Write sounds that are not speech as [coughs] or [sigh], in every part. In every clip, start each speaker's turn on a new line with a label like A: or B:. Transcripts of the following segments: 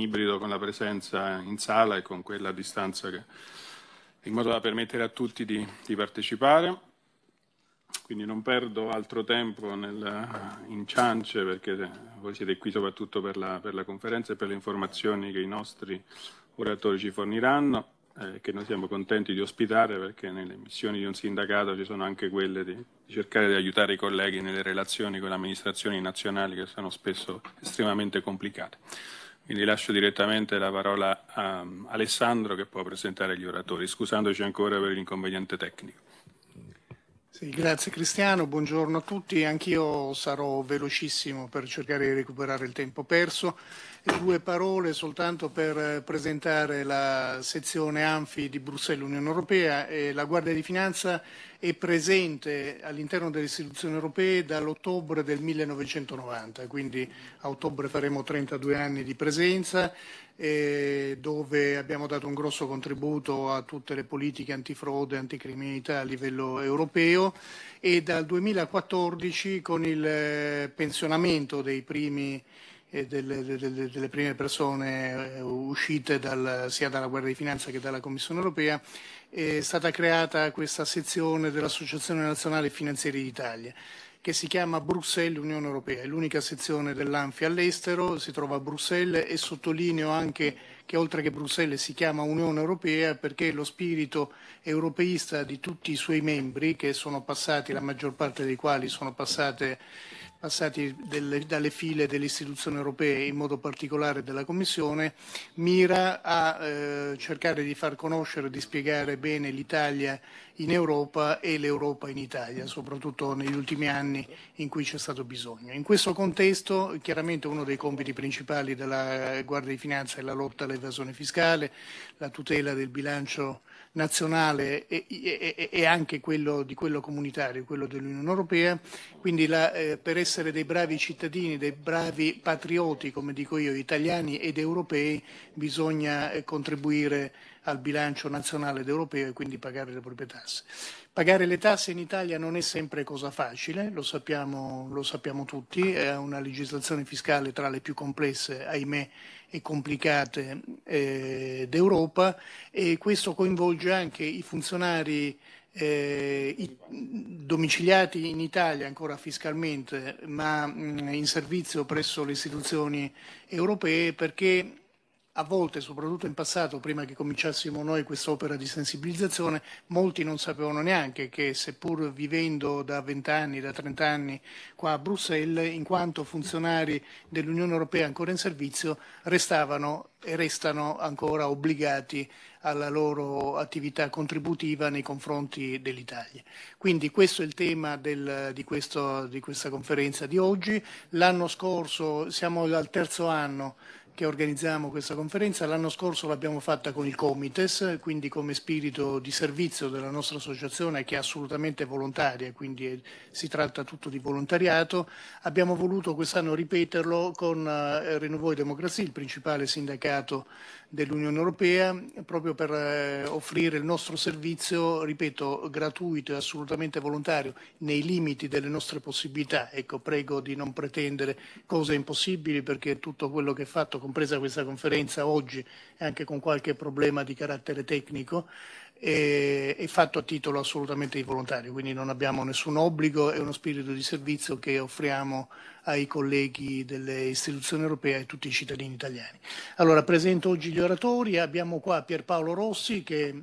A: ibrido con la presenza in sala e con quella a distanza, che, in modo da permettere a tutti di, di partecipare. Quindi non perdo altro tempo nel, eh, in ciance perché eh, voi siete qui soprattutto per la, per la, conferenza e per le informazioni che i nostri oratori ci forniranno, eh, che noi siamo contenti di ospitare perché nelle missioni di un sindacato ci sono anche quelle di, di cercare di aiutare i colleghi nelle relazioni con le amministrazioni nazionali che sono spesso estremamente complicate. Quindi lascio direttamente la parola a ehm, Alessandro che può presentare gli oratori, scusandoci ancora per l'inconveniente tecnico.
B: Sì, grazie Cristiano, buongiorno a tutti. Anch'io sarò velocissimo per cercare di recuperare il tempo perso. due parole soltanto per eh, presentare la sezione ANFI di Bruxelles Unione Europea. Eh, la Guardia di Finanza è presente all'interno delle istituzioni europee dall'ottobre del 1990, quindi a ottobre faremo 32 anni di presenza dove abbiamo dato un grosso contributo a tutte le politiche antifrode e anticriminalità a livello europeo e dal 2014 con il eh, pensionamento primi, eh, delle, delle, delle, prime persone eh, uscite dal, sia dalla Guardia di Finanza che dalla Commissione europea è stata creata questa sezione dell'Associazione Nazionale Finanzieri d'Italia che si chiama Bruxelles Unione Europea, è l'unica sezione dell'Anfi all'estero, si trova a Bruxelles e sottolineo anche che oltre che Bruxelles si chiama Unione Europea perché lo spirito europeista di tutti i suoi membri, che sono passati, la maggior parte dei quali sono passate passati delle, dalle file delle istituzioni europee, in modo particolare della Commissione, mira a eh, cercare di far conoscere, e di spiegare bene l'Italia in Europa e l'Europa in Italia, soprattutto negli ultimi anni in cui c'è stato bisogno. In questo contesto, chiaramente uno dei compiti principali della Guardia di Finanza è la lotta all'evasione fiscale, la tutela del bilancio nazionale e, e, e anche quello di quello comunitario, quello dell'Unione Europea. Quindi la, eh, per essere dei bravi cittadini, dei bravi patrioti, come dico io, italiani ed europei, bisogna eh, contribuire al bilancio nazionale ed europeo e quindi pagare le proprie tasse. Pagare le tasse in Italia non è sempre cosa facile, lo sappiamo, lo sappiamo tutti, è una legislazione fiscale tra le più complesse, ahimè, e complicate eh, d'Europa e questo coinvolge anche i funzionari eh, i, domiciliati in Italia ancora fiscalmente, ma mh, mm, in servizio presso le istituzioni europee perché a volte, soprattutto in passato, prima che cominciassimo noi quest'opera di sensibilizzazione, molti non sapevano neanche che seppur vivendo da 20 anni, da 30 anni qua a Bruxelles, in quanto funzionari dell'Unione Europea ancora in servizio, restavano e restano ancora obbligati alla loro attività contributiva nei confronti dell'Italia. Quindi questo è il tema del, di, questo, di questa conferenza di oggi. L'anno scorso, siamo al terzo anno, che organizziamo questa conferenza. L'anno scorso l'abbiamo fatta con il Comites, quindi come spirito di servizio della nostra associazione che è assolutamente volontaria, quindi è, si tratta tutto di volontariato. Abbiamo voluto quest'anno ripeterlo con eh, Renouveau Democrazie, il principale sindacato dell'Unione Europea proprio per eh, offrire il nostro servizio, ripeto, gratuito e assolutamente volontario nei limiti delle nostre possibilità. Ecco, prego di non pretendere cose impossibili perché tutto quello che è fatto, compresa questa conferenza oggi e anche con qualche problema di carattere tecnico, e, è fatto a titolo assolutamente involontario, quindi non abbiamo nessun obbligo, è uno spirito di servizio che offriamo ai colleghi delle istituzioni europee e a tutti i cittadini italiani. Allora, presento oggi gli oratori, abbiamo qua Pierpaolo Rossi che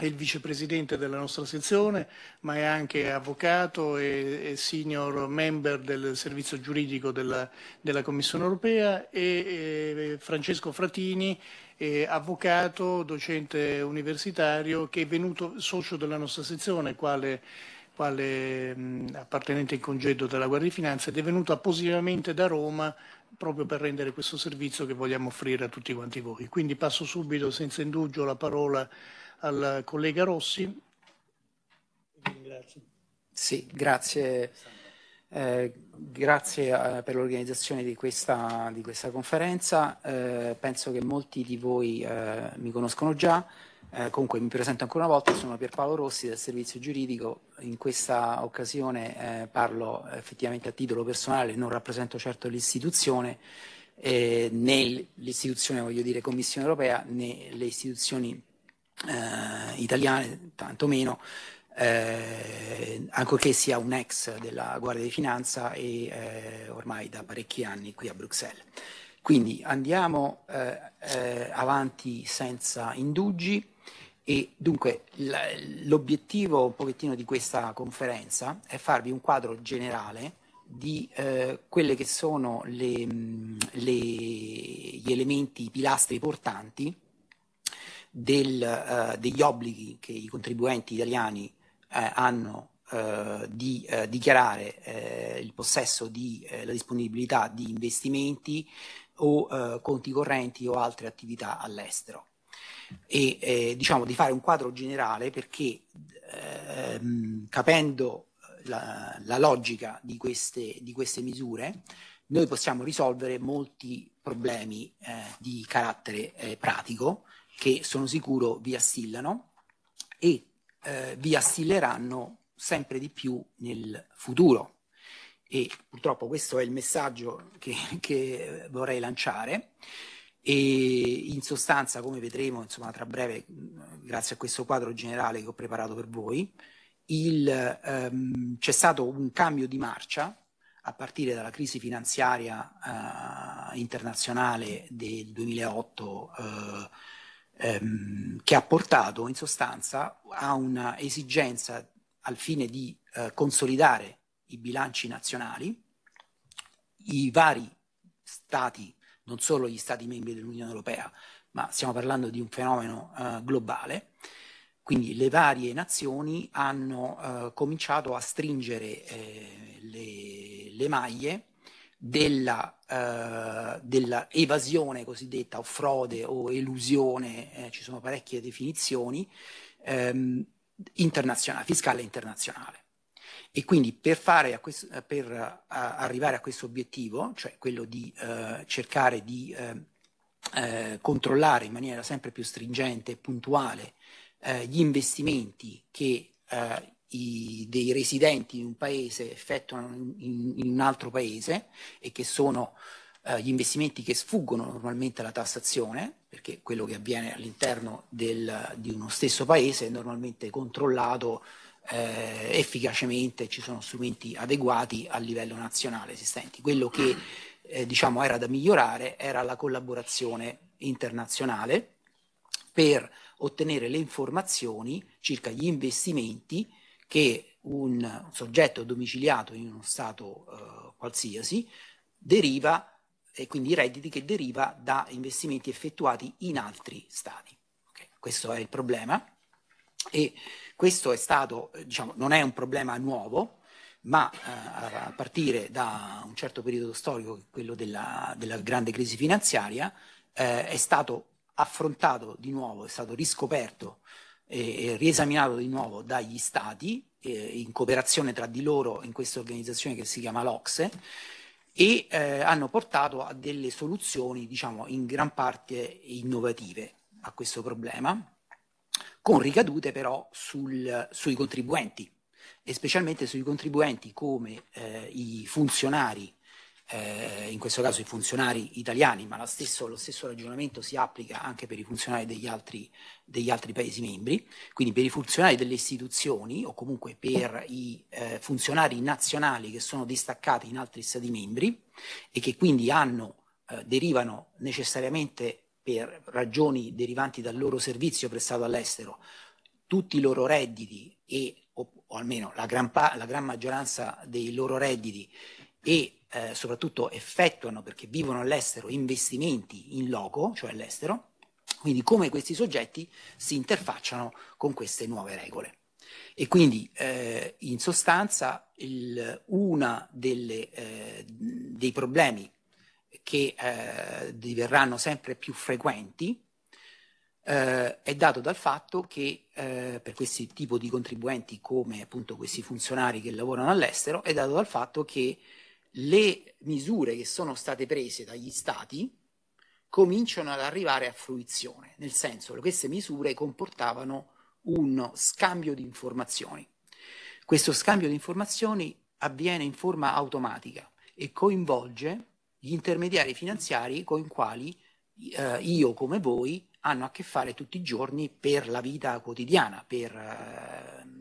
B: è il vicepresidente della nostra sezione, ma è anche avvocato e, e senior member del servizio giuridico della, della Commissione europea e, e Francesco Fratini eh, avvocato, docente universitario che è venuto socio della nostra sezione, quale, quale mh, appartenente in congedo della Guardia di Finanza ed è venuto appositamente da Roma proprio per rendere questo servizio che vogliamo offrire a tutti quanti voi. Quindi passo subito senza indugio la parola al collega Rossi. Grazie. Sì, grazie. Eh, grazie eh, per
C: l'organizzazione di questa, di questa conferenza, eh, penso che molti di voi eh, mi conoscono già, eh, comunque mi presento ancora una volta, sono Pierpaolo Rossi del servizio giuridico, in questa occasione eh, parlo effettivamente a titolo personale, non rappresento certo l'istituzione, né l'istituzione voglio dire Commissione Europea né le istituzioni italiane, tantomeno eh, ancorché sia un ex della Guardia di Finanza e eh, ormai da parecchi anni qui a Bruxelles. Quindi andiamo eh, eh avanti senza indugi e dunque l'obiettivo un pochettino di questa conferenza è farvi un quadro generale di eh, quelle che sono le, le, gli elementi, i pilastri portanti del, eh, degli obblighi che i contribuenti italiani eh, hanno eh, di eh, dichiarare eh, il possesso di eh, la disponibilità di investimenti o eh, conti correnti o altre attività all'estero. E diciamo di fare un quadro generale perché ehm, capendo la, la, logica di queste, di queste, misure, noi possiamo risolvere molti problemi eh, di carattere eh, pratico che sono sicuro vi assillano e eh, vi assilleranno sempre di più nel futuro. E purtroppo questo è il messaggio che, che vorrei lanciare e in sostanza, come vedremo insomma, tra breve, grazie a questo quadro generale che ho preparato per voi, il, ehm, c'è stato un cambio di marcia a partire dalla crisi finanziaria eh, internazionale del 2008. Eh, ehm, che ha portato in sostanza a un'esigenza al fine di eh, consolidare i bilanci nazionali, i vari stati, non solo gli stati membri dell'Unione Europea, ma stiamo parlando di un fenomeno eh, globale, quindi le varie nazioni hanno eh, cominciato a stringere eh, le, le maglie della eh, della evasione cosiddetta o frode o elusione, eh, ci sono parecchie definizioni, ehm, internazionale, fiscale internazionale. E quindi per, a questo, per a, eh, a arrivare a questo obiettivo, cioè quello di eh, cercare di eh, eh, controllare in maniera sempre più stringente e puntuale eh, gli investimenti che eh, i, dei residenti in un paese effettuano in, in un altro paese e che sono eh, gli investimenti che sfuggono normalmente alla tassazione, perché quello che avviene all'interno del, di uno stesso paese è normalmente controllato eh, efficacemente, ci sono strumenti adeguati a livello nazionale esistenti. Quello che eh, diciamo era da migliorare era la collaborazione internazionale per ottenere le informazioni circa gli investimenti che un soggetto domiciliato in uno Stato eh, qualsiasi deriva, e quindi i redditi che deriva da investimenti effettuati in altri Stati. Okay. Questo è il problema e questo è stato, eh, diciamo, non è un problema nuovo, ma eh, a partire da un certo periodo storico, quello della, della grande crisi finanziaria, eh, è stato affrontato di nuovo, è stato riscoperto eh, riesaminato di nuovo dagli stati eh, in cooperazione tra di loro in questa organizzazione che si chiama l'Ocse e eh, hanno portato a delle soluzioni diciamo in gran parte innovative a questo problema con ricadute però sul, sui contribuenti e specialmente sui contribuenti come eh, i funzionari eh, in questo caso i funzionari italiani, ma stesso, lo stesso ragionamento si applica anche per i funzionari degli altri, degli altri, Paesi membri, quindi per i funzionari delle istituzioni o comunque per i eh, funzionari nazionali che sono distaccati in altri Stati membri e che quindi hanno, eh, derivano necessariamente per ragioni derivanti dal loro servizio prestato all'estero tutti i loro redditi e, o, o almeno la gran, la gran maggioranza dei loro redditi e eh, soprattutto effettuano perché vivono all'estero investimenti in loco, cioè all'estero, quindi come questi soggetti si interfacciano con queste nuove regole. E quindi eh, in sostanza uno eh, dei problemi che eh, diverranno sempre più frequenti eh, è dato dal fatto che eh, per questi tipi di contribuenti come appunto questi funzionari che lavorano all'estero è dato dal fatto che le misure che sono state prese dagli stati cominciano ad arrivare a fruizione, nel senso che queste misure comportavano uno scambio di informazioni. Questo scambio di informazioni avviene in forma automatica e coinvolge gli intermediari finanziari con i quali eh, io come voi hanno a che fare tutti i giorni per la vita quotidiana, per eh,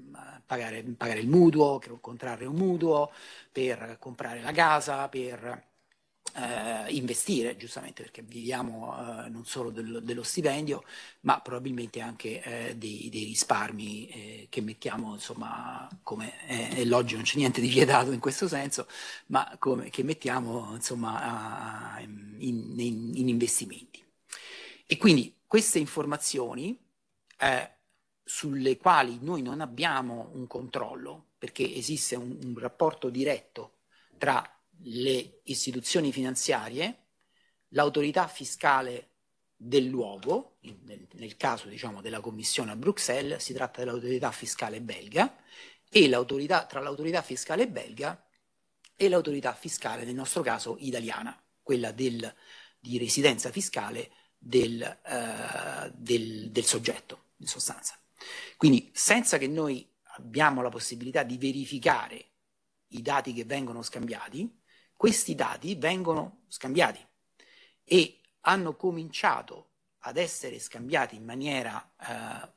C: pagare, pagare il mutuo, contrarre un mutuo, per comprare la casa, per eh, investire, giustamente perché viviamo eh, non solo del, dello stipendio, ma probabilmente anche eh, dei, dei, risparmi eh, che mettiamo, insomma, come è eh, logico, non c'è niente di vietato in questo senso, ma come, che mettiamo insomma, a, in, in, in, investimenti. E quindi queste informazioni eh, sulle quali noi non abbiamo un controllo, perché esiste un, un rapporto diretto tra le istituzioni finanziarie, l'autorità fiscale del luogo, nel, nel caso diciamo, della Commissione a Bruxelles si tratta dell'autorità fiscale belga, e l'autorità, tra l'autorità fiscale belga e l'autorità fiscale, nel nostro caso italiana, quella del, di residenza fiscale del, eh, del, del soggetto, in sostanza. Quindi senza che noi abbiamo la possibilità di verificare i dati che vengono scambiati, questi dati vengono scambiati e hanno cominciato ad essere scambiati in maniera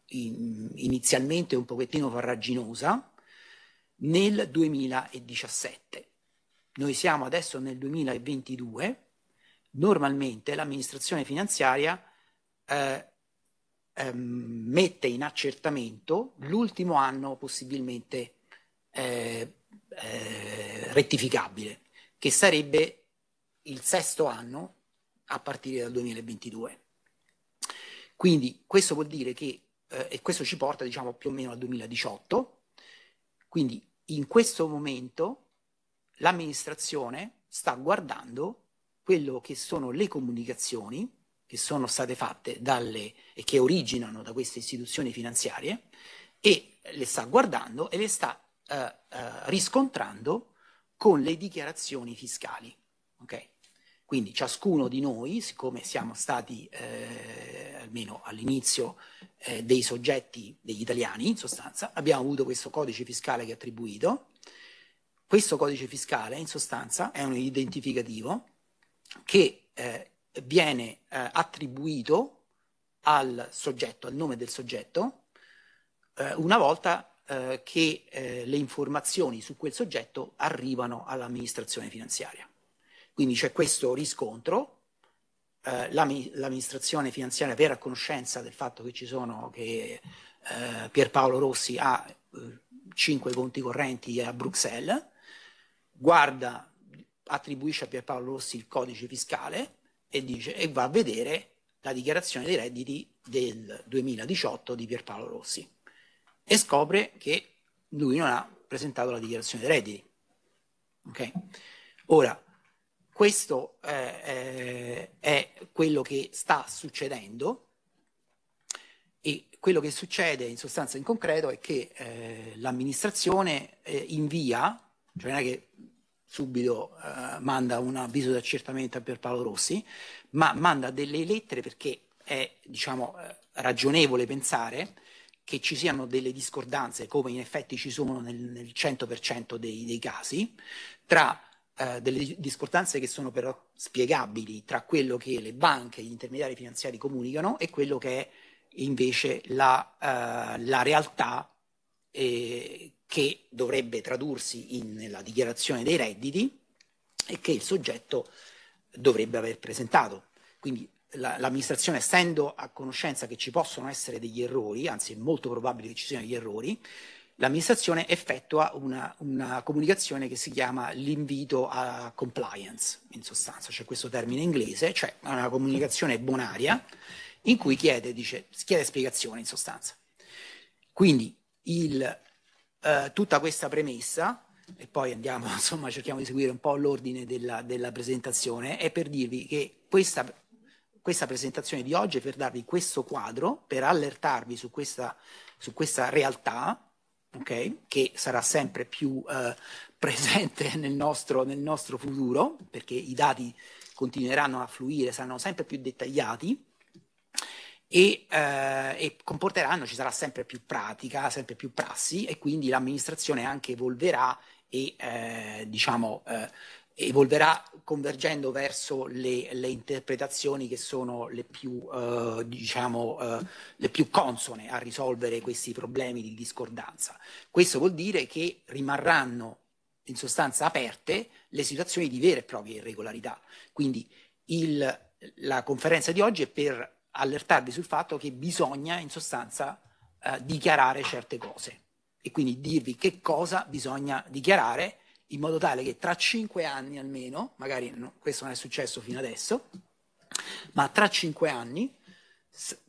C: eh, in, inizialmente un pochettino farraginosa nel 2017. Noi siamo adesso nel 2022, normalmente l'amministrazione finanziaria eh, ehm, mette in accertamento l'ultimo anno possibilmente eh, eh, rettificabile, che sarebbe il sesto anno a partire dal 2022. Quindi questo vuol dire che, eh, e questo ci porta diciamo più o meno al 2018, quindi in questo momento l'amministrazione sta guardando quello che sono le comunicazioni che sono state fatte dalle, e che originano da queste istituzioni finanziarie e le sta guardando e le sta uh, uh, riscontrando con le dichiarazioni fiscali. Okay? Quindi ciascuno di noi, siccome siamo stati eh, almeno all'inizio eh, dei soggetti degli italiani, in sostanza, abbiamo avuto questo codice fiscale che è attribuito. Questo codice fiscale, in sostanza, è un identificativo che eh, viene eh, attribuito al soggetto, al nome del soggetto, eh, una volta eh, che eh, le informazioni su quel soggetto arrivano all'amministrazione finanziaria. Quindi c'è questo riscontro, eh, l'amministrazione finanziaria vera conoscenza del fatto che ci sono, che Pierpaolo Rossi ha cinque conti correnti a Bruxelles, guarda, attribuisce a Pierpaolo Rossi il codice fiscale, e, dice, e va a vedere la dichiarazione dei redditi del 2018 di Pierpaolo Rossi e scopre che lui non ha presentato la dichiarazione dei redditi. Okay? Ora, questo eh, eh, è quello che sta succedendo e quello che succede in sostanza in concreto è che eh, l'amministrazione eh, invia, cioè non è che subito eh, manda un avviso di accertamento a Pierpaolo Rossi, ma manda delle lettere perché è diciamo, eh, ragionevole pensare che ci siano delle discordanze, come in effetti ci sono nel, nel 100% dei, dei, casi, tra eh, delle discordanze che sono però spiegabili tra quello che le banche e gli intermediari finanziari comunicano e quello che è invece la, eh, la realtà eh, che dovrebbe tradursi in, nella dichiarazione dei redditi e che il soggetto dovrebbe aver presentato. Quindi la, l'amministrazione, essendo a conoscenza che ci possono essere degli errori, anzi è molto probabile che ci siano degli errori, l'amministrazione effettua una, una, comunicazione che si chiama l'invito a compliance, in sostanza, c'è questo termine inglese, cioè una comunicazione bonaria in cui chiede, dice, chiede spiegazione in sostanza. Quindi il, eh, tutta questa premessa, e poi andiamo, [laughs] insomma, cerchiamo di seguire un po' l'ordine della, della presentazione, è per dirvi che questa, questa, presentazione di oggi è per darvi questo quadro, per allertarvi su questa, su questa realtà, okay, che sarà sempre più eh, presente [laughs] nel nostro, nel nostro futuro, perché i dati continueranno a fluire, saranno sempre più dettagliati, e, eh, e, comporteranno, ci sarà sempre più pratica, sempre più prassi e quindi l'amministrazione anche evolverà e eh, diciamo eh, evolverà convergendo verso le, le, interpretazioni che sono le più, eh, diciamo, eh, le più consone a risolvere questi problemi di discordanza. Questo vuol dire che rimarranno in sostanza aperte le situazioni di vera e propria irregolarità. Quindi il, la conferenza di oggi è per allertarvi sul fatto che bisogna in sostanza eh, dichiarare certe cose e quindi dirvi che cosa bisogna dichiarare in modo tale che tra cinque anni almeno, magari no, questo non è successo fino adesso, ma tra cinque anni,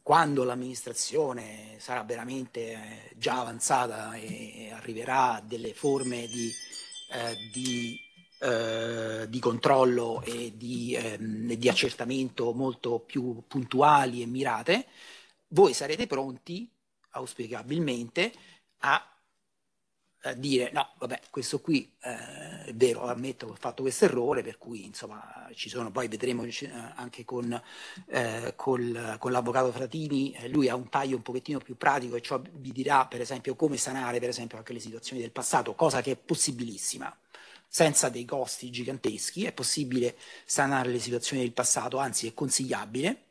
C: quando l'amministrazione sarà veramente eh, già avanzata e arriverà a delle forme di, eh, di eh, di controllo e di, ehm, di accertamento molto più puntuali e mirate, voi sarete pronti, auspicabilmente, a dire no, vabbè, questo qui eh, è vero, ammetto che ho fatto questo errore, per cui insomma ci sono, poi vedremo eh, anche con, eh, col, con l'avvocato Fratini, eh, lui ha un taglio un pochettino più pratico e ciò vi dirà per esempio come sanare per esempio anche le situazioni del passato, cosa che è possibilissima, senza dei costi giganteschi, è possibile sanare le situazioni del passato, anzi è consigliabile,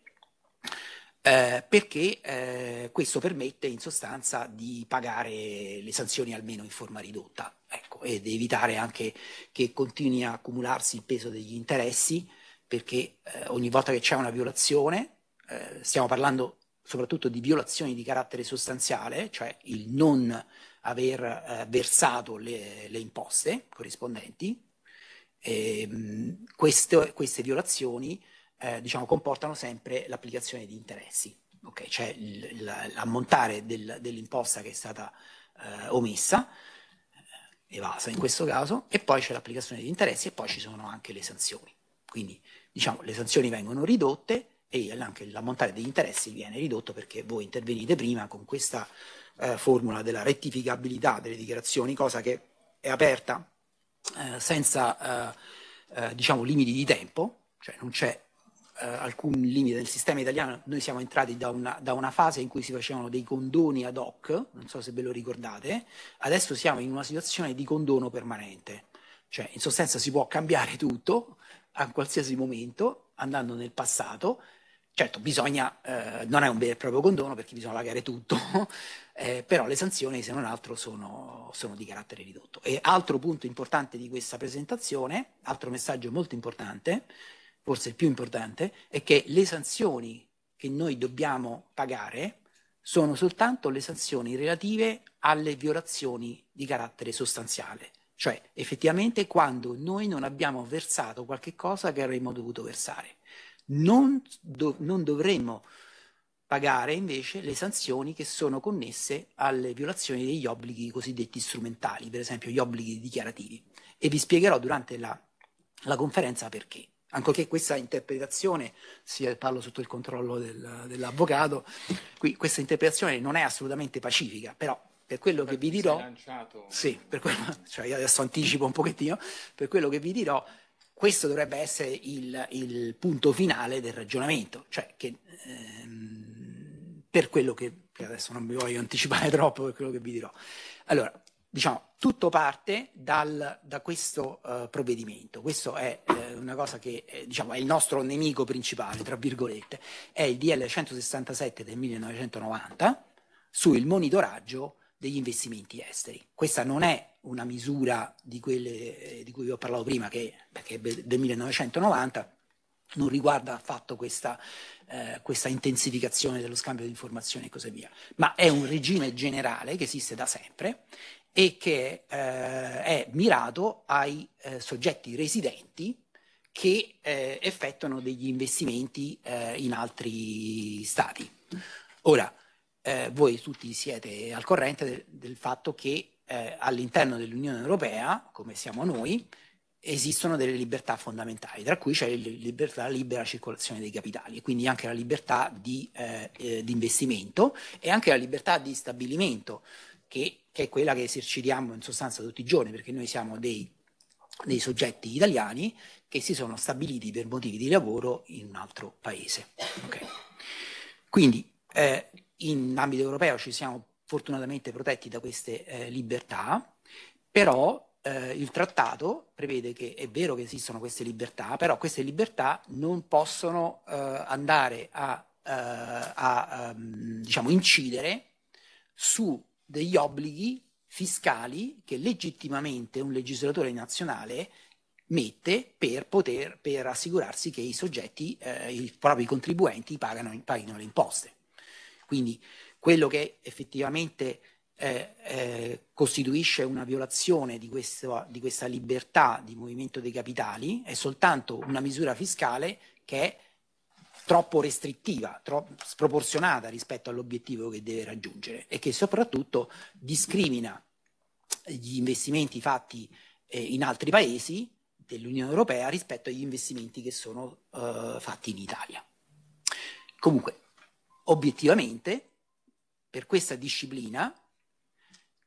C: eh, perché eh, questo permette in sostanza di pagare le sanzioni almeno in forma ridotta ecco, ed evitare anche che continui a accumularsi il peso degli interessi, perché eh, ogni volta che c'è una violazione, eh, stiamo parlando soprattutto di violazioni di carattere sostanziale, cioè il non aver eh, versato le, le, imposte corrispondenti. E, ehm, queste, queste, violazioni eh, diciamo, comportano sempre l'applicazione di interessi, okay? cioè l'ammontare del, dell'imposta che è stata eh, omessa, eh, evasa in questo caso, e poi c'è l'applicazione di interessi e poi ci sono anche le sanzioni. Quindi diciamo, le sanzioni vengono ridotte e anche l'ammontare degli interessi viene ridotto perché voi intervenite prima con questa eh, formula della rettificabilità delle dichiarazioni, cosa che è aperta eh, senza eh, eh diciamo, limiti di tempo, cioè non c'è eh, alcun limite nel sistema italiano. Noi siamo entrati da una, da una, fase in cui si facevano dei condoni ad hoc, non so se ve lo ricordate, adesso siamo in una situazione di condono permanente, cioè in sostanza si può cambiare tutto a qualsiasi momento andando nel passato Certo, bisogna, eh, non è un vero e proprio condono perché bisogna pagare tutto, [laughs] eh, però le sanzioni, se non altro, sono, sono, di carattere ridotto. E altro punto importante di questa presentazione, altro messaggio molto importante, forse il più importante, è che le sanzioni che noi dobbiamo pagare sono soltanto le sanzioni relative alle violazioni di carattere sostanziale, cioè effettivamente quando noi non abbiamo versato qualche cosa che avremmo dovuto versare non, do, non dovremmo pagare invece le sanzioni che sono connesse alle violazioni degli obblighi cosiddetti strumentali, per esempio gli obblighi dichiarativi. E vi spiegherò durante la, la conferenza perché. Ancorché questa interpretazione, sì, parlo sotto il controllo del, dell'avvocato, qui, questa interpretazione non è assolutamente pacifica, però per quello che vi dirò, sì, quello, cioè adesso anticipo un pochettino, per quello che vi dirò questo dovrebbe essere il, il punto finale del ragionamento, cioè che
D: ehm,
C: per quello che, che adesso non mi voglio anticipare [laughs] troppo per quello che vi dirò. Allora, diciamo, tutto parte dal, da questo uh, provvedimento. Questo è eh, una cosa che eh, diciamo, è il nostro nemico principale, tra virgolette, è il DL 167 del 1990 sul monitoraggio degli investimenti esteri. Questa non è una misura di quelle eh, di cui vi ho parlato prima, che, che è del 1990, non riguarda affatto questa, eh, questa, intensificazione dello scambio di informazioni e così via, ma è un regime generale che esiste da sempre e che eh, è mirato ai eh, soggetti residenti che eh, effettuano degli investimenti eh, in altri stati. Ora, eh, voi tutti siete al corrente de- del fatto che eh, all'interno dell'Unione Europea, come siamo noi, esistono delle libertà fondamentali, tra cui c'è la libertà, libera circolazione dei capitali, e quindi anche la libertà di, eh, eh, investimento e anche la libertà di stabilimento, che, che, è quella che esercitiamo in sostanza tutti i giorni, perché noi siamo dei, dei soggetti italiani che si sono stabiliti per motivi di lavoro in un altro paese. Okay. Quindi eh, in ambito europeo ci siamo fortunatamente protetti da queste eh, libertà, però eh, il trattato prevede che è vero che esistono queste libertà, però queste libertà non possono eh, andare a, eh, a um, diciamo, incidere su degli obblighi fiscali che legittimamente un legislatore nazionale mette per, poter, per assicurarsi che i soggetti, eh, i propri contribuenti, pagano, paghino le imposte. Quindi quello che effettivamente eh, eh, costituisce una violazione di, questo, di questa libertà di movimento dei capitali è soltanto una misura fiscale che è troppo restrittiva, tro- sproporzionata rispetto all'obiettivo che deve raggiungere e che soprattutto discrimina gli investimenti fatti eh, in altri paesi dell'Unione Europea rispetto agli investimenti che sono eh, fatti in Italia. Comunque, obiettivamente per questa disciplina,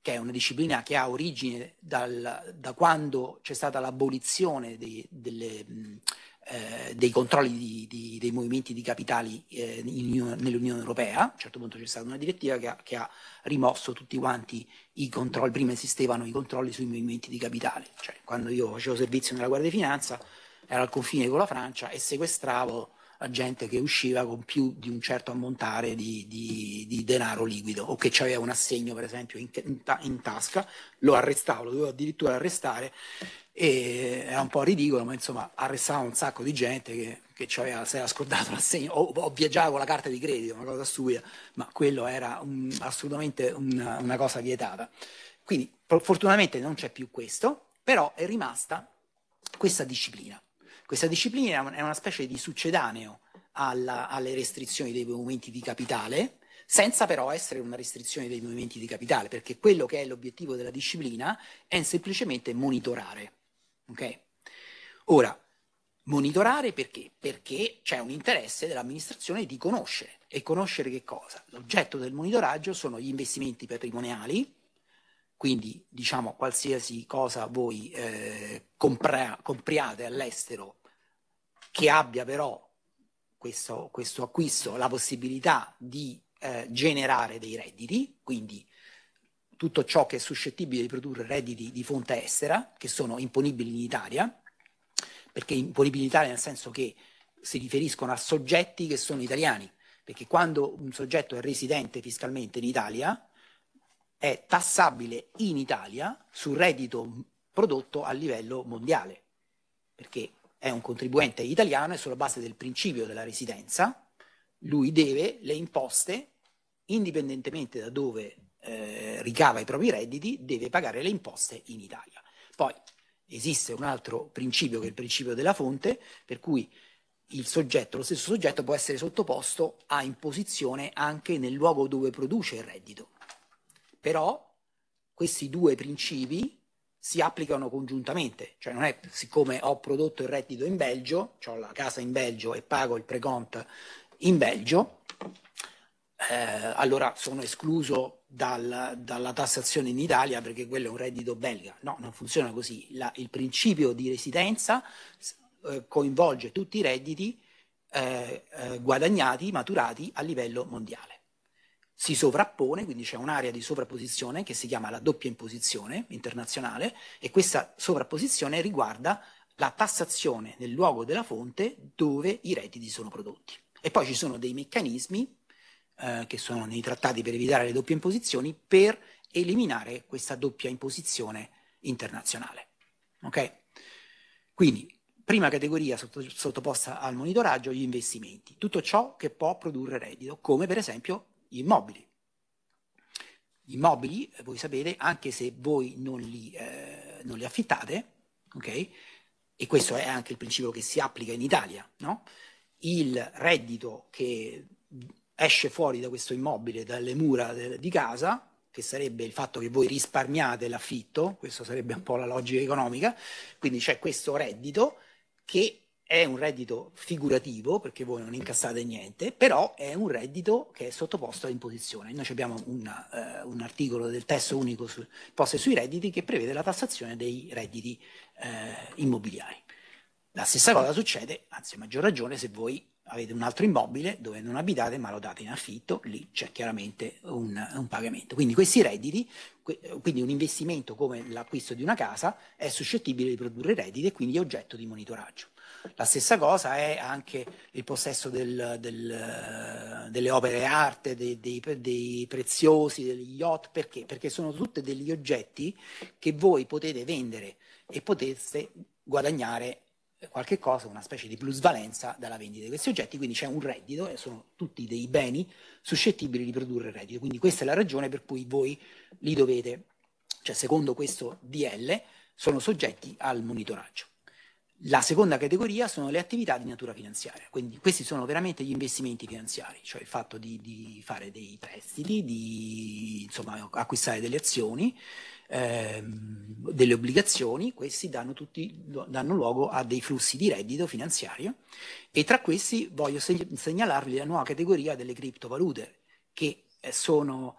C: che è una disciplina che ha origine dal, da quando c'è stata l'abolizione dei, delle, eh, dei controlli di, di, dei movimenti di capitali eh, in, nell'Unione Europea, a un certo punto c'è stata una direttiva che ha, che ha, rimosso tutti quanti i controlli, prima esistevano i controlli sui movimenti di capitale, cioè quando io facevo servizio nella Guardia di Finanza ero al confine con la Francia e sequestravo a gente che usciva con più di un certo ammontare di, di, di denaro liquido o che aveva un assegno per esempio in, in, in tasca, lo arrestavo, lo doveva addirittura arrestare e era un po' ridicolo, ma insomma arrestava un sacco di gente che, che aveva, si era scordato l'assegno o, o, viaggiava con la carta di credito, una cosa stupida, ma quello era un, assolutamente una, una cosa vietata. Quindi fortunatamente non c'è più questo, però è rimasta questa disciplina. Questa disciplina è una specie di succedaneo alla, alle restrizioni dei movimenti di capitale, senza però essere una restrizione dei movimenti di capitale, perché quello che è l'obiettivo della disciplina è semplicemente monitorare. Okay? Ora, monitorare perché? Perché c'è un interesse dell'amministrazione di conoscere. E conoscere che cosa? L'oggetto del monitoraggio sono gli investimenti patrimoniali, quindi diciamo qualsiasi cosa voi eh, compra- compriate all'estero che abbia però questo, questo acquisto la possibilità di eh, generare dei redditi, quindi tutto ciò che è suscettibile di produrre redditi di fonte estera, che sono imponibili in Italia, perché imponibili in Italia nel senso che si riferiscono a soggetti che sono italiani, perché quando un soggetto è residente fiscalmente in Italia, è tassabile in Italia sul reddito prodotto a livello mondiale, perché è un contribuente italiano e sulla base del principio della residenza lui deve le imposte, indipendentemente da dove eh, ricava i propri redditi, deve pagare le imposte in Italia. Poi esiste un altro principio che è il principio della fonte, per cui il soggetto, lo stesso soggetto può essere sottoposto a imposizione anche nel luogo dove produce il reddito. Però questi due principi si applicano congiuntamente, cioè non è siccome ho prodotto il reddito in Belgio, ho la casa in Belgio e pago il pre precont in Belgio, eh, allora sono escluso dal, dalla tassazione in Italia perché quello è un reddito belga. No, non funziona così. La, il principio di residenza eh, coinvolge tutti i redditi eh, eh guadagnati, maturati a livello mondiale si sovrappone, quindi c'è un'area di sovrapposizione che si chiama la doppia imposizione internazionale e questa sovrapposizione riguarda la tassazione nel luogo della fonte dove i redditi sono prodotti. E poi ci sono dei meccanismi eh, che sono nei trattati per evitare le doppie imposizioni per eliminare questa doppia imposizione internazionale. Okay? Quindi, prima categoria sottoposta al monitoraggio, gli investimenti, tutto ciò che può produrre reddito, come per esempio gli immobili. Gli immobili, voi sapete, anche se voi non li, eh, non li affittate, ok? E questo è anche il principio che si applica in Italia, no? Il reddito che esce fuori da questo immobile, dalle mura de- di casa, che sarebbe il fatto che voi risparmiate l'affitto, questa sarebbe un po' la logica economica, quindi c'è questo reddito che è un reddito figurativo perché voi non incassate niente, però è un reddito che è sottoposto a imposizione. Noi abbiamo una, uh, eh, un articolo del testo unico su poste sui redditi che prevede la tassazione dei redditi uh, immobiliari. La stessa cosa succede, anzi a maggior ragione, se voi avete un altro immobile dove non abitate ma lo date in affitto, lì c'è chiaramente un, un pagamento. Quindi questi redditi, quindi un investimento come l'acquisto di una casa, è suscettibile di produrre redditi e quindi è oggetto di monitoraggio. La stessa cosa è anche il possesso del, del, delle opere d'arte, dei, dei, dei, preziosi, degli yacht, perché? Perché sono tutti degli oggetti che voi potete vendere e poteste guadagnare qualche cosa, una specie di plusvalenza dalla vendita di questi oggetti, quindi c'è un reddito e sono tutti dei beni suscettibili di produrre reddito. Quindi questa è la ragione per cui voi li dovete, cioè secondo questo DL, sono soggetti al monitoraggio. La seconda categoria sono le attività di natura finanziaria, quindi questi sono veramente gli investimenti finanziari, cioè il fatto di, di fare dei prestiti, di insomma, acquistare delle azioni, ehm, delle obbligazioni, questi danno, tutti, danno, luogo a dei flussi di reddito finanziario e tra questi voglio segnalarvi la nuova categoria delle criptovalute che eh, sono,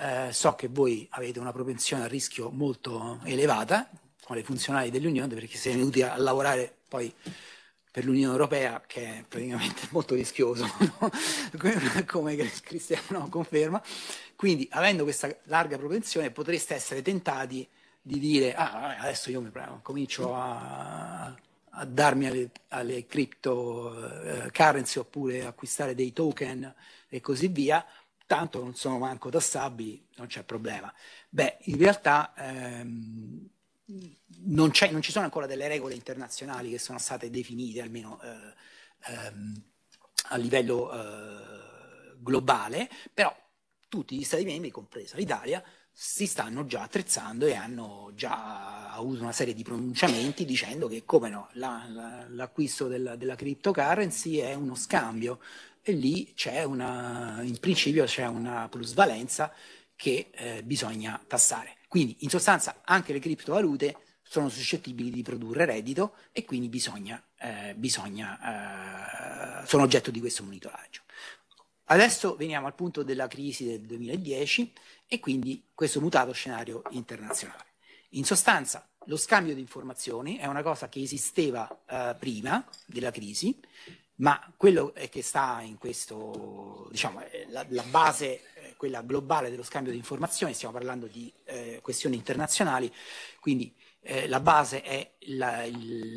C: eh, so che voi avete una propensione al rischio molto elevata, con le funzionali dell'Unione perché siamo venuti a lavorare poi per l'Unione Europea, che è praticamente [laughs] molto rischioso, [laughs] no? [laughs] come Cristiano conferma. Quindi, avendo questa larga propensione, potreste essere tentati di dire, ah, adesso io mi prego, comincio a, a darmi alle, alle crypto eh, oppure acquistare dei token e così via, tanto non sono manco tassabili, non c'è problema. Beh, in realtà... Ehm, non, non, ci sono ancora delle regole internazionali che sono state definite, almeno eh, ehm, a livello eh, globale, però tutti gli Stati membri, compresa l'Italia, si stanno già attrezzando e hanno già avuto una serie di pronunciamenti dicendo che come no, la, la, l'acquisto della, della, cryptocurrency è uno scambio e lì c'è una, in principio c'è una plusvalenza che eh, bisogna tassare. Quindi in sostanza anche le criptovalute sono suscettibili di produrre reddito e quindi bisogna, eh, bisogna, eh, sono oggetto di questo monitoraggio. Adesso veniamo al punto della crisi del 2010 e quindi questo mutato scenario internazionale. In sostanza lo scambio di informazioni è una cosa che esisteva eh, prima della crisi, ma quello che sta in questo, diciamo, la, la base, eh, quella globale dello scambio di informazioni, stiamo parlando di eh, questioni internazionali, quindi eh, la base è la,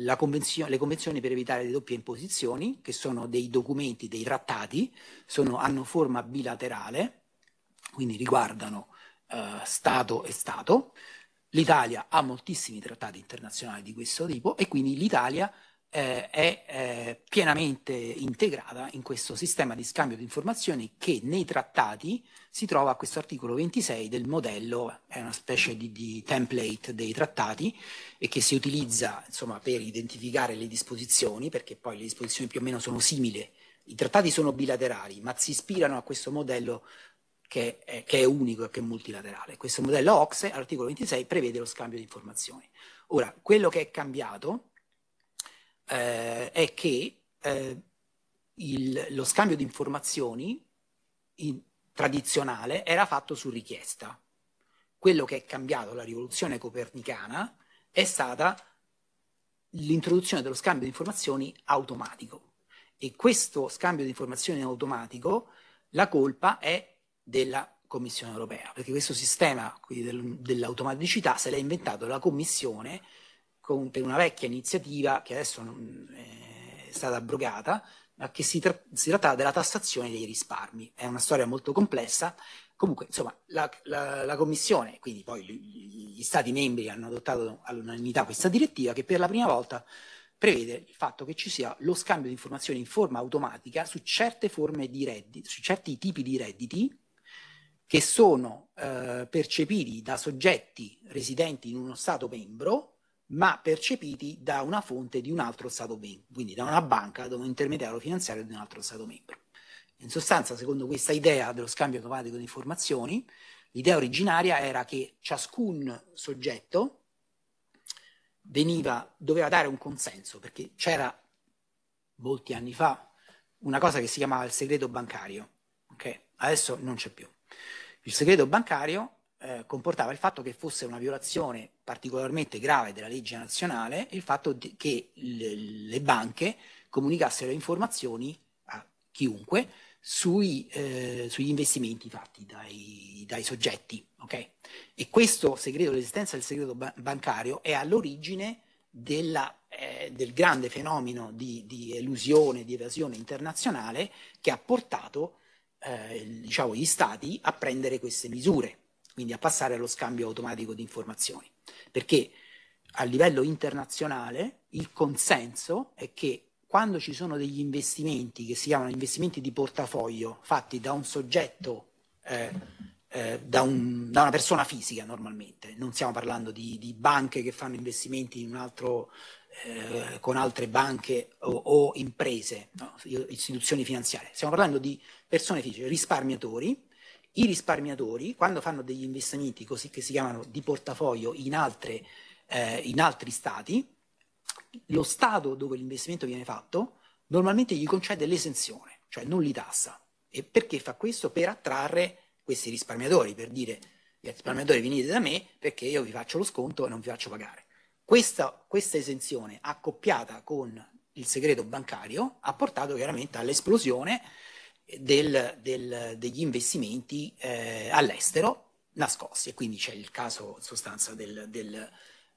C: la convenzio- le convenzioni per evitare le doppie imposizioni, che sono dei documenti, dei trattati, sono, hanno forma bilaterale, quindi riguardano eh, Stato e Stato. L'Italia ha moltissimi trattati internazionali di questo tipo e quindi l'Italia eh, è eh, pienamente integrata in questo sistema di scambio di informazioni che nei trattati si trova a questo articolo 26 del modello, è una specie di, di template dei trattati e che si utilizza insomma, per identificare le disposizioni, perché poi le disposizioni più o meno sono simili. I trattati sono bilaterali, ma si ispirano a questo modello che è, che è, unico e che è multilaterale. Questo modello OXE, articolo 26, prevede lo scambio di informazioni. Ora, quello che è cambiato eh, è che eh, il, lo scambio di informazioni in, tradizionale era fatto su richiesta. Quello che è cambiato la rivoluzione copernicana è stata l'introduzione dello scambio di informazioni automatico. E questo scambio di informazioni automatico, la colpa è della Commissione europea, perché questo sistema dell'automaticità se l'ha inventato la Commissione per una vecchia iniziativa che adesso non, eh, è stata abrogata, ma che si, tra- si trattava della tassazione dei risparmi. È una storia molto complessa. Comunque, insomma, la, la, la Commissione, quindi poi gli, Stati membri hanno adottato all'unanimità questa direttiva che per la prima volta prevede il fatto che ci sia lo scambio di informazioni in forma automatica su certe forme di reddito, su certi tipi di redditi che sono eh, percepiti da soggetti residenti in uno Stato membro ma percepiti da una fonte di un altro Stato membro, quindi da una banca, da un intermediario finanziario di un altro Stato membro. In sostanza, secondo questa idea dello scambio automatico di informazioni, l'idea originaria era che ciascun soggetto veniva, doveva dare un consenso, perché c'era molti anni fa una cosa che si chiamava il segreto bancario, okay? adesso non c'è più. Il segreto bancario eh, comportava il fatto che fosse una violazione particolarmente grave della legge nazionale il fatto che le, le banche comunicassero informazioni a chiunque sui, eh, sugli investimenti fatti dai, dai soggetti. Okay? E questo segreto, l'esistenza del segreto ba- bancario è all'origine della, eh, del grande fenomeno di, di, elusione, di evasione internazionale che ha portato eh, diciamo, gli stati a prendere queste misure quindi a passare allo scambio automatico di informazioni. Perché a livello internazionale il consenso è che quando ci sono degli investimenti che si chiamano investimenti di portafoglio fatti da un soggetto, eh, eh, da, un, da, una persona fisica normalmente, non stiamo parlando di, di banche che fanno investimenti in altro, eh, con altre banche o, o imprese, no? istituzioni finanziarie, stiamo parlando di persone fisiche, risparmiatori i risparmiatori, quando fanno degli investimenti così che si chiamano di portafoglio in, altre, eh, in altri stati, lo stato dove l'investimento viene fatto normalmente gli concede l'esenzione, cioè non li tassa. E perché fa questo? Per attrarre questi risparmiatori, per dire risparmiatori venite da me perché io vi faccio lo sconto e non vi faccio pagare. Questa, questa esenzione accoppiata con il segreto bancario ha portato chiaramente all'esplosione del, del, degli investimenti eh, all'estero nascosti. E quindi c'è il caso in sostanza del, del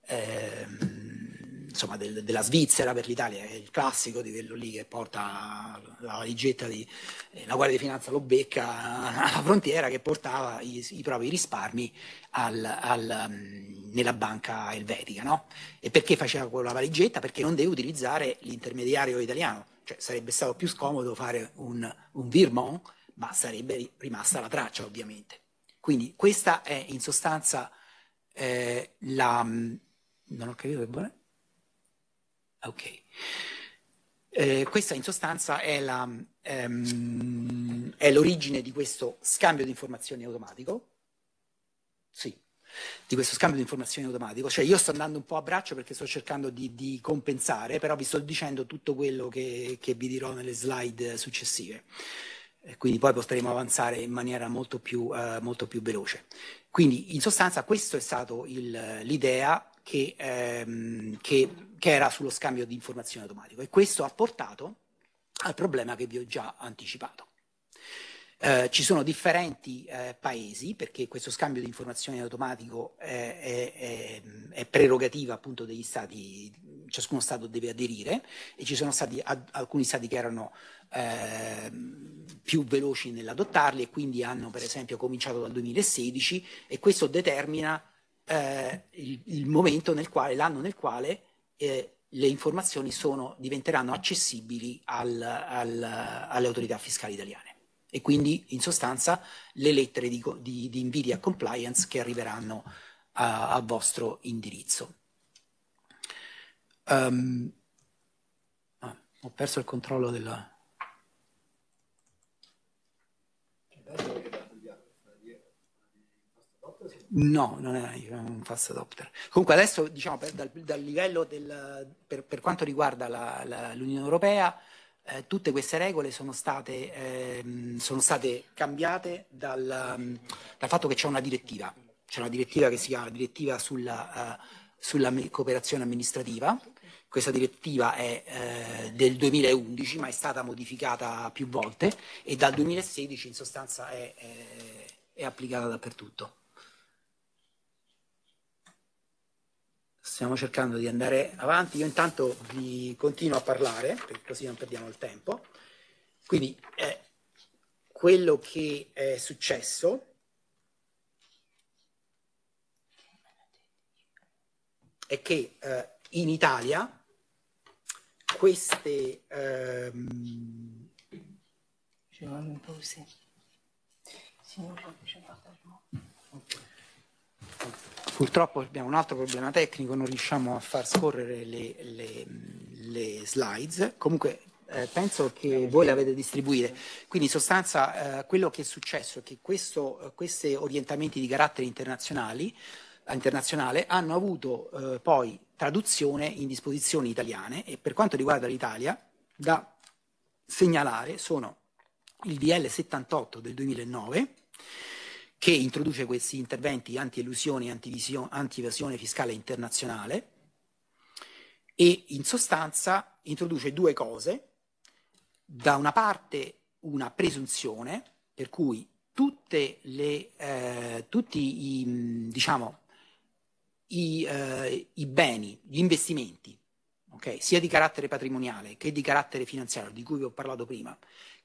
C: ehm, insomma, della Svizzera per l'Italia, è il classico di quello lì che porta la valigetta di eh, la Guardia di Finanza lo becca [laughs] alla frontiera che portava i, i propri risparmi al, al, mm, nella banca elvetica. No? E perché faceva quella valigetta? Perché non deve utilizzare l'intermediario italiano cioè, sarebbe stato più scomodo fare un, un virement, ma sarebbe rimasta la traccia ovviamente. Quindi questa è in sostanza eh, la... Mm, non ho capito che buona... Ok. Eh, questa in sostanza è, la, mm, ehm, è l'origine di questo scambio di informazioni automatico. Sì di questo scambio di informazioni automatico. Cioè io sto andando un po' a braccio perché sto cercando di, di compensare, però vi sto dicendo tutto quello che, che vi dirò nelle slide successive. quindi poi potremo avanzare in maniera molto più, uh, molto più veloce. Quindi in sostanza questa è stata l'idea che, ehm, che, che era sullo scambio di informazioni automatico e questo ha portato al problema che vi ho già anticipato. Eh, ci sono differenti eh, paesi perché questo scambio di informazioni automatico eh, è, è, è, prerogativa appunto degli stati, ciascuno stato deve aderire e ci sono stati ad, alcuni stati che erano eh, più veloci nell'adottarli e quindi hanno per esempio cominciato dal 2016 e questo determina eh, il, il, momento nel quale, l'anno nel quale eh, le informazioni sono, diventeranno accessibili al, al, alle autorità fiscali italiane e quindi in sostanza le lettere di, di, di NVIDIA compliance che arriveranno a, a vostro indirizzo. Um, ah, ho perso il controllo della... No, non è un fast adopter. Comunque adesso diciamo per, dal, dal livello del, per, per quanto riguarda l'Unione Europea eh, tutte queste regole sono state, eh, sono state cambiate dal, ehm, dal, fatto che c'è una direttiva, c'è una direttiva che si chiama direttiva sulla, uh, sulla cooperazione amministrativa, questa direttiva è eh, del 2011 ma è stata modificata più volte e dal 2016 in sostanza è, è, è applicata dappertutto. stiamo cercando di andare avanti. Io intanto vi continuo a parlare, perché così non perdiamo il tempo. Quindi eh, quello che è successo è che eh, in Italia queste... Ehm... Okay. Purtroppo abbiamo un altro problema tecnico, non riusciamo a far scorrere le, le, le slides. Comunque eh, penso che voi le avete distribuite. Quindi in sostanza eh, quello che è successo è che eh, questi orientamenti di carattere eh, internazionale hanno avuto eh, poi traduzione in disposizioni italiane e per quanto riguarda l'Italia da segnalare sono il DL 78 del 2009 che introduce questi interventi anti-elusione e anti-evasione fiscale internazionale e in sostanza introduce due cose. Da una parte una presunzione per cui le, eh, tutti i, diciamo, i, eh, i, beni, gli investimenti, okay, sia di carattere patrimoniale che di carattere finanziario, di cui vi ho parlato prima,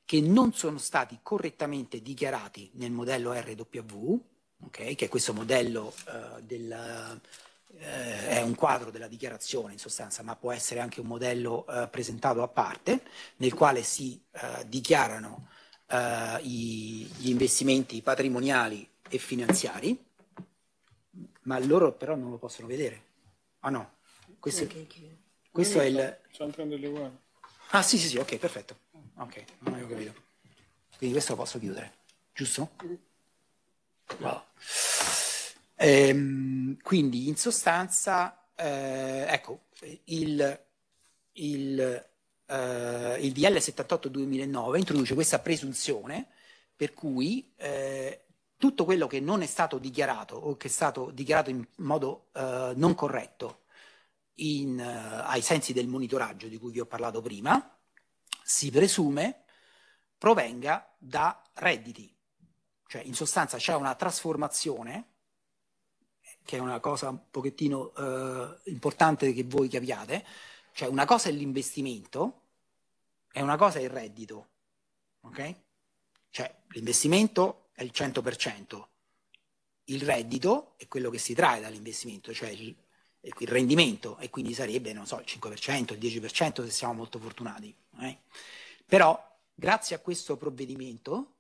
C: che non sono stati correttamente dichiarati nel modello RW, okay, che è questo modello uh, del, uh, è un quadro della dichiarazione in sostanza, ma può essere anche un modello uh, presentato a parte, nel quale si dichiarano i, gli investimenti patrimoniali e finanziari, ma loro però non lo possono vedere. Ah no, questo, questo è il... Ah sì sì sì, ok, perfetto. Ok, non avevo capito. Quindi questo lo posso chiudere, giusto? Wow. Ehm, quindi in sostanza, eh, ecco, il, il, eh, il DL 78-2009 introduce questa presunzione per cui eh, tutto quello che non è stato dichiarato o che è stato dichiarato in modo eh, non corretto in, eh, ai sensi del monitoraggio di cui vi ho parlato prima, si presume provenga da redditi. Cioè, in sostanza c'è una trasformazione, che è una cosa un pochettino eh, importante che voi capiate, cioè una cosa è l'investimento e una cosa è il reddito, ok? Cioè, l'investimento è il 100%, il reddito è quello che si trae dall'investimento, cioè il il rendimento e quindi sarebbe, non so, il 5%, il 10% se siamo molto fortunati. Eh? Però grazie a questo provvedimento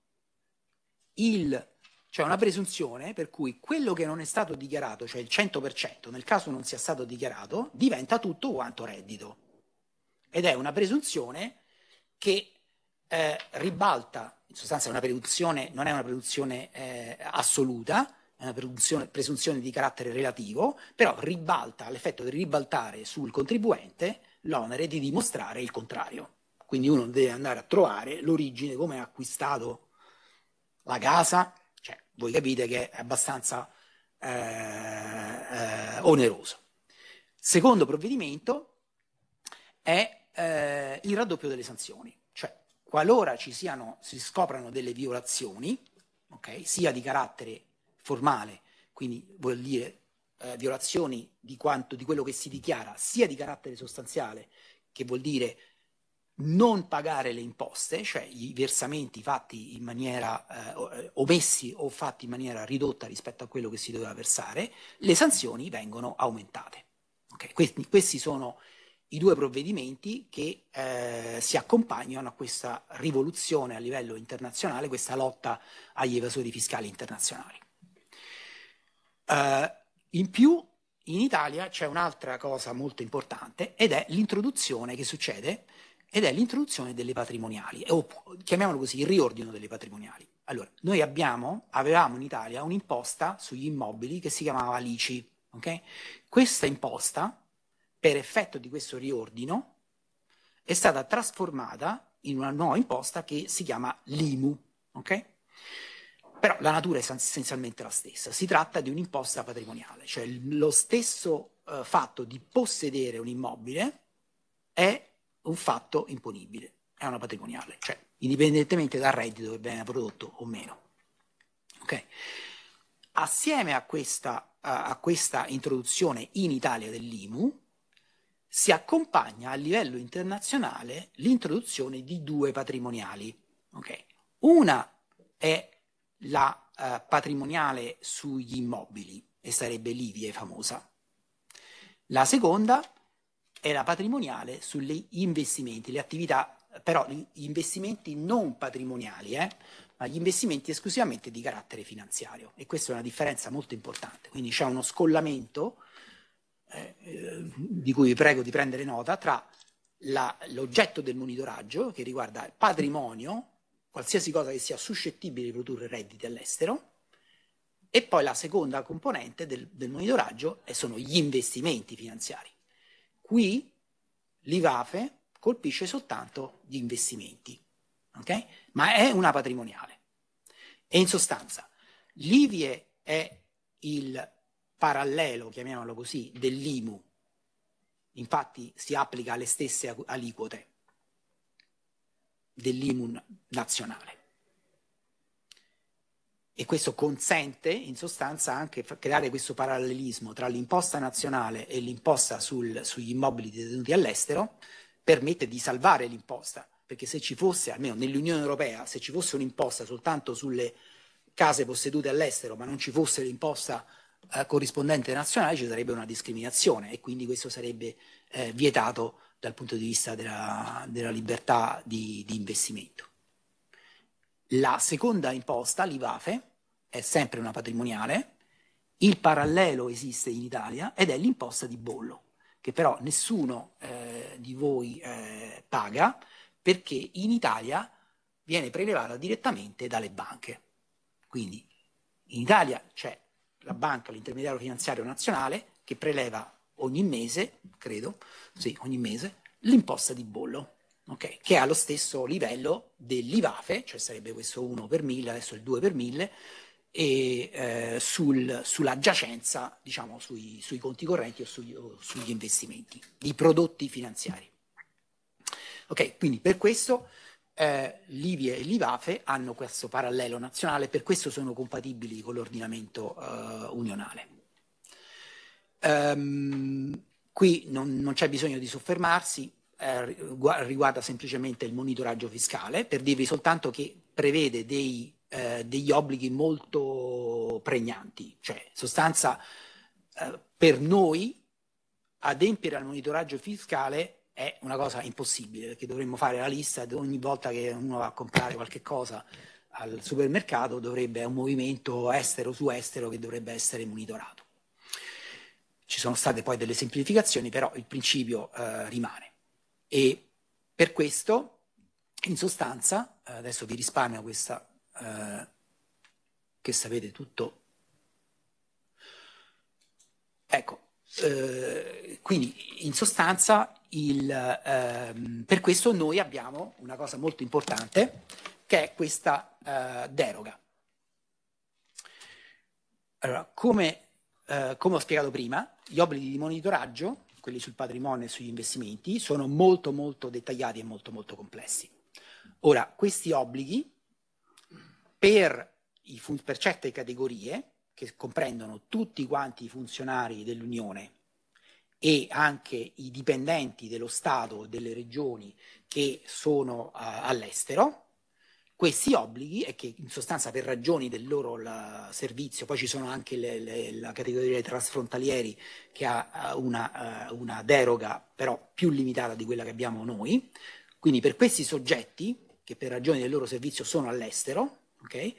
C: c'è cioè una presunzione per cui quello che non è stato dichiarato, cioè il 100%, nel caso non sia stato dichiarato, diventa tutto quanto reddito. Ed è una presunzione che eh, ribalta, in sostanza è una presunzione, non è una presunzione eh, assoluta, è una presunzione di carattere relativo, però ribalta, ha l'effetto di ribaltare sul contribuente l'onere di dimostrare il contrario. Quindi uno deve andare a trovare l'origine, come ha acquistato la casa, cioè voi capite che è abbastanza eh, eh, oneroso. Secondo provvedimento è eh, il raddoppio delle sanzioni, cioè qualora ci siano, si scoprano delle violazioni, okay, sia di carattere formale, quindi vuol dire eh, violazioni di, quanto, di quello che si dichiara, sia di carattere sostanziale, che vuol dire non pagare le imposte, cioè i versamenti fatti in maniera eh, eh, omessi o fatti in maniera ridotta rispetto a quello che si doveva versare, le sanzioni vengono aumentate. Okay? Questi, questi, sono i due provvedimenti che eh, si accompagnano a questa rivoluzione a livello internazionale, questa lotta agli evasori fiscali internazionali. Uh, in più, in Italia c'è un'altra cosa molto importante ed è l'introduzione che succede, ed è l'introduzione delle patrimoniali, o chiamiamolo così, il riordino delle patrimoniali. Allora, noi abbiamo, avevamo in Italia un'imposta sugli immobili che si chiamava l'ICI. Okay? Questa imposta, per effetto di questo riordino, è stata trasformata in una nuova imposta che si chiama l'IMU. Okay? però la natura è essenzialmente la stessa. Si tratta di un'imposta patrimoniale, cioè lo stesso eh, fatto di possedere un immobile è un fatto imponibile, è una patrimoniale, cioè indipendentemente dal reddito che viene prodotto o meno. Okay? Assieme a questa, a questa introduzione in Italia dell'IMU, si accompagna a livello internazionale l'introduzione di due patrimoniali. Okay? Una è la eh, patrimoniale sugli immobili e sarebbe Livie famosa. La seconda è la patrimoniale sugli investimenti, le attività, però gli investimenti non patrimoniali, eh, ma gli investimenti esclusivamente di carattere finanziario. E questa è una differenza molto importante. Quindi c'è uno scollamento, eh, eh di cui vi prego di prendere nota, tra la, l'oggetto del monitoraggio, che riguarda il patrimonio qualsiasi cosa che sia suscettibile di produrre redditi all'estero. E poi la seconda componente del, del monitoraggio sono gli investimenti finanziari. Qui l'IVAFE colpisce soltanto gli investimenti, okay? ma è una patrimoniale. E in sostanza, l'IVIE è il parallelo, chiamiamolo così, dell'IMU. Infatti si applica alle stesse aliquote dell'immun nazionale. E questo consente in sostanza anche creare questo parallelismo tra l'imposta nazionale e l'imposta sul, sugli immobili detenuti all'estero, permette di salvare l'imposta, perché se ci fosse, almeno nell'Unione Europea, se ci fosse un'imposta soltanto sulle case possedute all'estero, ma non ci fosse l'imposta eh, corrispondente nazionale, ci sarebbe una discriminazione e quindi questo sarebbe eh, vietato dal punto di vista della, della libertà di, di investimento. La seconda imposta, l'IVAFE, è sempre una patrimoniale, il parallelo esiste in Italia ed è l'imposta di bollo, che però nessuno eh, di voi eh, paga perché in Italia viene prelevata direttamente dalle banche. Quindi in Italia c'è la banca, l'intermediario finanziario nazionale, che preleva ogni mese, credo, sì, ogni mese, l'imposta di bollo. Okay, che è allo stesso livello dell'IVAFE, cioè sarebbe questo 1 per 1000, adesso il 2 per 1000, e eh, sul, sulla diciamo, sui, sui conti correnti o, sugli, o sugli investimenti, i prodotti finanziari. Ok, quindi per questo eh, l'IVIE e l'IVAFE hanno questo parallelo nazionale, per questo sono compatibili con l'ordinamento eh, unionale. Um, Qui non, non c'è bisogno di soffermarsi, eh, riguarda semplicemente il monitoraggio fiscale, per dirvi soltanto che prevede dei, eh, degli obblighi molto pregnanti, cioè in sostanza eh, per noi adempiere al monitoraggio fiscale è una cosa impossibile, perché dovremmo fare la lista ed ogni volta che uno va a comprare qualche cosa al supermercato dovrebbe un movimento estero su estero che dovrebbe essere monitorato. Ci sono state poi delle semplificazioni, però il principio eh, rimane. E per questo, in sostanza, eh, adesso vi risparmio questa, eh, che sapete tutto. Ecco, eh, quindi in sostanza, il, ehm, per questo noi abbiamo una cosa molto importante, che è questa eh, deroga. Allora, come eh, come ho spiegato prima, gli obblighi di monitoraggio, quelli sul patrimonio e sugli investimenti, sono molto molto dettagliati e molto molto complessi. Ora, questi obblighi per, i, per certe categorie, che comprendono tutti quanti i funzionari dell'Unione e anche i dipendenti dello Stato e delle regioni che sono uh, all'estero, questi obblighi e che in sostanza per ragioni del loro la, servizio, poi ci sono anche le, le, la categoria dei trasfrontalieri che ha una, eh, una deroga però più limitata di quella che abbiamo noi, quindi per questi soggetti che per ragioni del loro servizio sono all'estero, okay,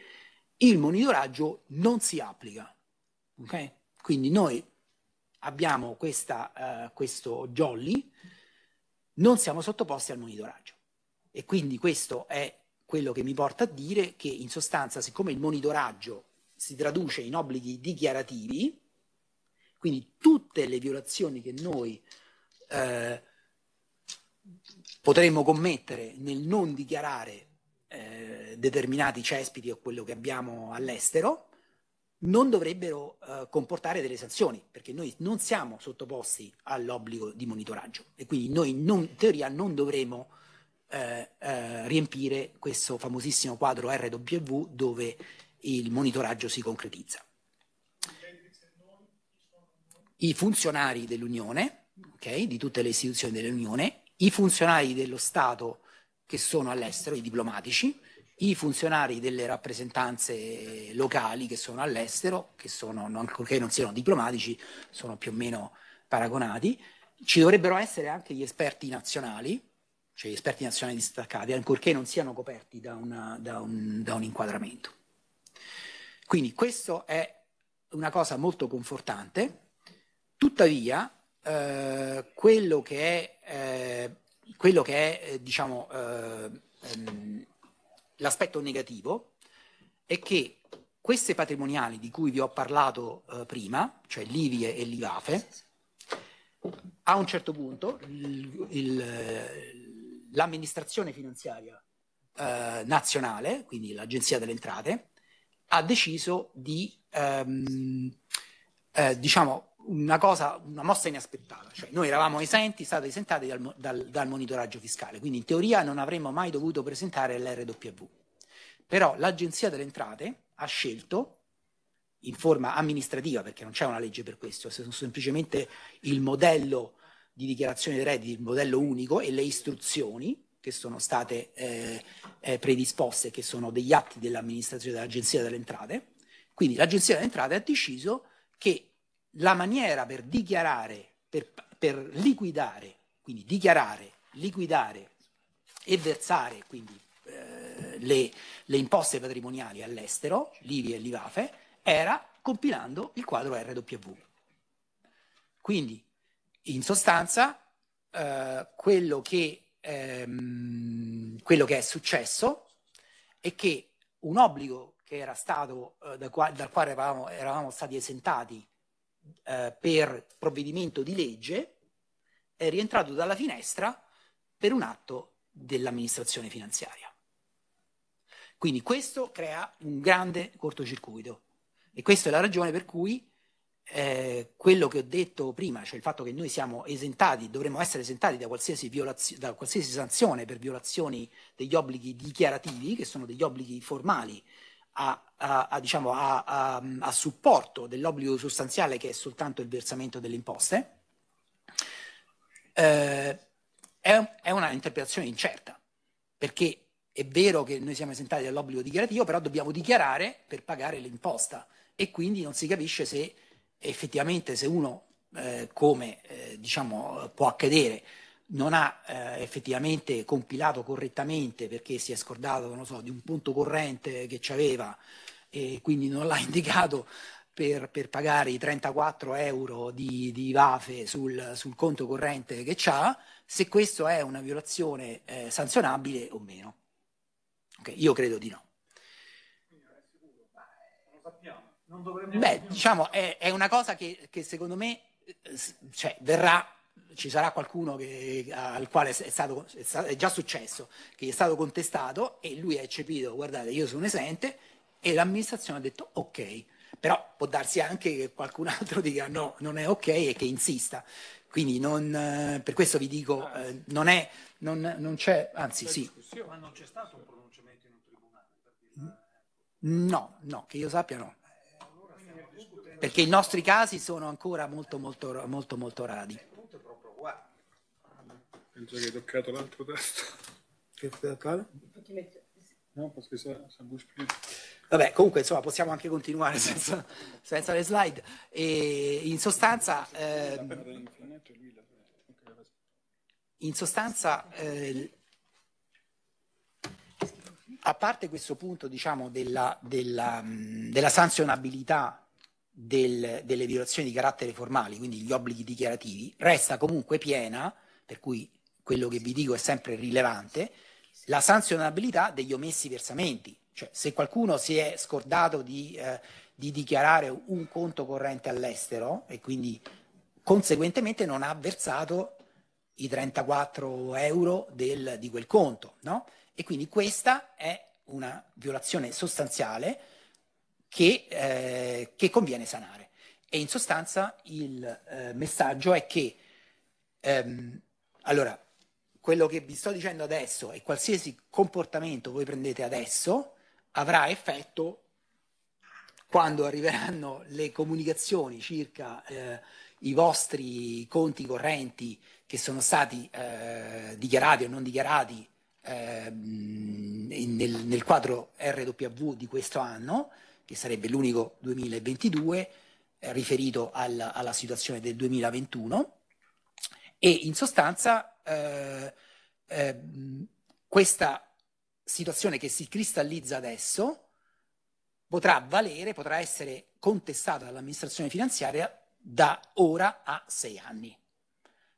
C: il monitoraggio non si applica. Okay? Quindi noi abbiamo questa, uh, questo jolly, non siamo sottoposti al monitoraggio e quindi questo è quello che mi porta a dire che in sostanza, siccome il monitoraggio si traduce in obblighi dichiarativi, quindi tutte le violazioni che noi eh, potremmo commettere nel non dichiarare eh, determinati cespiti o quello che abbiamo all'estero, non dovrebbero eh, comportare delle sanzioni, perché noi non siamo sottoposti all'obbligo di monitoraggio e quindi noi non, in teoria non dovremo eh, eh, riempire questo famosissimo quadro RW dove il monitoraggio si concretizza. I funzionari dell'Unione, okay, di tutte le istituzioni dell'Unione, i funzionari dello Stato che sono all'estero, i diplomatici, i funzionari delle rappresentanze locali che sono all'estero, che sono, ancorché non siano diplomatici, sono più o meno paragonati. Ci dovrebbero essere anche gli esperti nazionali, cioè gli esperti nazionali distaccati, ancorché non siano coperti da, una, da, un, da un inquadramento. Quindi questo è una cosa molto confortante, tuttavia eh, quello che è, eh, quello che è eh, diciamo, eh, ehm, l'aspetto negativo è che queste patrimoniali di cui vi ho parlato eh, prima, cioè l'IVIE e l'IVAFE, a un certo punto il, il l'amministrazione finanziaria eh, nazionale, quindi l'Agenzia delle Entrate, ha deciso di, ehm, eh, diciamo, una cosa, una mossa inaspettata. Cioè, noi eravamo esenti, stati esentati dal, dal, dal, monitoraggio fiscale, quindi in teoria non avremmo mai dovuto presentare l'RW. Però l'Agenzia delle Entrate ha scelto, in forma amministrativa, perché non c'è una legge per questo, se semplicemente il modello di dichiarazione dei redditi, il modello unico e le istruzioni che sono state eh, eh, predisposte, che sono degli atti dell'amministrazione dell'Agenzia delle Entrate. Quindi l'Agenzia delle Entrate ha deciso che la maniera per dichiarare, per, per liquidare, quindi dichiarare, liquidare e versare quindi, eh, le, le imposte patrimoniali all'estero, l'IVI e l'IVAFE, era compilando il quadro RW. Quindi in sostanza, eh, quello, che, ehm, quello, che, è successo è che un obbligo che era stato, eh, dal, quale, dal quale eravamo, eravamo, stati esentati eh, per provvedimento di legge, è rientrato dalla finestra per un atto dell'amministrazione finanziaria. Quindi questo crea un grande cortocircuito e questa è la ragione per cui eh, quello che ho detto prima, cioè il fatto che noi siamo esentati, dovremmo essere esentati da qualsiasi, violazio, da qualsiasi sanzione per violazioni degli obblighi dichiarativi, che sono degli obblighi formali a, a, a, diciamo, a supporto dell'obbligo sostanziale che è soltanto il versamento delle imposte, eh, è, è una interpretazione incerta, perché è vero che noi siamo esentati dall'obbligo dichiarativo, però dobbiamo dichiarare per pagare l'imposta e quindi non si capisce se effettivamente se uno, eh, come eh, diciamo, può accadere, non ha eh, effettivamente compilato correttamente perché si è scordato so, di un punto corrente che c'aveva e quindi non l'ha [laughs] indicato per, per pagare i 34 euro di, di IVAFE sul, sul, conto corrente che ha, se questo è una violazione eh, sanzionabile o meno. Okay, io credo di no. Beh, diciamo, è, è, una cosa che, che secondo me eh, cioè, verrà ci sarà qualcuno che, al quale è, stato, è, stato, è, già successo, che gli è stato contestato e lui ha eccepito, guardate, io sono esente e l'amministrazione ha detto ok, però può darsi anche che qualcun altro dica no, non è ok e che insista. Quindi non, eh, per questo vi dico, ah, eh, non, è, non, non c'è, anzi sì.
D: Ma non c'è stato un pronunciamento in
C: un tribunale? No, no, che io sappia no perché i nostri casi sono ancora molto, molto, molto, molto radi.
A: Penso che hai toccato l'altro testo.
C: Che testo? No, perché sa, sa Vabbè, comunque, insomma, possiamo anche continuare senza, senza le slide. E in sostanza... Eh, in sostanza eh, a parte questo punto diciamo, della, della, della sanzionabilità del, delle violazioni di carattere formali, quindi gli obblighi dichiarativi, resta comunque piena, per cui quello che vi dico è sempre rilevante, la sanzionabilità degli omessi versamenti. Cioè, se qualcuno si è scordato di, eh, di dichiarare un conto corrente all'estero e quindi conseguentemente non ha versato i 34 euro del, di quel conto, no? E quindi questa è una violazione sostanziale che, eh, che conviene sanare. E in sostanza il eh, messaggio è che, ehm, allora, quello che vi sto dicendo adesso e qualsiasi comportamento voi prendete adesso avrà effetto quando arriveranno le comunicazioni circa eh, i vostri conti correnti che sono stati eh, dichiarati o non dichiarati eh, nel, nel, quadro RW di questo anno, che sarebbe l'unico 2022 eh, riferito al, alla situazione del 2021 e in sostanza eh, eh, questa situazione che si cristallizza adesso potrà valere, potrà essere contestata dall'amministrazione finanziaria da ora a sei anni.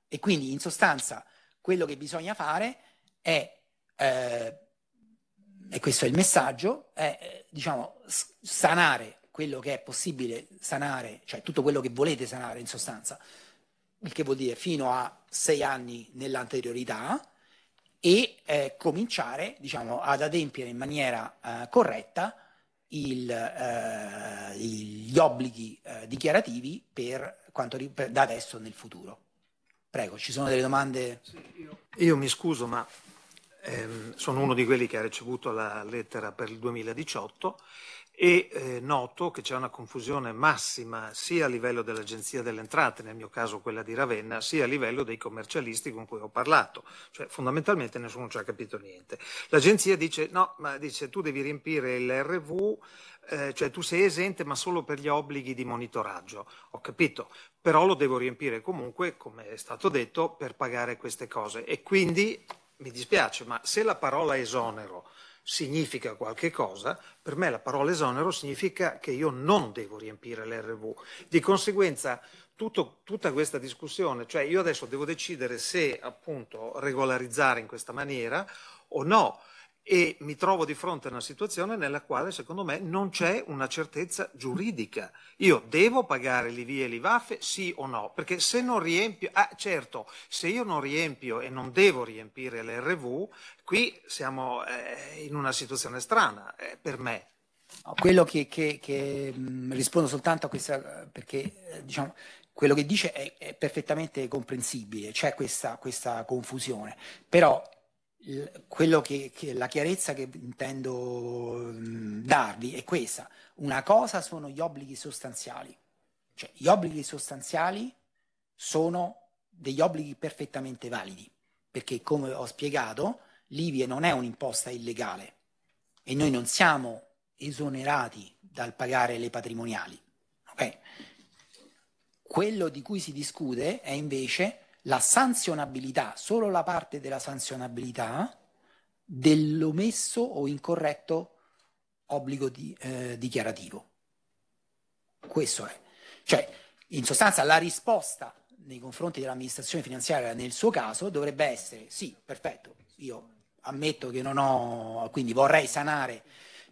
C: E quindi in sostanza quello che bisogna fare è eh, e questo è il messaggio, è eh, diciamo, sanare quello che è possibile sanare, cioè tutto quello che volete sanare in sostanza, il che vuol dire fino a sei anni nell'anteriorità e eh, cominciare diciamo, ad adempiere in maniera eh, corretta il, eh, gli obblighi eh, dichiarativi per quanto per, da adesso nel futuro. Prego,
D: ci sono delle domande? Sì, io... io mi scuso, ma ehm, sono uno di quelli che ha ricevuto la lettera per il 2018 e eh, noto che c'è una confusione massima sia a livello dell'Agenzia delle Entrate, nel mio caso quella di Ravenna, sia a livello dei commercialisti con cui ho parlato, cioè fondamentalmente nessuno ci ha capito niente. L'Agenzia dice no, ma dice tu devi riempire l'RV, eh, cioè tu sei esente ma solo per gli obblighi di monitoraggio, ho capito, però lo devo riempire comunque, come è stato detto, per pagare queste cose e quindi mi dispiace, ma se la parola esonero significa qualche cosa, per me la parola esonero significa che io non devo riempire l'RV. Di conseguenza tutto, tutta questa discussione, cioè io adesso devo decidere se appunto regolarizzare in questa maniera o no e mi trovo di fronte a una situazione nella quale secondo me non c'è una certezza giuridica. Io devo pagare l'IVI e l'IVAF sì o no? Perché se non riempio, ah certo, se io non riempio e non devo riempire l'RV, qui siamo eh, in una situazione strana eh, per me.
C: Quello che, che, che mh, mm, rispondo soltanto a questa, perché eh, diciamo, quello che dice è, è perfettamente comprensibile, c'è questa, questa confusione, però che, che, la chiarezza che intendo mm, darvi è questa. Una cosa sono gli obblighi sostanziali. Cioè, gli obblighi sostanziali sono degli obblighi perfettamente validi, perché come ho spiegato, l'IVIE non è un'imposta illegale e noi non siamo esonerati dal pagare le patrimoniali. Okay? Quello di cui si discute è invece la sanzionabilità, solo la parte della sanzionabilità dell'omesso o incorretto obbligo di, eh, dichiarativo. Questo è. Cioè, in sostanza, la risposta nei confronti dell'amministrazione finanziaria nel suo caso dovrebbe essere sì, perfetto, io ammetto che non ho, quindi vorrei sanare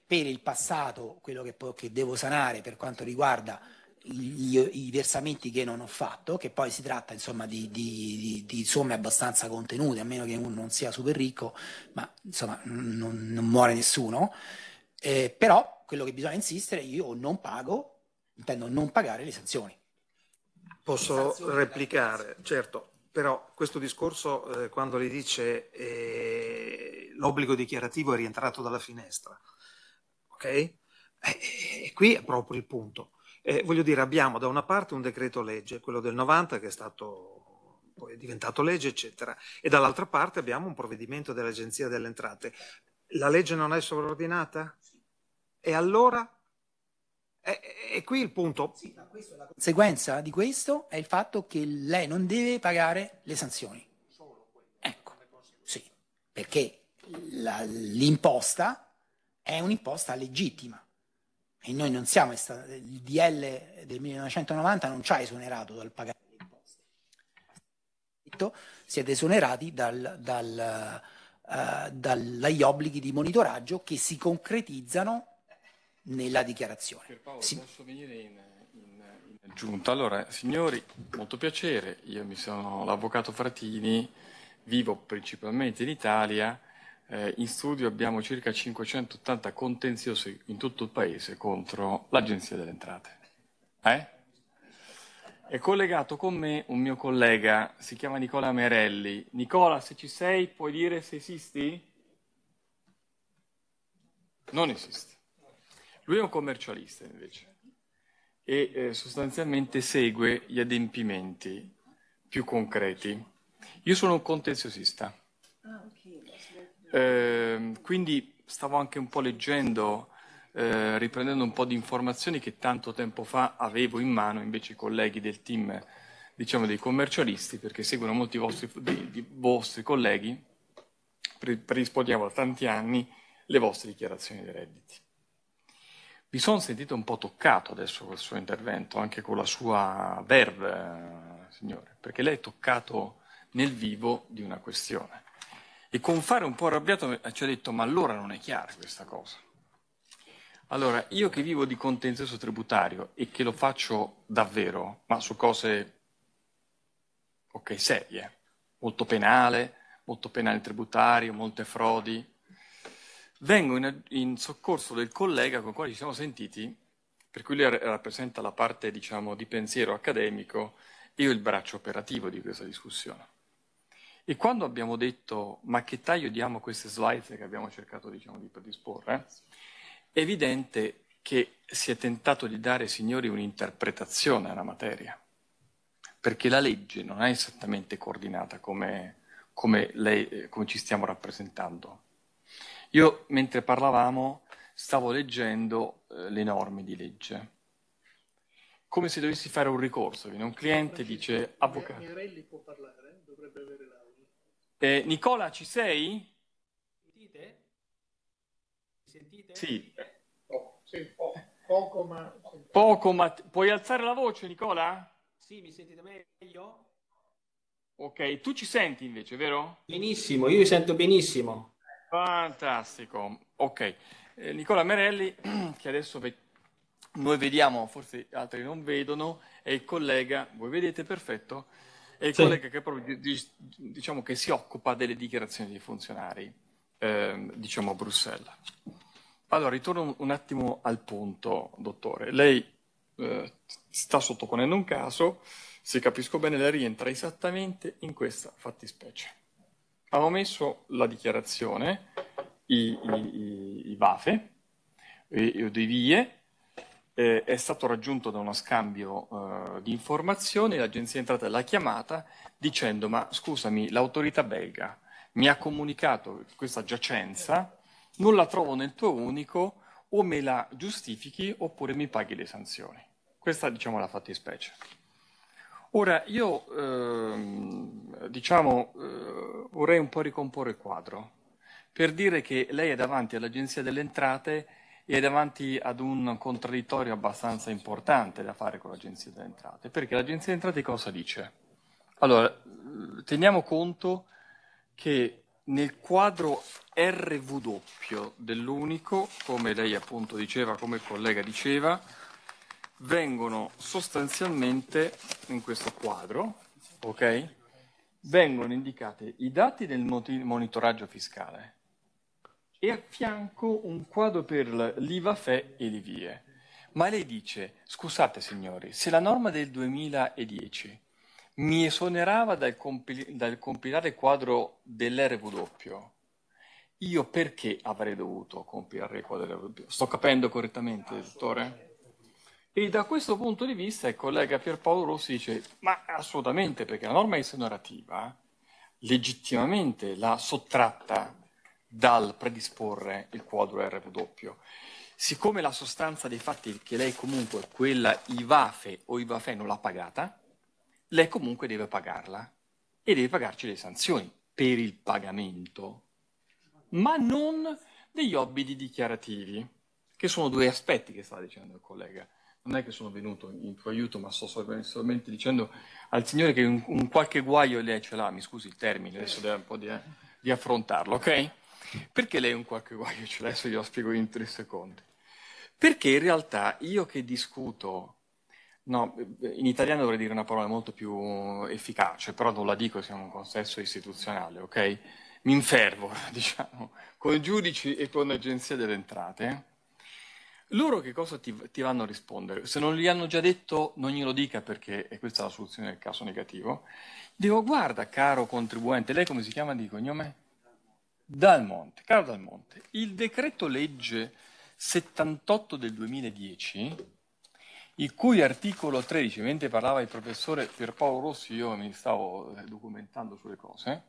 C: per il passato quello che, che devo sanare per quanto riguarda i, i, versamenti che non ho fatto, che poi si tratta insomma di, di, di, somme abbastanza contenute, a meno che uno non sia super ricco, ma insomma non, non muore nessuno, eh, però quello che bisogna insistere, io non pago, intendo non pagare le sanzioni.
D: Posso le sanzioni replicare, certo, però questo discorso eh, quando le dice eh, l'obbligo dichiarativo è rientrato dalla finestra, ok? E eh, eh, eh, qui è proprio il punto eh, voglio dire, abbiamo da una parte un decreto legge, quello del 90 che è stato poi è diventato legge, eccetera, e dall'altra parte abbiamo un provvedimento dell'Agenzia delle Entrate. La legge non è sovraordinata? E allora? E, e qui il
C: punto. Sì, ma la conseguenza di questo è il fatto che lei non deve pagare le sanzioni. Ecco, sì, perché la, l'imposta è un'imposta legittima e noi non siamo stati, il DL del 1990 non ci ha esonerato dal pagare le imposte. Siete esonerati dal, dal, uh, dagli obblighi di monitoraggio che si concretizzano nella dichiarazione. Per Paolo, si... posso venire in, in,
E: in giunta? Allora, signori, molto piacere, io mi sono l'avvocato Fratini, vivo principalmente in Italia eh, in studio abbiamo circa 580 contenziosi in tutto il paese contro l'Agenzia delle Entrate. Eh? È collegato con me un mio collega, si chiama Nicola Merelli. Nicola, se ci sei, puoi dire se esisti? Non esiste. Lui è un commercialista invece e eh, sostanzialmente segue gli adempimenti più concreti. Io sono un contenziosista.
B: Ah, okay.
E: Ehm, quindi stavo anche un po' leggendo, eh, riprendendo un po' di informazioni che tanto tempo fa avevo in mano, invece i colleghi del team, diciamo dei commercialisti, perché seguono molti vostri, dei, dei vostri colleghi, predisponiamo da tanti anni le vostre dichiarazioni dei redditi. Mi sono sentito un po' toccato adesso col suo intervento, anche con la sua verve, eh, signore, perché lei è toccato nel vivo di una questione e con fare un po' arrabbiato ci ha detto ma allora non è chiara questa cosa. Allora, io che vivo di contenzioso tributario e che lo faccio davvero, ma su cose, ok, serie, molto penale, molto penale tributario, molte frodi, vengo in, in soccorso del collega con il quale ci siamo sentiti, per cui lui rappresenta la parte, diciamo, di pensiero accademico, io il braccio operativo di questa discussione. E quando abbiamo detto ma che taglio diamo queste slide che abbiamo cercato diciamo, di predisporre, è evidente che si è tentato di dare, signori, un'interpretazione alla materia, perché la legge non è esattamente coordinata come, come, lei, eh, come ci stiamo rappresentando. Io, mentre parlavamo, stavo leggendo eh, le norme di legge come se dovessi fare un ricorso. Viene un cliente e dice avvocato.
B: Mirelli può parlare, dovrebbe avere la
E: eh, Nicola, ci sei?
B: Sentite?
E: Sentite? Sì.
F: Oh, sì oh, poco, ma...
E: poco, ma... Puoi alzare la voce, Nicola? Sì, mi sentite meglio? Ok, tu ci senti invece, vero? Benissimo, io mi sento
F: benissimo.
E: Fantastico. Ok, eh, Nicola Merelli, [clears throat] che adesso ve- noi vediamo, forse altri non vedono, è il collega, voi vedete perfetto, è il sì. collega che, proprio, diciamo, che si occupa delle dichiarazioni dei funzionari, eh, diciamo a Bruxelles. Allora, ritorno un attimo al punto, dottore. Lei eh, sta sottoponendo un caso, se capisco bene, lei rientra esattamente in questa fattispecie. Ha omesso la dichiarazione, i, i, i, i VAFE, i, i ODVIE, eh, è stato raggiunto da uno scambio eh, di informazioni, l'agenzia entrata l'ha chiamata dicendo ma scusami, l'autorità belga mi ha comunicato questa giacenza, non la trovo nel tuo unico, o me la giustifichi oppure mi paghi le sanzioni. Questa diciamo la fattispecie. Ora io ehm, diciamo, eh, vorrei un po' ricomporre il quadro per dire che lei è davanti all'Agenzia delle Entrate è davanti ad un contraddittorio abbastanza importante da fare con l'Agenzia delle Entrate, perché l'Agenzia delle Entrate cosa dice? Allora, teniamo conto che nel quadro RW dell'unico, come lei appunto diceva, come il collega diceva, vengono sostanzialmente in questo quadro, ok? Vengono indicati i dati del monitoraggio fiscale, e a fianco un quadro per l'IVAFE e l'IVIE. Ma lei dice, scusate signori, se la norma del 2010 mi esonerava dal, compil- dal compilare il quadro dell'RW, io perché avrei dovuto compilare il quadro dell'RW? Sto capendo correttamente, ah, dottore? E da questo punto di vista il collega Pierpaolo Rossi dice, ma assolutamente, perché la norma esonerativa, legittimamente l'ha sottratta dal predisporre il quadro RW. Siccome la sostanza dei fatti è che lei comunque quella IVAFE o IVAFE non l'ha pagata, lei comunque deve pagarla e deve pagarci le sanzioni per il pagamento, ma non degli obblighi dichiarativi, che sono due aspetti che stava dicendo il collega. Non è che sono venuto in tuo aiuto, ma sto solamente dicendo al Signore che un, un qualche guaio lei ce l'ha, mi scusi il termine, adesso deve un po' di, eh, di affrontarlo, ok? Perché lei un qualche guaio ce l'ha? Adesso glielo spiego in tre secondi. Perché in realtà io che discuto, no, in italiano dovrei dire una parola molto più efficace, però non la dico, siamo in un consesso istituzionale, ok? Mi infervo, [laughs] diciamo, con i giudici e con l'agenzia delle entrate. Loro che cosa ti, ti, vanno a rispondere? Se non gli hanno già detto, non glielo dica perché e questa è la soluzione del caso negativo. Dico, guarda, caro contribuente, lei come si chiama di cognome? Dal Monte, caro Dal Monte, il decreto legge 78 del 2010, il cui articolo 13, mentre parlava il professore Pierpaolo Rossi, io mi stavo eh, documentando sulle cose,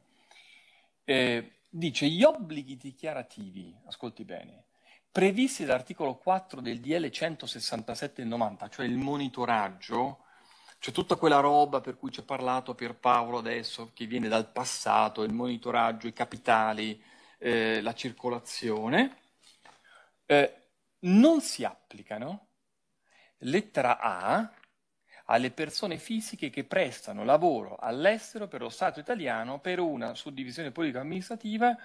E: eh, dice gli obblighi dichiarativi, ascolti bene, previsti dall'articolo 4 del DL 167 del 90, cioè il monitoraggio, cioè tutta quella roba per cui ci ha parlato Pierpaolo adesso, che viene dal passato, il monitoraggio, i capitali, eh, la circolazione, eh, non si applicano, lettera A, alle persone fisiche che prestano lavoro all'estero per lo Stato italiano per una suddivisione politico-amministrativa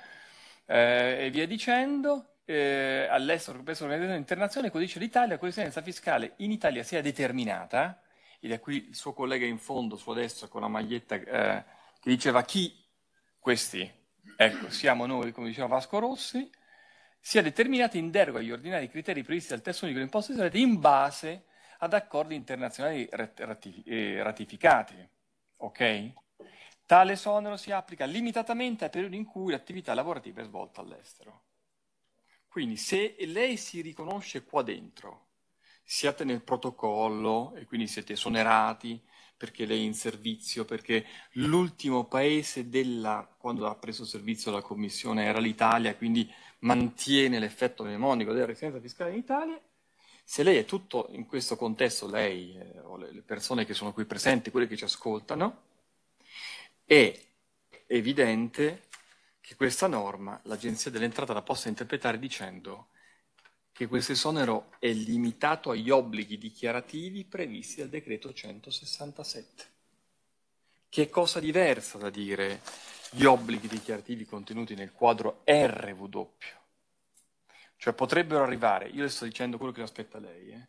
E: eh, e via dicendo, eh, all'estero presso l'organizzazione internazionale, codice l'Italia, coesistenza fiscale in Italia sia determinata, ed è qui il suo collega in fondo, sulla destra, con la maglietta eh, che diceva chi questi Ecco, siamo noi, come diceva Vasco Rossi, sia determinata in deroga agli ordinari criteri previsti dal testo unico dell'imposta di in base ad accordi internazionali eh, ratificati. Ok? Tale sonero si applica limitatamente ai periodi in cui l'attività lavorativa è svolta all'estero. Quindi se lei si riconosce qua dentro, siate nel protocollo e quindi siete esonerati, perché lei è in servizio, perché l'ultimo paese della, quando ha preso servizio la Commissione era l'Italia, quindi mantiene l'effetto mnemonico della residenza fiscale in Italia. Se lei è tutto in questo contesto, lei eh, o le persone che sono qui presenti, quelle che ci ascoltano, è evidente che questa norma l'Agenzia dell'Entrata la possa interpretare dicendo che questo esonero è limitato agli obblighi dichiarativi previsti dal decreto 167. Che cosa diversa da dire gli obblighi dichiarativi contenuti nel quadro RW. Cioè potrebbero arrivare, io le sto dicendo quello che aspetta lei, eh,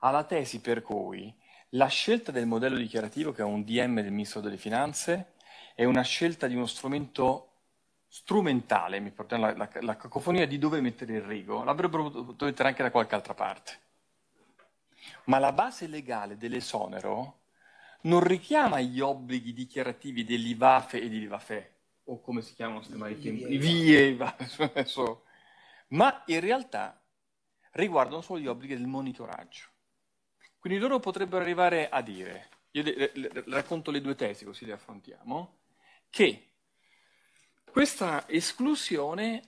E: alla tesi per cui la scelta del modello dichiarativo, che è un DM del Ministro delle Finanze, è una scelta di uno strumento strumentale, mi portiamo la, la, la, cacofonia di dove mettere il rigo, l'avrebbero potuto mettere anche da qualche altra parte. Ma la base legale dell'esonero non richiama gli obblighi dichiarativi dell'IVAFE e dell'IVAFE, o come si chiamano queste marittime, vie, [laughs] ma in realtà riguardano solo gli obblighi del monitoraggio. Quindi loro potrebbero arrivare a dire, io le, le, le, racconto le due tesi così le affrontiamo, che questa esclusione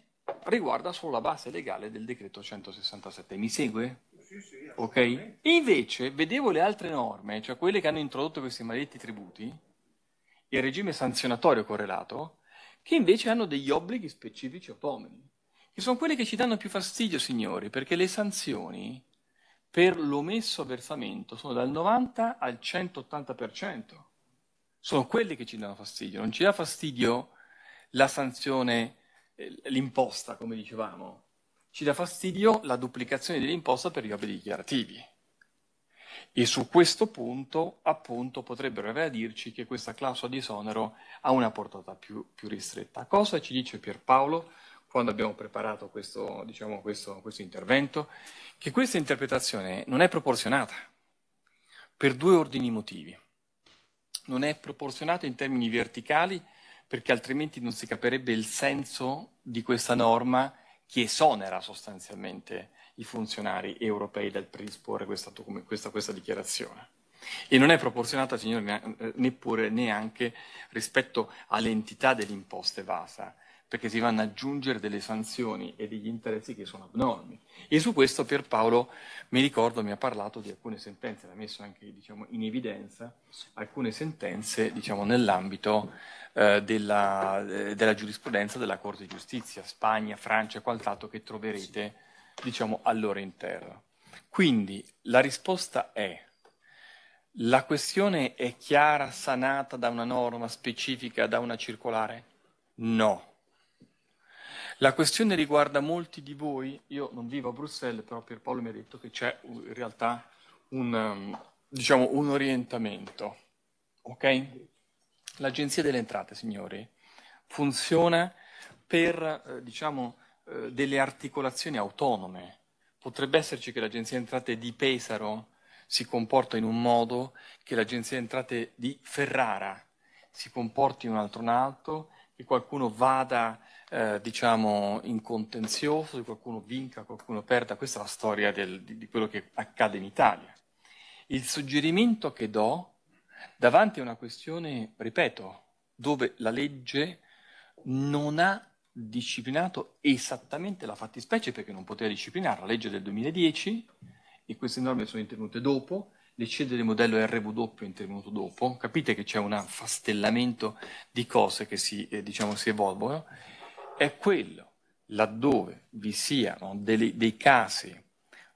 E: riguarda solo la base legale del decreto 167. Mi segue? Sì, sì, ok? Invece, vedevo le altre norme, cioè quelle che hanno introdotto questi maledetti tributi, il regime sanzionatorio correlato, che invece hanno degli obblighi specifici autonomi, che sono quelli che ci danno più fastidio, signori, perché le sanzioni per l'omesso versamento sono dal 90 al 180%. Sono quelli che ci danno fastidio, non ci dà fastidio la sanzione, eh, l'imposta, come dicevamo. Ci dà fastidio la duplicazione dell'imposta per gli obblighi dichiarativi. E su questo punto, appunto, potrebbero avere a dirci che questa clausola di sonero ha una portata più, più, ristretta. Cosa ci dice Pierpaolo quando abbiamo preparato questo, diciamo, questo, questo intervento? Che questa interpretazione non è proporzionata per due ordini motivi. Non è proporzionata in termini verticali perché altrimenti non si capirebbe il senso di questa norma che esonera sostanzialmente i funzionari europei dal predisporre questa, questa, questa dichiarazione. E non è proporzionata, signori, eh, neppure neanche rispetto all'entità dell'imposta evasa perché si vanno ad aggiungere delle sanzioni e degli interessi che sono abnormi. E su questo Pierpaolo, mi ricordo, mi ha parlato di alcune sentenze, l'ha messo anche diciamo, in evidenza, alcune sentenze diciamo, nell'ambito eh, della, eh, della, giurisprudenza della Corte di Giustizia, Spagna, Francia e quant'altro che troverete diciamo, al loro interno. Quindi la risposta è la questione è chiara, sanata da una norma specifica, da una circolare? No. La questione riguarda molti di voi, io non vivo a Bruxelles, però Pierpaolo mi ha detto che c'è uh, in realtà un, um, diciamo, un orientamento. Okay? L'Agenzia delle Entrate, signori, funziona per eh, diciamo, eh, delle articolazioni autonome. Potrebbe esserci che l'Agenzia delle Entrate di Pesaro si comporta in un modo, che l'Agenzia delle Entrate di Ferrara si comporti in un altro, un altro, che qualcuno vada eh, diciamo in contenzioso, qualcuno vinca, qualcuno perda, questa è la storia del, di, di quello che accade in Italia. Il suggerimento che do davanti a una questione, ripeto, dove la legge non ha disciplinato esattamente la fattispecie perché non poteva disciplinare la legge del 2010 e queste norme sono intervenute dopo, le l'eccedio del modello RW è intervenuto dopo, capite che c'è un affastellamento di cose che si, eh, diciamo, si evolvono è quello laddove vi siano dei, dei casi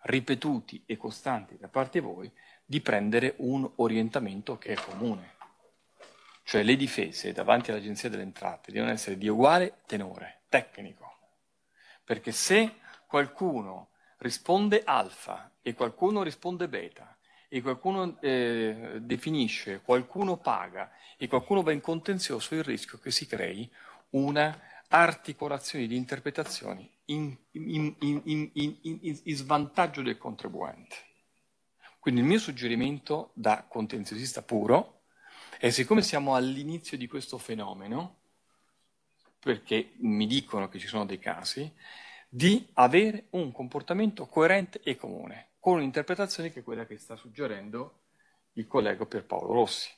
E: ripetuti e costanti da parte di voi di prendere un orientamento che è comune. Cioè le difese davanti all'Agenzia delle Entrate devono essere di uguale tenore tecnico. Perché se qualcuno risponde alfa e qualcuno risponde beta e qualcuno eh, definisce, qualcuno paga e qualcuno va in contenzioso, il rischio che si crei una articolazioni di interpretazioni in, in, in, in svantaggio del contribuente. Quindi il mio suggerimento da contenziosista puro è siccome siamo all'inizio di questo fenomeno, perché mi dicono che ci sono dei casi, di avere un comportamento coerente e comune, con un'interpretazione che è quella che sta suggerendo il collega Pierpaolo Rossi,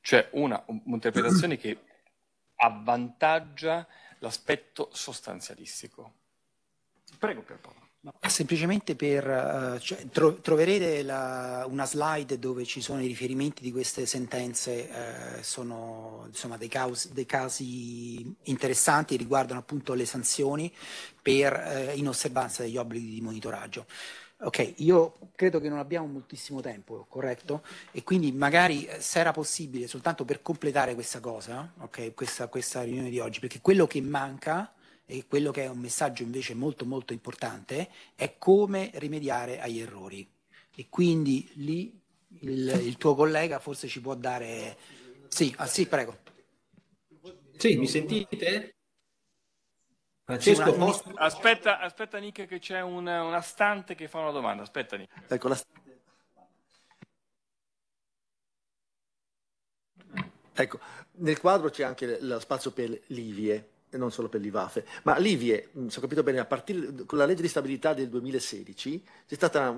E: cioè una, un'interpretazione che avvantaggia l'aspetto sostanzialistico. Prego per Pierpaolo.
C: Semplicemente per, eh, cioè, tro, troverete la, una slide dove ci sono i riferimenti di queste sentenze, eh, sono insomma, dei, causi, dei, casi interessanti, riguardano appunto le sanzioni per, eh, in osservanza degli obblighi di monitoraggio. Ok, io credo che non abbiamo moltissimo tempo, corretto? E quindi magari eh, se era possibile soltanto per completare questa cosa, okay, questa, questa riunione di oggi, perché quello che manca e quello che è un messaggio invece molto molto importante è come rimediare agli errori. E quindi lì il, il tuo collega forse ci può dare... Sì, ah, sì, prego. Sì,
B: mi
E: sentite?
B: Francesco, una... posso... Oh.
E: aspetta, aspetta Nick che c'è una, una, stante che fa una domanda. Aspetta Nick.
F: Ecco, la... ecco nel quadro c'è anche lo spazio per l'IVIE e non solo per l'IVAFE, ma l'IVIE, mm, se ho capito bene, a partire con la legge di stabilità del 2016, c'è stata,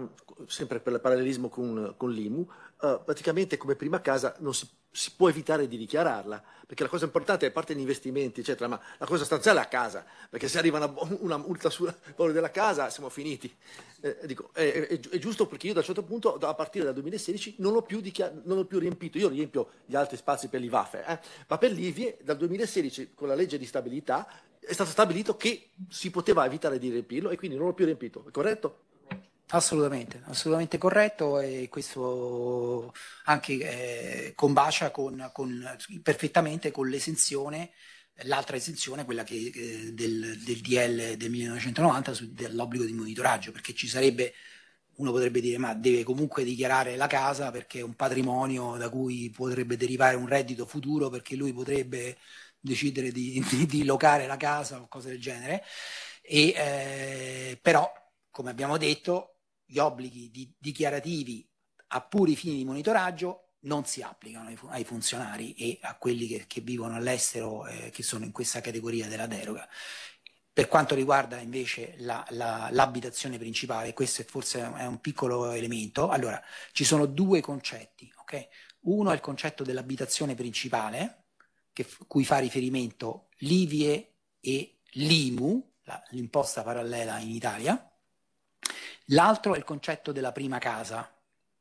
F: sempre per il parallelismo con, con l'IMU, eh, praticamente come prima casa non si, si, può evitare di dichiararla, perché la cosa importante è a parte gli investimenti, eccetera, ma la cosa stanziale è la casa, perché se arriva una, una multa sul valore della casa siamo finiti. Eh, dico, è, è, è, giusto perché io da un certo punto, a partire dal 2016, non ho più, dichiar- non ho più riempito, io riempio gli altri spazi per l'IVAFE, eh? ma per l'IVIE dal 2016 con la legge di stabilità è stato stabilito che si poteva evitare di riempirlo e quindi non l'ho più riempito, è corretto?
C: Assolutamente, assolutamente corretto e questo anche eh, combacia con, con, perfettamente con l'esenzione, l'altra esenzione, quella che, eh, del, del, DL del 1990 su, dell'obbligo di monitoraggio, perché ci sarebbe, uno potrebbe dire ma deve comunque dichiarare la casa perché è un patrimonio da cui potrebbe derivare un reddito futuro perché lui potrebbe decidere di, [laughs] di, di locare la casa o cose del genere, e, eh, però come abbiamo detto gli obblighi di dichiarativi a puri fini di monitoraggio non si applicano ai, ai funzionari e a quelli che, che vivono all'estero eh, che sono in questa categoria della deroga. Per quanto riguarda invece la, la, l'abitazione principale, questo è forse è un piccolo elemento, allora ci sono due concetti. Okay? Uno è il concetto dell'abitazione principale, che, cui fa riferimento l'IVIE e l'IMU, la, l'imposta parallela in Italia, L'altro è il concetto della prima casa, a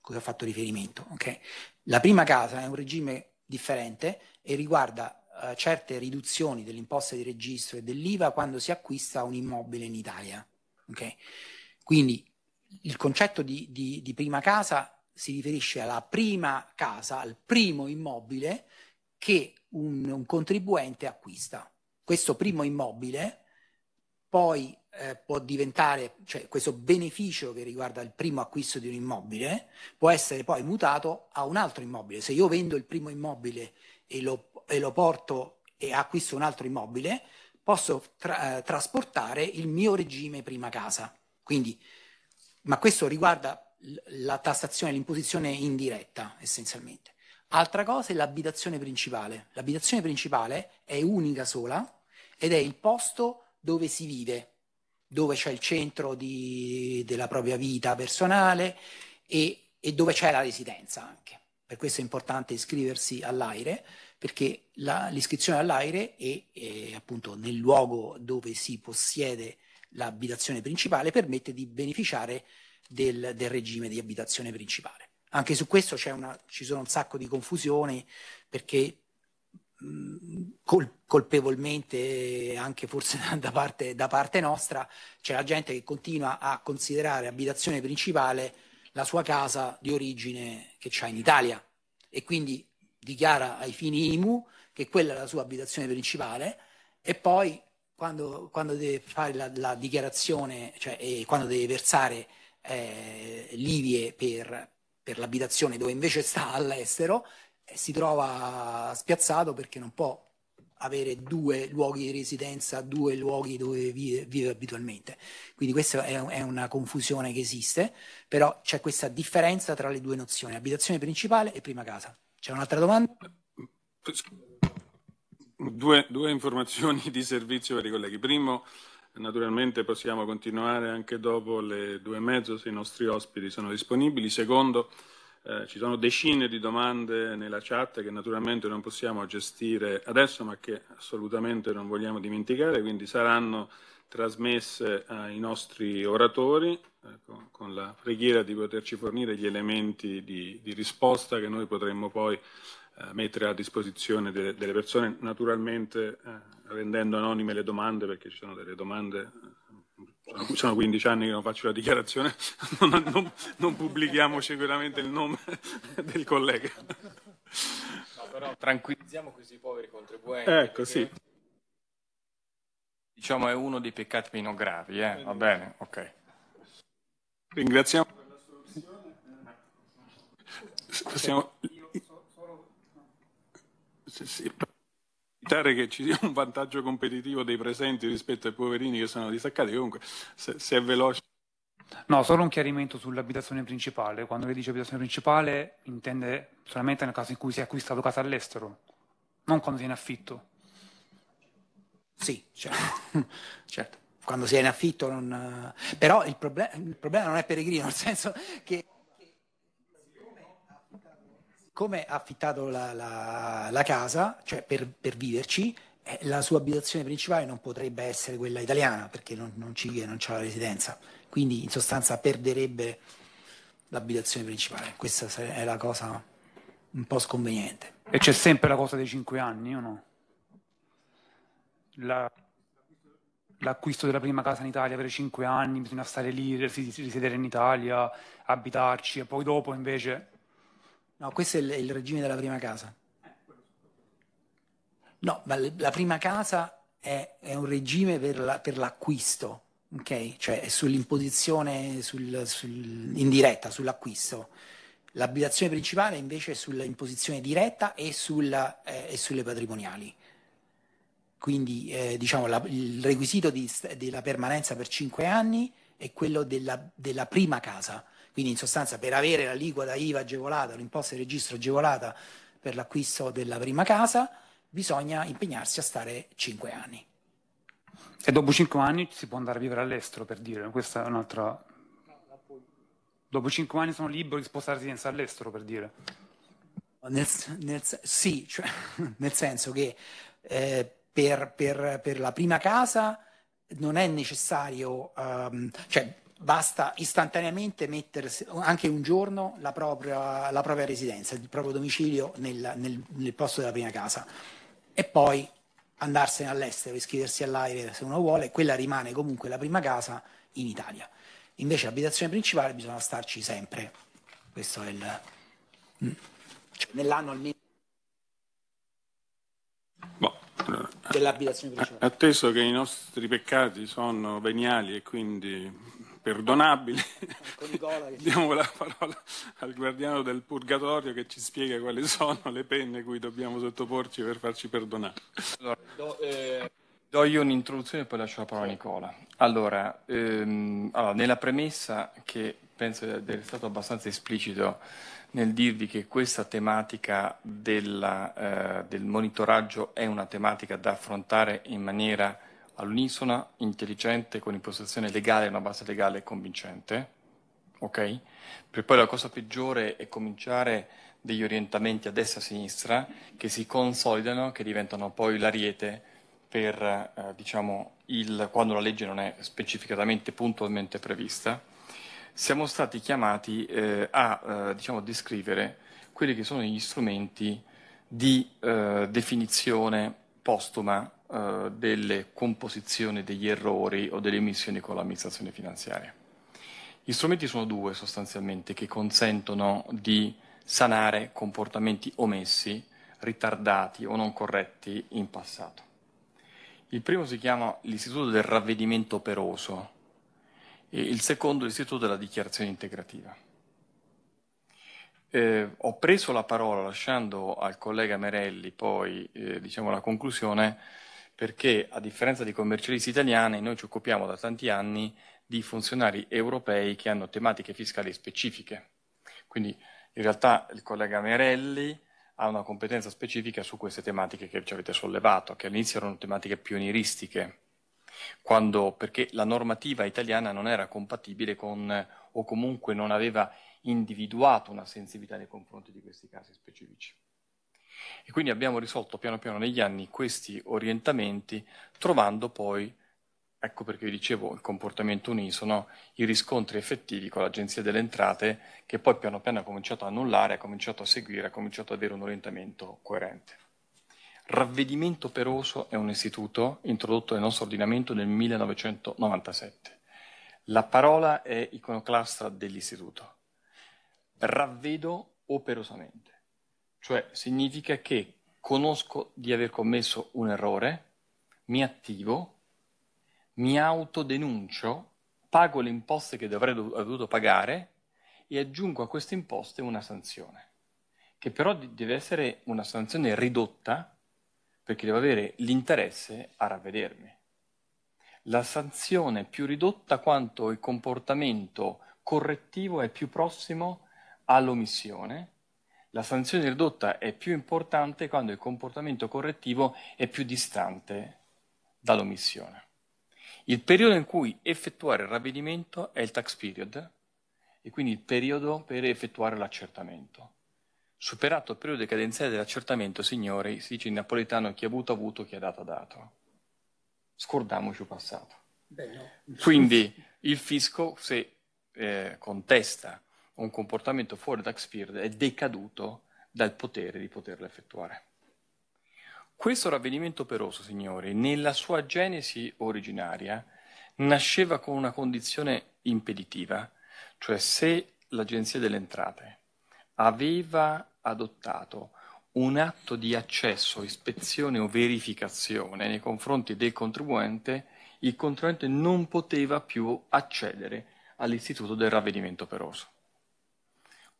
C: cui ho fatto riferimento. Okay? La prima casa è un regime differente e riguarda uh, certe riduzioni dell'imposta di registro e dell'IVA quando si acquista un immobile in Italia. Okay? Quindi il concetto di, di, di prima casa si riferisce alla prima casa, al primo immobile che un, un, contribuente acquista. Questo primo immobile poi eh, può diventare, cioè questo beneficio che riguarda il primo acquisto di un immobile, può essere poi mutato a un altro immobile. Se io vendo il primo immobile e lo, e lo porto e acquisto un altro immobile, posso tra, eh, trasportare il mio regime prima casa. Quindi, ma questo riguarda la tassazione, l'imposizione indiretta essenzialmente. Altra cosa è l'abitazione principale. L'abitazione principale è unica sola ed è il posto dove si vive dove c'è il centro di, della propria vita personale e, e, dove c'è la residenza anche. Per questo è importante iscriversi all'aire, perché la, l'iscrizione all'aire è, è appunto nel luogo dove si possiede l'abitazione principale permette di beneficiare del, del, regime di abitazione principale. Anche su questo una, ci sono un sacco di confusioni perché colpevolmente anche forse [laughs] da parte, da parte nostra, c'è la gente che continua a considerare abitazione principale la sua casa di origine che c'ha in Italia e quindi dichiara ai fini IMU che quella è la sua abitazione principale e poi quando, quando deve fare la, la dichiarazione, cioè quando deve versare eh, l'IVIE per, per l'abitazione dove invece sta all'estero, si trova spiazzato perché non può avere due luoghi di residenza, due luoghi dove vive, vive abitualmente. Quindi questa è, è, una confusione che esiste, però c'è questa differenza tra le due nozioni, abitazione principale e prima casa.
B: C'è un'altra domanda?
A: Due, due informazioni di servizio per i colleghi. Primo, naturalmente possiamo continuare anche dopo le due e mezzo se i nostri ospiti sono disponibili. Secondo, eh, ci sono decine di domande nella chat che naturalmente non possiamo gestire adesso, ma che assolutamente non vogliamo dimenticare, quindi saranno trasmesse ai eh, nostri oratori eh, con, con, la preghiera di poterci fornire gli elementi di, di risposta che noi potremmo poi eh, mettere a disposizione delle, delle persone, naturalmente eh, rendendo anonime le domande, perché ci sono delle domande eh, sono 15 anni che non faccio la dichiarazione, [laughs] non, non, non pubblichiamo sicuramente il nome del
E: collega. No, però tranquillizziamo questi poveri contribuenti. Ecco, sì. Diciamo è uno dei peccati meno gravi, eh? va bene, ok. Ringraziamo per la
A: Possiamo... Sì, sì aspettare che ci sia un vantaggio competitivo dei presenti rispetto ai poverini che sono distaccati. comunque se, se è veloce.
D: No, solo un chiarimento sull'abitazione principale. Quando lei dice abitazione principale intende solamente nel caso in cui si è acquistato casa all'estero, non quando si è in affitto. Sì, certo. [laughs] certo. Quando si è in affitto non... Eh, però
C: il, proble- il problema non è peregrino, nel senso che come ha affittato la, la, la casa, cioè per, per viverci, eh, la sua abitazione principale non potrebbe essere quella italiana perché non, non ci non c'è la residenza. Quindi in sostanza perderebbe l'abitazione principale. Questa è la cosa
D: un po' sconveniente. E c'è sempre la cosa dei cinque anni o no? La, l'acquisto della prima casa in Italia per cinque anni, bisogna stare lì, risiedere in Italia, abitarci e poi dopo invece No,
C: questo è il, il regime della prima casa. No, ma la prima casa è, è un regime per, la, per l'acquisto, ok? cioè è sull'imposizione sul, sul, indiretta, sull'acquisto. L'abitazione principale invece è sull'imposizione diretta e, sulla, eh, e sulle patrimoniali. Quindi eh, diciamo, la, il requisito di, della permanenza per cinque anni è quello della, della prima casa. Quindi in sostanza per avere la liquida IVA agevolata, l'imposta di registro agevolata per l'acquisto della prima casa, bisogna impegnarsi a stare
D: 5 anni. E dopo 5 anni si può andare a vivere all'estero, per dire, questa è un'altra... Dopo 5 anni sono libero di spostarsi residenza all'estero, per dire.
C: Nel, nel, sì, cioè, [laughs] nel senso che eh, per, per, per, la prima casa non è necessario, um, cioè basta istantaneamente mettersi anche un giorno la propria, la propria residenza, il proprio domicilio nel, nel, nel, posto della prima casa e poi andarsene all'estero, iscriversi all'aereo se uno vuole, quella rimane comunque la prima casa in Italia. Invece l'abitazione principale bisogna starci sempre, questo è il... Mm, cioè, nell'anno almeno... Boh, dell'abitazione principale.
A: Atteso che i nostri peccati sono veniali e quindi perdonabile. [laughs] Diamo la parola al guardiano del purgatorio che ci spiega quali sono le penne cui dobbiamo sottoporci per farci perdonare.
E: Allora, do, eh, do, io un'introduzione e poi lascio la parola a Nicola. Allora, ehm, allora, nella premessa che penso di essere stato abbastanza esplicito nel dirvi che questa tematica della, eh, del monitoraggio è una tematica da affrontare in maniera all'unisona, intelligente, con impostazione legale, una base legale convincente, ok? Per poi la cosa peggiore è cominciare degli orientamenti a destra e a sinistra che si consolidano, che diventano poi l'ariete per, eh, diciamo, il, quando la legge non è specificatamente, puntualmente prevista. Siamo stati chiamati eh, a, eh, diciamo, descrivere quelli che sono gli strumenti di eh, definizione postuma eh, delle composizioni degli errori o delle emissioni con l'amministrazione finanziaria. Gli strumenti sono due sostanzialmente che consentono di sanare comportamenti omessi, ritardati o non corretti in passato. Il primo si chiama l'istituto del ravvedimento operoso e il secondo l'istituto della dichiarazione integrativa. Eh, ho preso la parola lasciando al collega Merelli poi eh, diciamo la conclusione perché a differenza di commercialisti italiani noi ci occupiamo da tanti anni di funzionari europei che hanno tematiche fiscali specifiche. Quindi in realtà il collega Merelli ha una competenza specifica su queste tematiche che ci avete sollevato, che all'inizio erano tematiche pionieristiche, quando, perché la normativa italiana non era compatibile con o comunque non aveva individuato una sensibilità nei confronti di questi casi specifici. E quindi abbiamo risolto piano piano negli anni questi orientamenti, trovando poi, ecco perché vi dicevo il comportamento unisono, i riscontri effettivi con l'Agenzia delle Entrate, che poi piano piano ha cominciato a annullare, ha cominciato a seguire, ha cominciato ad avere un orientamento coerente. Ravvedimento Peroso è un istituto introdotto nel nostro ordinamento nel 1997. La parola è iconoclastra dell'istituto ravvedo operosamente. Cioè significa che conosco di aver commesso un errore, mi attivo, mi autodenuncio, pago le imposte che dovrei dovuto pagare e aggiungo a queste imposte una sanzione, che però deve essere una sanzione ridotta perché devo avere l'interesse a ravvedermi. La sanzione più ridotta quanto il comportamento correttivo è più prossimo a all'omissione, la sanzione ridotta è più importante quando il comportamento correttivo è più distante dall'omissione. Il periodo in cui effettuare il ravvedimento è il tax period, e quindi il periodo per effettuare l'accertamento. Superato il periodo decadenziale dell'accertamento, signori, si dice in napoletano chi ha avuto avuto, chi ha dato ha dato. Scordiamoci il passato. Beh, no. Quindi il fisco, se eh, contesta un comportamento fuori da Xfield è decaduto dal potere di poterlo effettuare. Questo ravvedimento operoso, signori, nella sua genesi originaria, nasceva con una condizione impeditiva, cioè se l'Agenzia delle Entrate aveva adottato un atto di accesso, ispezione o verificazione nei confronti del contribuente, il contribuente non poteva più accedere all'istituto del ravvedimento operoso.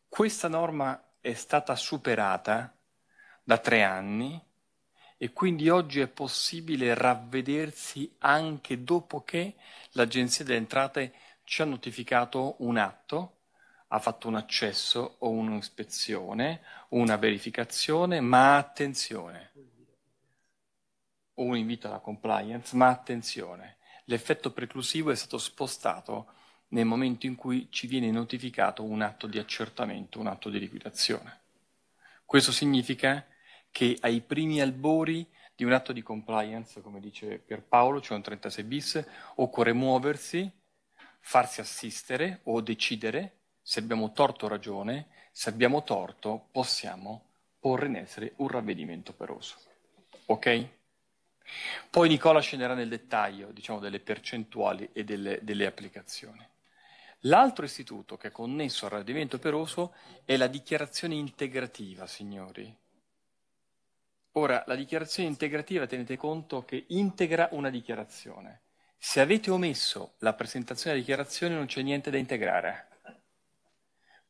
E: Questa norma è stata superata da tre anni e quindi oggi è possibile ravvedersi anche dopo che l'Agenzia delle Entrate ci ha notificato un atto, ha fatto un accesso o un'ispezione, una verificazione, ma attenzione, o un invito alla compliance, ma attenzione, l'effetto preclusivo è stato spostato nel momento in cui ci viene notificato un atto di accertamento, un atto di liquidazione. Questo significa che ai primi albori di un atto di compliance, come dice Pierpaolo, cioè un 36 bis, occorre muoversi, farsi assistere o decidere se abbiamo torto o ragione, se abbiamo torto possiamo porre in essere un ravvedimento operoso. Ok? Poi Nicola scenderà nel dettaglio diciamo, delle percentuali e delle, delle applicazioni. L'altro istituto che è connesso al ravvedimento operoso è la dichiarazione integrativa, signori. Ora, la dichiarazione integrativa tenete conto che integra una dichiarazione. Se avete omesso la presentazione della dichiarazione non c'è niente da integrare.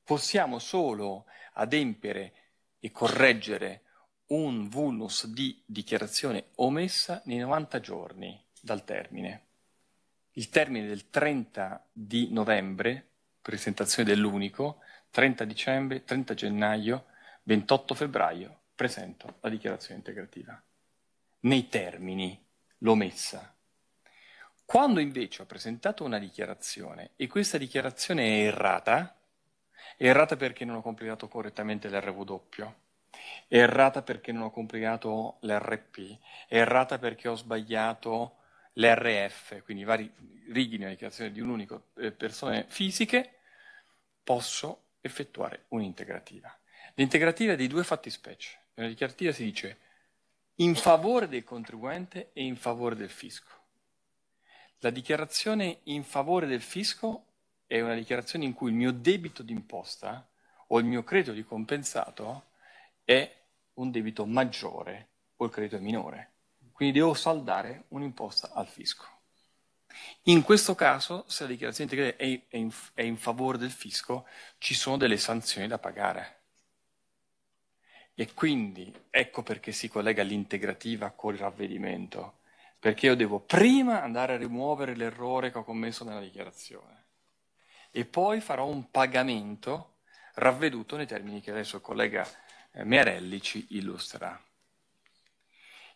E: Possiamo solo adempiere e correggere un vulnus di dichiarazione omessa nei 90 giorni dal termine il termine del 30 di novembre, presentazione dell'unico, 30 dicembre, 30 gennaio, 28 febbraio, presento la dichiarazione integrativa. Nei termini l'ho messa. Quando invece ho presentato una dichiarazione e questa dichiarazione è errata, è errata perché non ho compilato correttamente l'RW, è errata perché non ho compilato l'RP, è errata perché ho sbagliato l'RF, quindi i vari righi nella dichiarazione di un'unica eh, persone fisiche, posso effettuare un'integrativa. L'integrativa è di due fattispecie. Nella dichiarativa si dice in favore del contribuente e in favore del fisco. La dichiarazione in favore del fisco è una dichiarazione in cui il mio debito d'imposta o il mio credito di compensato è un debito maggiore o il credito minore. Quindi devo saldare un'imposta al fisco. In questo caso, se la dichiarazione integrale è, in, è in favore del fisco, ci sono delle sanzioni da pagare. E quindi ecco perché si collega l'integrativa col ravvedimento, perché io devo prima andare a rimuovere l'errore che ho commesso nella dichiarazione e poi farò un pagamento ravveduto nei termini che adesso il collega eh, Mearelli ci illustrerà.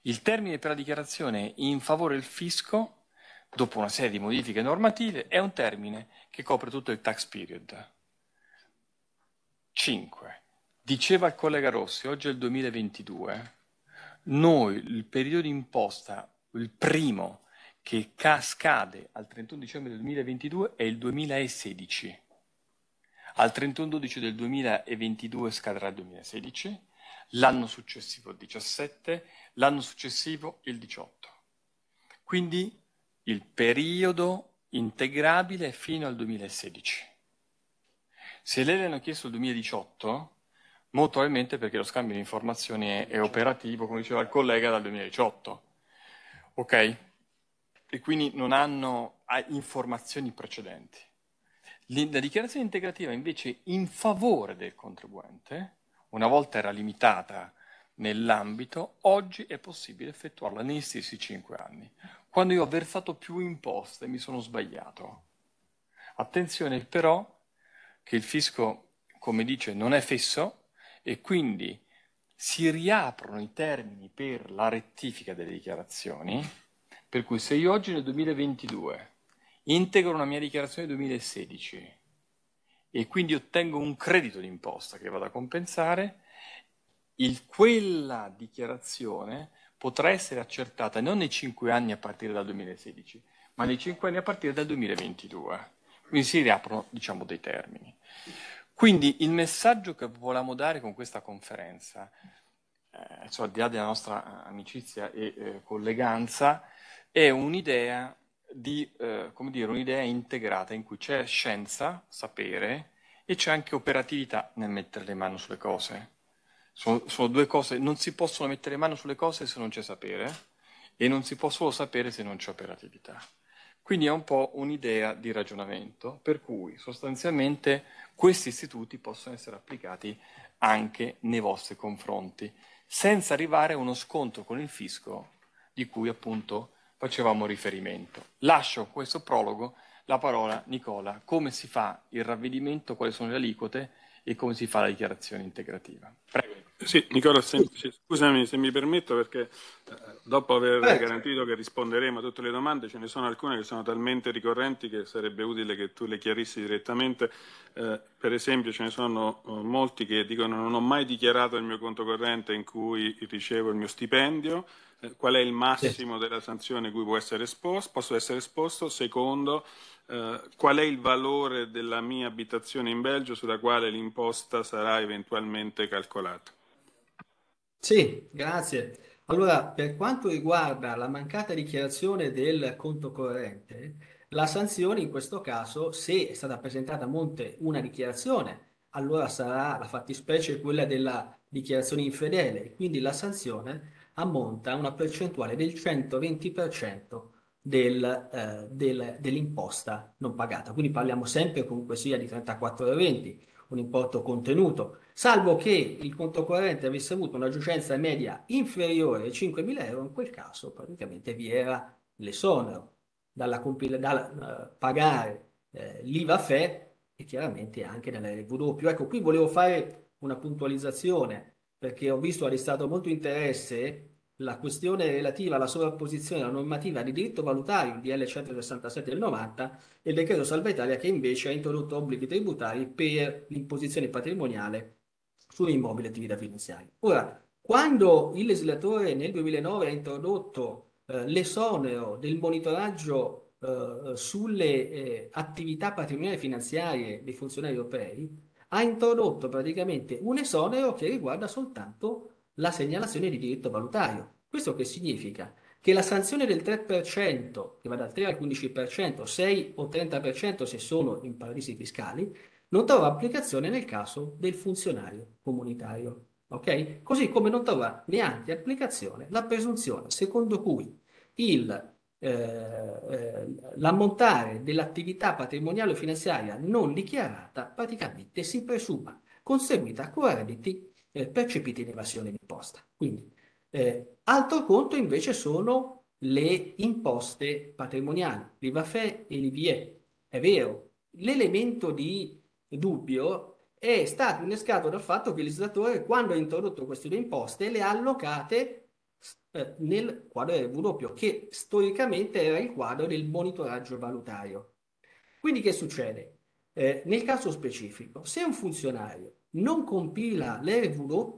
E: Il termine per la dichiarazione in favore del fisco, dopo una serie di modifiche normative, è un termine che copre tutto il tax period. 5. Diceva il collega Rossi, oggi è il 2022, noi il periodo di imposta, il primo che cascade al 31 dicembre del 2022 è il 2016. Al 31 dicembre del 2022 scadrà il 2016, l'anno successivo il 2017 l'anno successivo il 18. Quindi il periodo integrabile è fino al 2016. Se lei le hanno chiesto il 2018, molto probabilmente perché lo scambio di informazioni è, è operativo, come diceva il collega, dal 2018. Ok? E quindi non hanno ah, informazioni precedenti. La dichiarazione integrativa invece in favore del contribuente, una volta era limitata nell'ambito, oggi è possibile effettuarla negli stessi cinque anni. Quando io ho versato più imposte mi sono sbagliato. Attenzione però che il fisco, come dice, non è fisso e quindi si riaprono i termini per la rettifica delle dichiarazioni, per cui se io oggi nel 2022 integro una mia dichiarazione 2016 e quindi ottengo un credito d'imposta che vado a compensare, il, quella dichiarazione potrà essere accertata non nei cinque anni a partire dal 2016, ma nei cinque anni a partire dal 2022. Quindi si riaprono, diciamo, dei termini. Quindi il messaggio che volevamo dare con questa conferenza, eh, cioè, al di là della nostra amicizia e eh, colleganza, è un'idea, di, eh, dire, un'idea integrata in cui c'è scienza, sapere e c'è anche operatività nel mettere le mani sulle cose sono, sono due cose, non si possono mettere mano sulle cose se non c'è sapere e non si può solo sapere se non c'è operatività. Quindi è un po' un'idea di ragionamento per cui sostanzialmente questi istituti possono essere applicati anche nei vostri confronti, senza arrivare a uno scontro con il fisco di cui appunto facevamo riferimento. Lascio questo prologo la parola a Nicola, come si fa il ravvedimento, quali sono le aliquote e come si fa la dichiarazione integrativa. Prego.
A: Sì, Nicola, se, scusami se mi permetto perché eh, dopo aver Prego. garantito che risponderemo a tutte le domande ce ne sono alcune che sono talmente ricorrenti che sarebbe utile che tu le chiarissi direttamente. Eh, per esempio ce ne sono eh, molti che dicono non ho mai dichiarato il mio conto corrente in cui ricevo il mio stipendio, eh, qual è il massimo della sanzione cui può essere esposto, posso essere esposto, secondo eh, qual è il valore della mia abitazione in Belgio sulla quale l'imposta sarà eventualmente calcolata.
F: Sì, grazie. Allora, per quanto riguarda la mancata dichiarazione del conto corrente, la sanzione in questo caso, se è stata presentata a monte una dichiarazione, allora sarà la fattispecie quella della dichiarazione infedele, quindi la sanzione ammonta a una percentuale del 120% del, eh, del- dell'imposta non pagata. Quindi parliamo sempre comunque sia di 34,20 euro, un importo contenuto salvo che il conto corrente avesse avuto una giucenza media inferiore ai 5.000 euro, in quel caso praticamente vi era l'esonero dalla, compil- dalla uh, eh, pagare eh, l'IVA FE e chiaramente anche nell'RVW. Ecco, qui volevo fare una puntualizzazione perché ho visto ha destato molto interesse la questione relativa alla sovrapposizione della normativa di diritto valutario, DL 167 del 90, e il decreto Salva Italia che invece ha introdotto obblighi tributari per l'imposizione patrimoniale su immobili e attività finanziarie. Ora, quando il legislatore nel 2009 ha introdotto eh, l'esonero del monitoraggio eh, sulle eh, attività patrimoniali finanziarie dei funzionari europei, ha introdotto praticamente un esonero che riguarda soltanto la segnalazione di diritto valutario. Questo che significa? Che la sanzione del 3%, che va dal 3 al 15%, 6 o 30% se sono in paradisi fiscali, non trova applicazione nel caso del funzionario comunitario. Okay? Così come non trova neanche applicazione la presunzione secondo cui il, eh, eh, l'ammontare dell'attività patrimoniale o finanziaria non dichiarata praticamente si presuma conseguita con redditi eh, percepiti in evasione d'imposta. Quindi, eh, altro conto invece sono le imposte patrimoniali, l'IVAFE e l'IVIE. È vero, l'elemento di dubbio è stato innescato dal fatto che il legislatore, quando ha introdotto queste imposte, le ha allocate eh, nel quadro del W, che storicamente era il quadro del monitoraggio valutario. Quindi che succede? Eh, nel caso specifico, se un funzionario non compila l'RW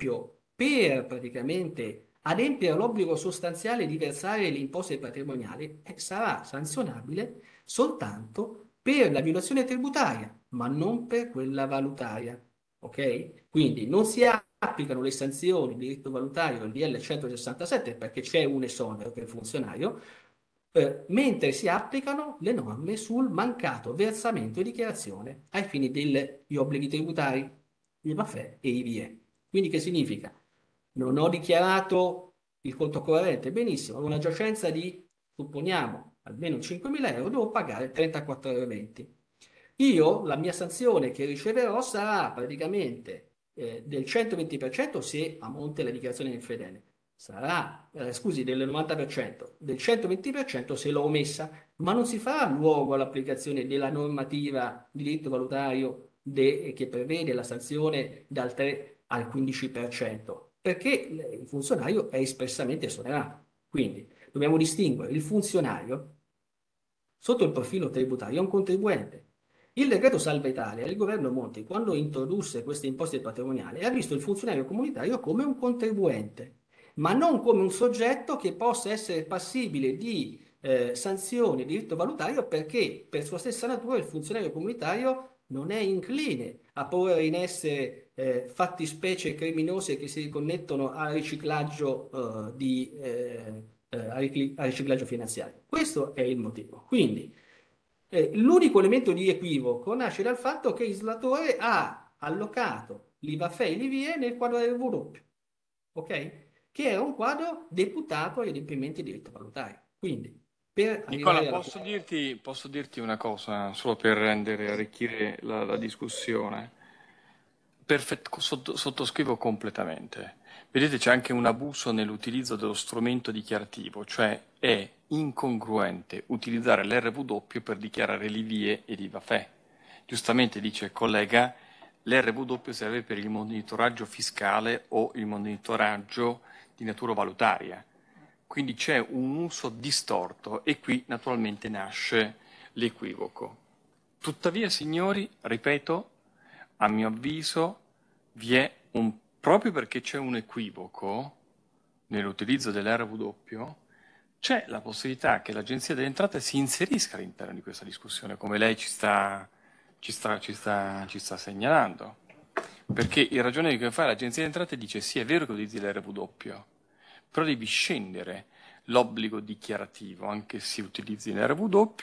F: per praticamente adempiere l'obbligo sostanziale di versare le imposte patrimoniali, eh, sarà sanzionabile soltanto per la violazione tributaria, ma non per quella valutaria. Ok? Quindi non si applicano le sanzioni di diritto valutario DL 167 perché c'è un esonero per il funzionario, eh, mentre si applicano le norme sul mancato versamento e dichiarazione ai fini degli obblighi tributari, BAFE e IVE. Quindi che significa? Non ho dichiarato il conto corrente, benissimo, ho una giacenza di, supponiamo, almeno 5.000 euro, devo pagare 34 20. Io la mia sanzione che riceverò sarà praticamente eh, del 120% se a monte la dichiarazione infedele. Sarà, eh, scusi, del 90%, del 120% se l'ho omessa, ma non si farà luogo all'applicazione della normativa di diritto valutario de, che prevede la sanzione dal 3 al 15%, perché il funzionario è espressamente esonerato. Quindi dobbiamo distinguere il funzionario sotto il profilo tributario è un contribuente. Il decreto Salva Italia, il governo Monti, quando introdusse queste imposte patrimoniali, ha visto il funzionario comunitario come un contribuente, ma non come un soggetto che possa essere passibile di eh, sanzioni di diritto valutario perché per sua stessa natura il funzionario comunitario non è incline a porre in essere eh, fattispecie criminose che si riconnettono al riciclaggio eh, di eh, eh, al riciclaggio finanziario. Questo è il motivo. Quindi eh, l'unico elemento di equivoco nasce dal fatto che il legislatore ha allocato l'IVAFE e l'IVE nel quadro del W, ok? Che era un quadro deputato agli adempimenti di diritto valutario. Quindi, per
E: Nicola, posso, alla... dirti, posso dirti, una cosa solo per rendere, arricchire la, la discussione? Perfetto, sottoscrivo completamente. Vedete c'è anche un abuso nell'utilizzo dello strumento dichiarativo, cioè è incongruente utilizzare l'RW per dichiarare l'IVE e l'IVAFE. Giustamente dice il collega, l'RW serve per il monitoraggio fiscale o il monitoraggio di natura valutaria. Quindi c'è un uso distorto e qui naturalmente nasce l'equivoco. Tuttavia, signori, ripeto, a mio avviso vi è un proprio perché c'è un equivoco nell'utilizzo dell'RW, c'è la possibilità che l'Agenzia delle Entrate si inserisca all'interno di questa discussione, come lei ci sta, ci sta, ci sta, ci sta segnalando. Perché il ragionamento che fa l'Agenzia delle Entrate dice sì, è vero che utilizzi l'RW, però devi scendere l'obbligo dichiarativo, anche se utilizzi l'RW.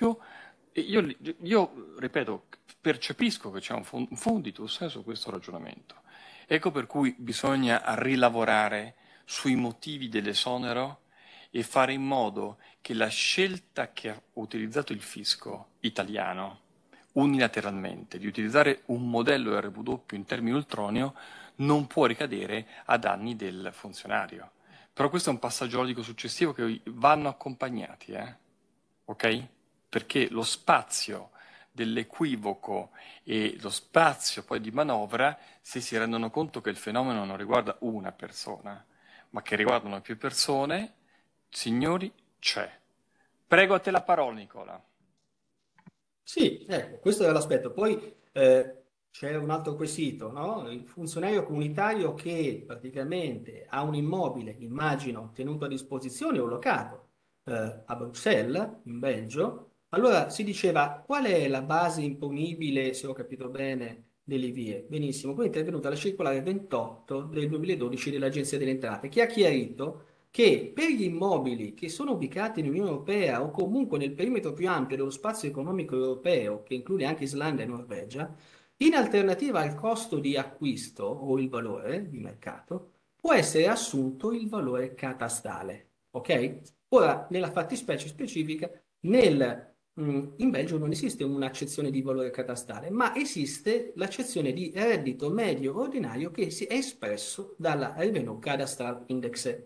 E: Io, io, ripeto, percepisco che c'è un, fond- un fonditus eh, su questo ragionamento. Ecco per cui bisogna rilavorare sui motivi dell'esonero e fare in modo che la scelta che ha utilizzato il fisco italiano unilateralmente di utilizzare un modello RW in termini ultroneo non può ricadere a danni del funzionario. Però questo è un passaggio logico successivo che vanno accompagnati, eh? ok? Perché lo spazio dell'equivoco e lo spazio poi di manovra se si rendono conto che il fenomeno non riguarda una persona, ma che riguardano più persone, signori, c'è. Prego a te la parola, Nicola. Sì,
F: ecco, questo è l'aspetto. Poi eh, c'è un altro quesito, no? Il funzionario comunitario che praticamente ha un immobile, immagino, tenuto a disposizione o locato eh, a Bruxelles, in Belgio, allora si diceva qual è la base imponibile, se ho capito bene, delle vie? Benissimo, poi è intervenuta la circolare 28 del 2012 dell'Agenzia delle Entrate che ha chiarito che per gli immobili che sono ubicati in Unione Europea o comunque nel perimetro più ampio dello spazio economico europeo, che include anche Islanda e Norvegia, in alternativa al costo di acquisto o il valore di mercato, può essere assunto il valore catastale. Ok? Ora, nella fattispecie specifica, nel Mm, in Belgio non esiste un'accezione di valore catastale, ma esiste l'accezione di reddito medio ordinario che si è espresso dalla Revenue Cadastral Index.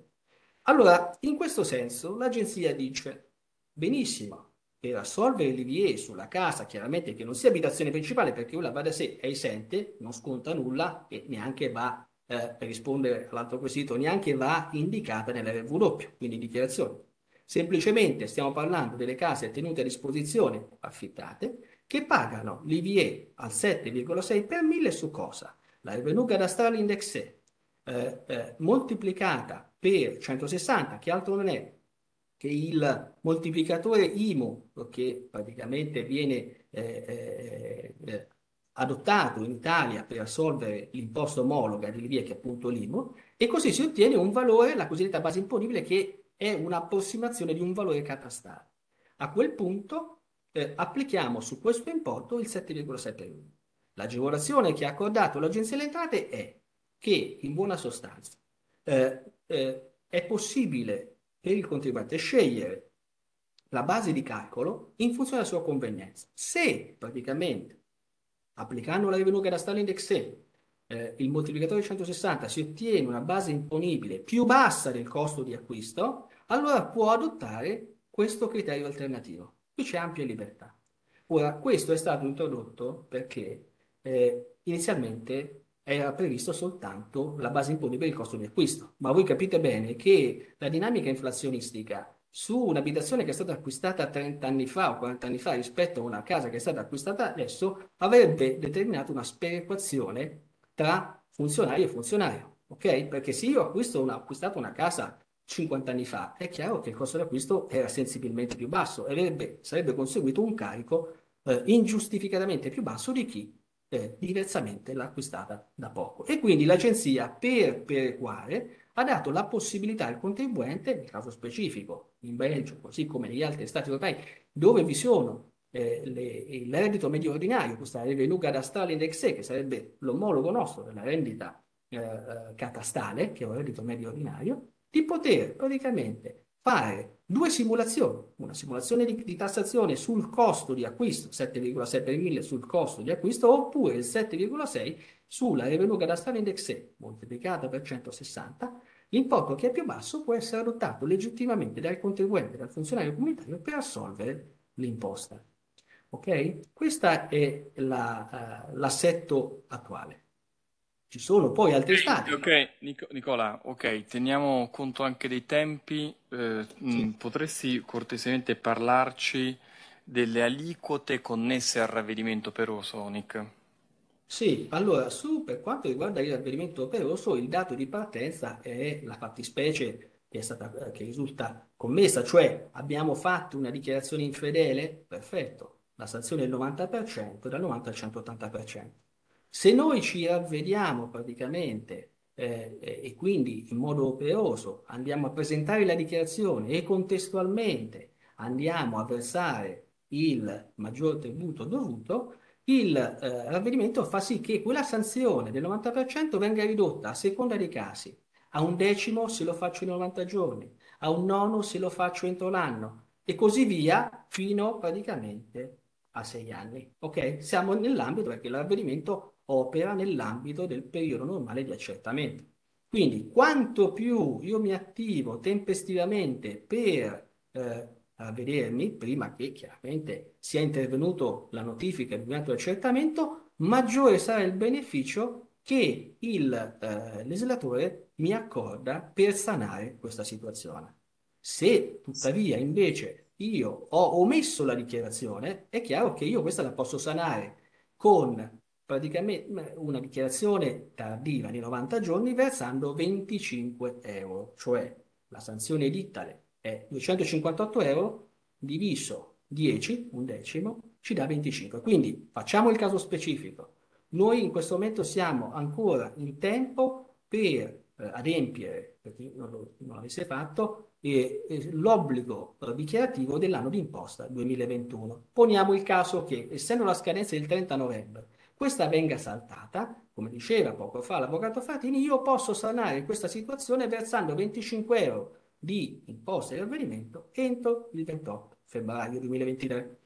F: Allora, in questo senso, l'agenzia dice, benissimo, per assolvere l'IVE sulla casa, chiaramente che non sia abitazione principale, perché una va da sé, è esente, non sconta nulla e neanche va, eh, per rispondere all'altro quesito, neanche va indicata nell'RW, quindi dichiarazione. Semplicemente stiamo parlando delle case tenute a disposizione, affittate, che pagano l'IVE al 7,6 per 1000 su cosa? La revenuga da Star Index eh, eh, moltiplicata per 160, che altro non è che il moltiplicatore IMU, che praticamente viene eh, eh, eh, adottato in Italia per assolvere l'imposta omologa di Livia, che è appunto l'IMU, e così si ottiene un valore, la cosiddetta base imponibile, che è un'approssimazione di un valore catastale. A quel punto eh, applichiamo su questo importo il 7,71. L'agevolazione che ha accordato l'Agenzia delle Entrate è che, in buona sostanza, eh, eh, è possibile per il contribuente scegliere la base di calcolo in funzione della sua convenienza. Se praticamente applicando la revenue cadastral index eh, il moltiplicatore 160, si ottiene una base imponibile più bassa del costo di acquisto, allora può adottare questo criterio alternativo. Qui c'è ampia libertà. Ora, questo è stato introdotto perché eh, inizialmente era previsto soltanto la base imponibile del costo di acquisto, ma voi capite bene che la dinamica inflazionistica su un'abitazione che è stata acquistata 30 anni fa o 40 anni fa rispetto a una casa che è stata acquistata adesso avrebbe determinato una sperequazione tra funzionario e funzionario, ok? Perché se io una, ho acquistato una casa 50 anni fa, è chiaro che il costo d'acquisto era sensibilmente più basso e avrebbe, sarebbe conseguito un carico eh, ingiustificatamente più basso di chi eh, diversamente l'ha acquistata da poco. E quindi l'agenzia, per perequare, ha dato la possibilità al contribuente, nel caso specifico, in Belgio, così come negli altri stati europei, dove vi sono eh, il reddito medio ordinario, questa revenue cadastale indexée, che sarebbe l'omologo nostro della rendita eh, eh, catastale, che è un reddito medio ordinario, di poter praticamente fare due simulazioni, una simulazione di, di tassazione sul costo di acquisto, 7,7 mila sul costo di acquisto, oppure il 7,6 sulla revenue cadastale indexée, moltiplicata per 160, L'importo che è più basso può essere adottato legittimamente dal contribuente, dal funzionario comunitario per assolvere l'imposta. Ok? Questo è la, uh, l'assetto attuale. Ci sono poi altri stati.
E: Ok, Nic- Nicola, ok, teniamo conto anche dei tempi. Eh, mm, sì. mh, potresti cortesemente parlarci delle aliquote connesse al ravvedimento peroso, Nick?
F: Sì, allora, su, per quanto riguarda il ravvedimento peroso, il dato di partenza è la fattispecie che, è stata, eh, che risulta commessa, cioè abbiamo fatto una dichiarazione infedele? Perfetto la sanzione è il 90%, dal 90 al 180%. Se noi ci avvediamo praticamente eh, e quindi in modo operoso andiamo a presentare la dichiarazione e contestualmente andiamo a versare il maggior tributo dovuto, il eh, ravvedimento fa sì che quella sanzione del 90% venga ridotta a seconda dei casi, a un decimo se lo faccio in 90 giorni, a un nono se lo faccio entro l'anno e così via fino praticamente a sei anni. Ok? Siamo nell'ambito perché l'avvenimento opera nell'ambito del periodo normale di accertamento. Quindi quanto più io mi attivo tempestivamente per eh, avvedermi, prima che chiaramente sia intervenuto la notifica e durante accertamento, maggiore sarà il beneficio che il eh, legislatore mi accorda per sanare questa situazione. Se tuttavia invece io ho omesso la dichiarazione, è chiaro che io questa la posso sanare con praticamente una dichiarazione tardiva di 90 giorni versando 25 euro, cioè la sanzione edittale è 258 euro diviso 10, un decimo, ci dà 25. Quindi facciamo il caso specifico. Noi in questo momento siamo ancora in tempo per eh, adempiere, per chi non, lo, non l'avesse fatto, l'obbligo dichiarativo dell'anno d'imposta 2021. Poniamo il caso che, essendo la scadenza del 30 novembre, questa venga saltata, come diceva poco fa l'avvocato Fatini, io posso sanare questa situazione versando 25 euro di imposta di avvenimento entro il 28 febbraio 2023.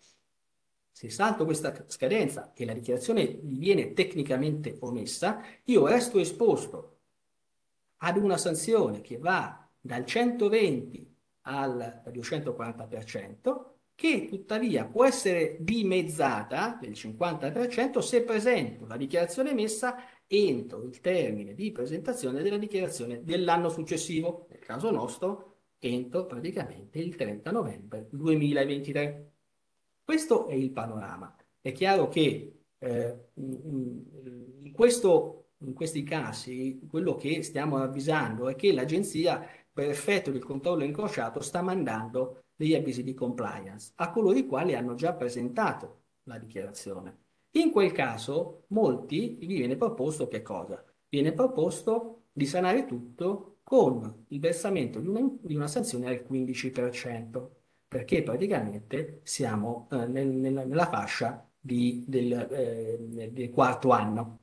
F: Se salto questa scadenza e la dichiarazione viene tecnicamente omessa, io resto esposto ad una sanzione che va dal 120 al 240%, che tuttavia può essere dimezzata del 50% se presento la dichiarazione emessa entro il termine di presentazione della dichiarazione dell'anno successivo, nel caso nostro entro praticamente il 30 novembre 2023. Questo è il panorama. È chiaro che eh, in, questo, in questi casi quello che stiamo avvisando è che l'agenzia per effetto del controllo incrociato sta mandando degli avvisi di compliance a coloro i quali hanno già presentato la dichiarazione. In quel caso, molti gli viene proposto che cosa? Viene proposto di sanare tutto con il versamento di una, di una sanzione al 15%, perché praticamente siamo eh, nel, nella fascia di, del, eh, del quarto anno.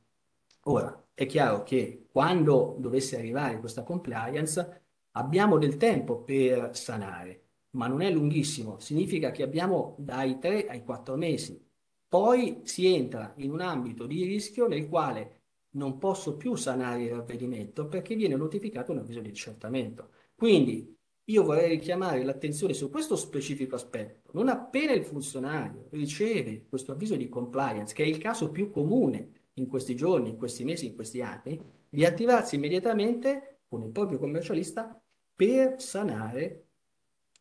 F: Ora, è chiaro che quando dovesse arrivare questa compliance, Abbiamo del tempo per sanare, ma non è lunghissimo, significa che abbiamo dai 3 ai 4 mesi. Poi si entra in un ambito di rischio nel quale non posso più sanare il ravvedimento perché viene notificato un avviso di accertamento. Quindi io vorrei richiamare l'attenzione su questo specifico aspetto. Non appena il funzionario riceve questo avviso di compliance, che è il caso più comune in questi giorni, in questi mesi, in questi anni, di attivarsi immediatamente con il proprio commercialista per sanare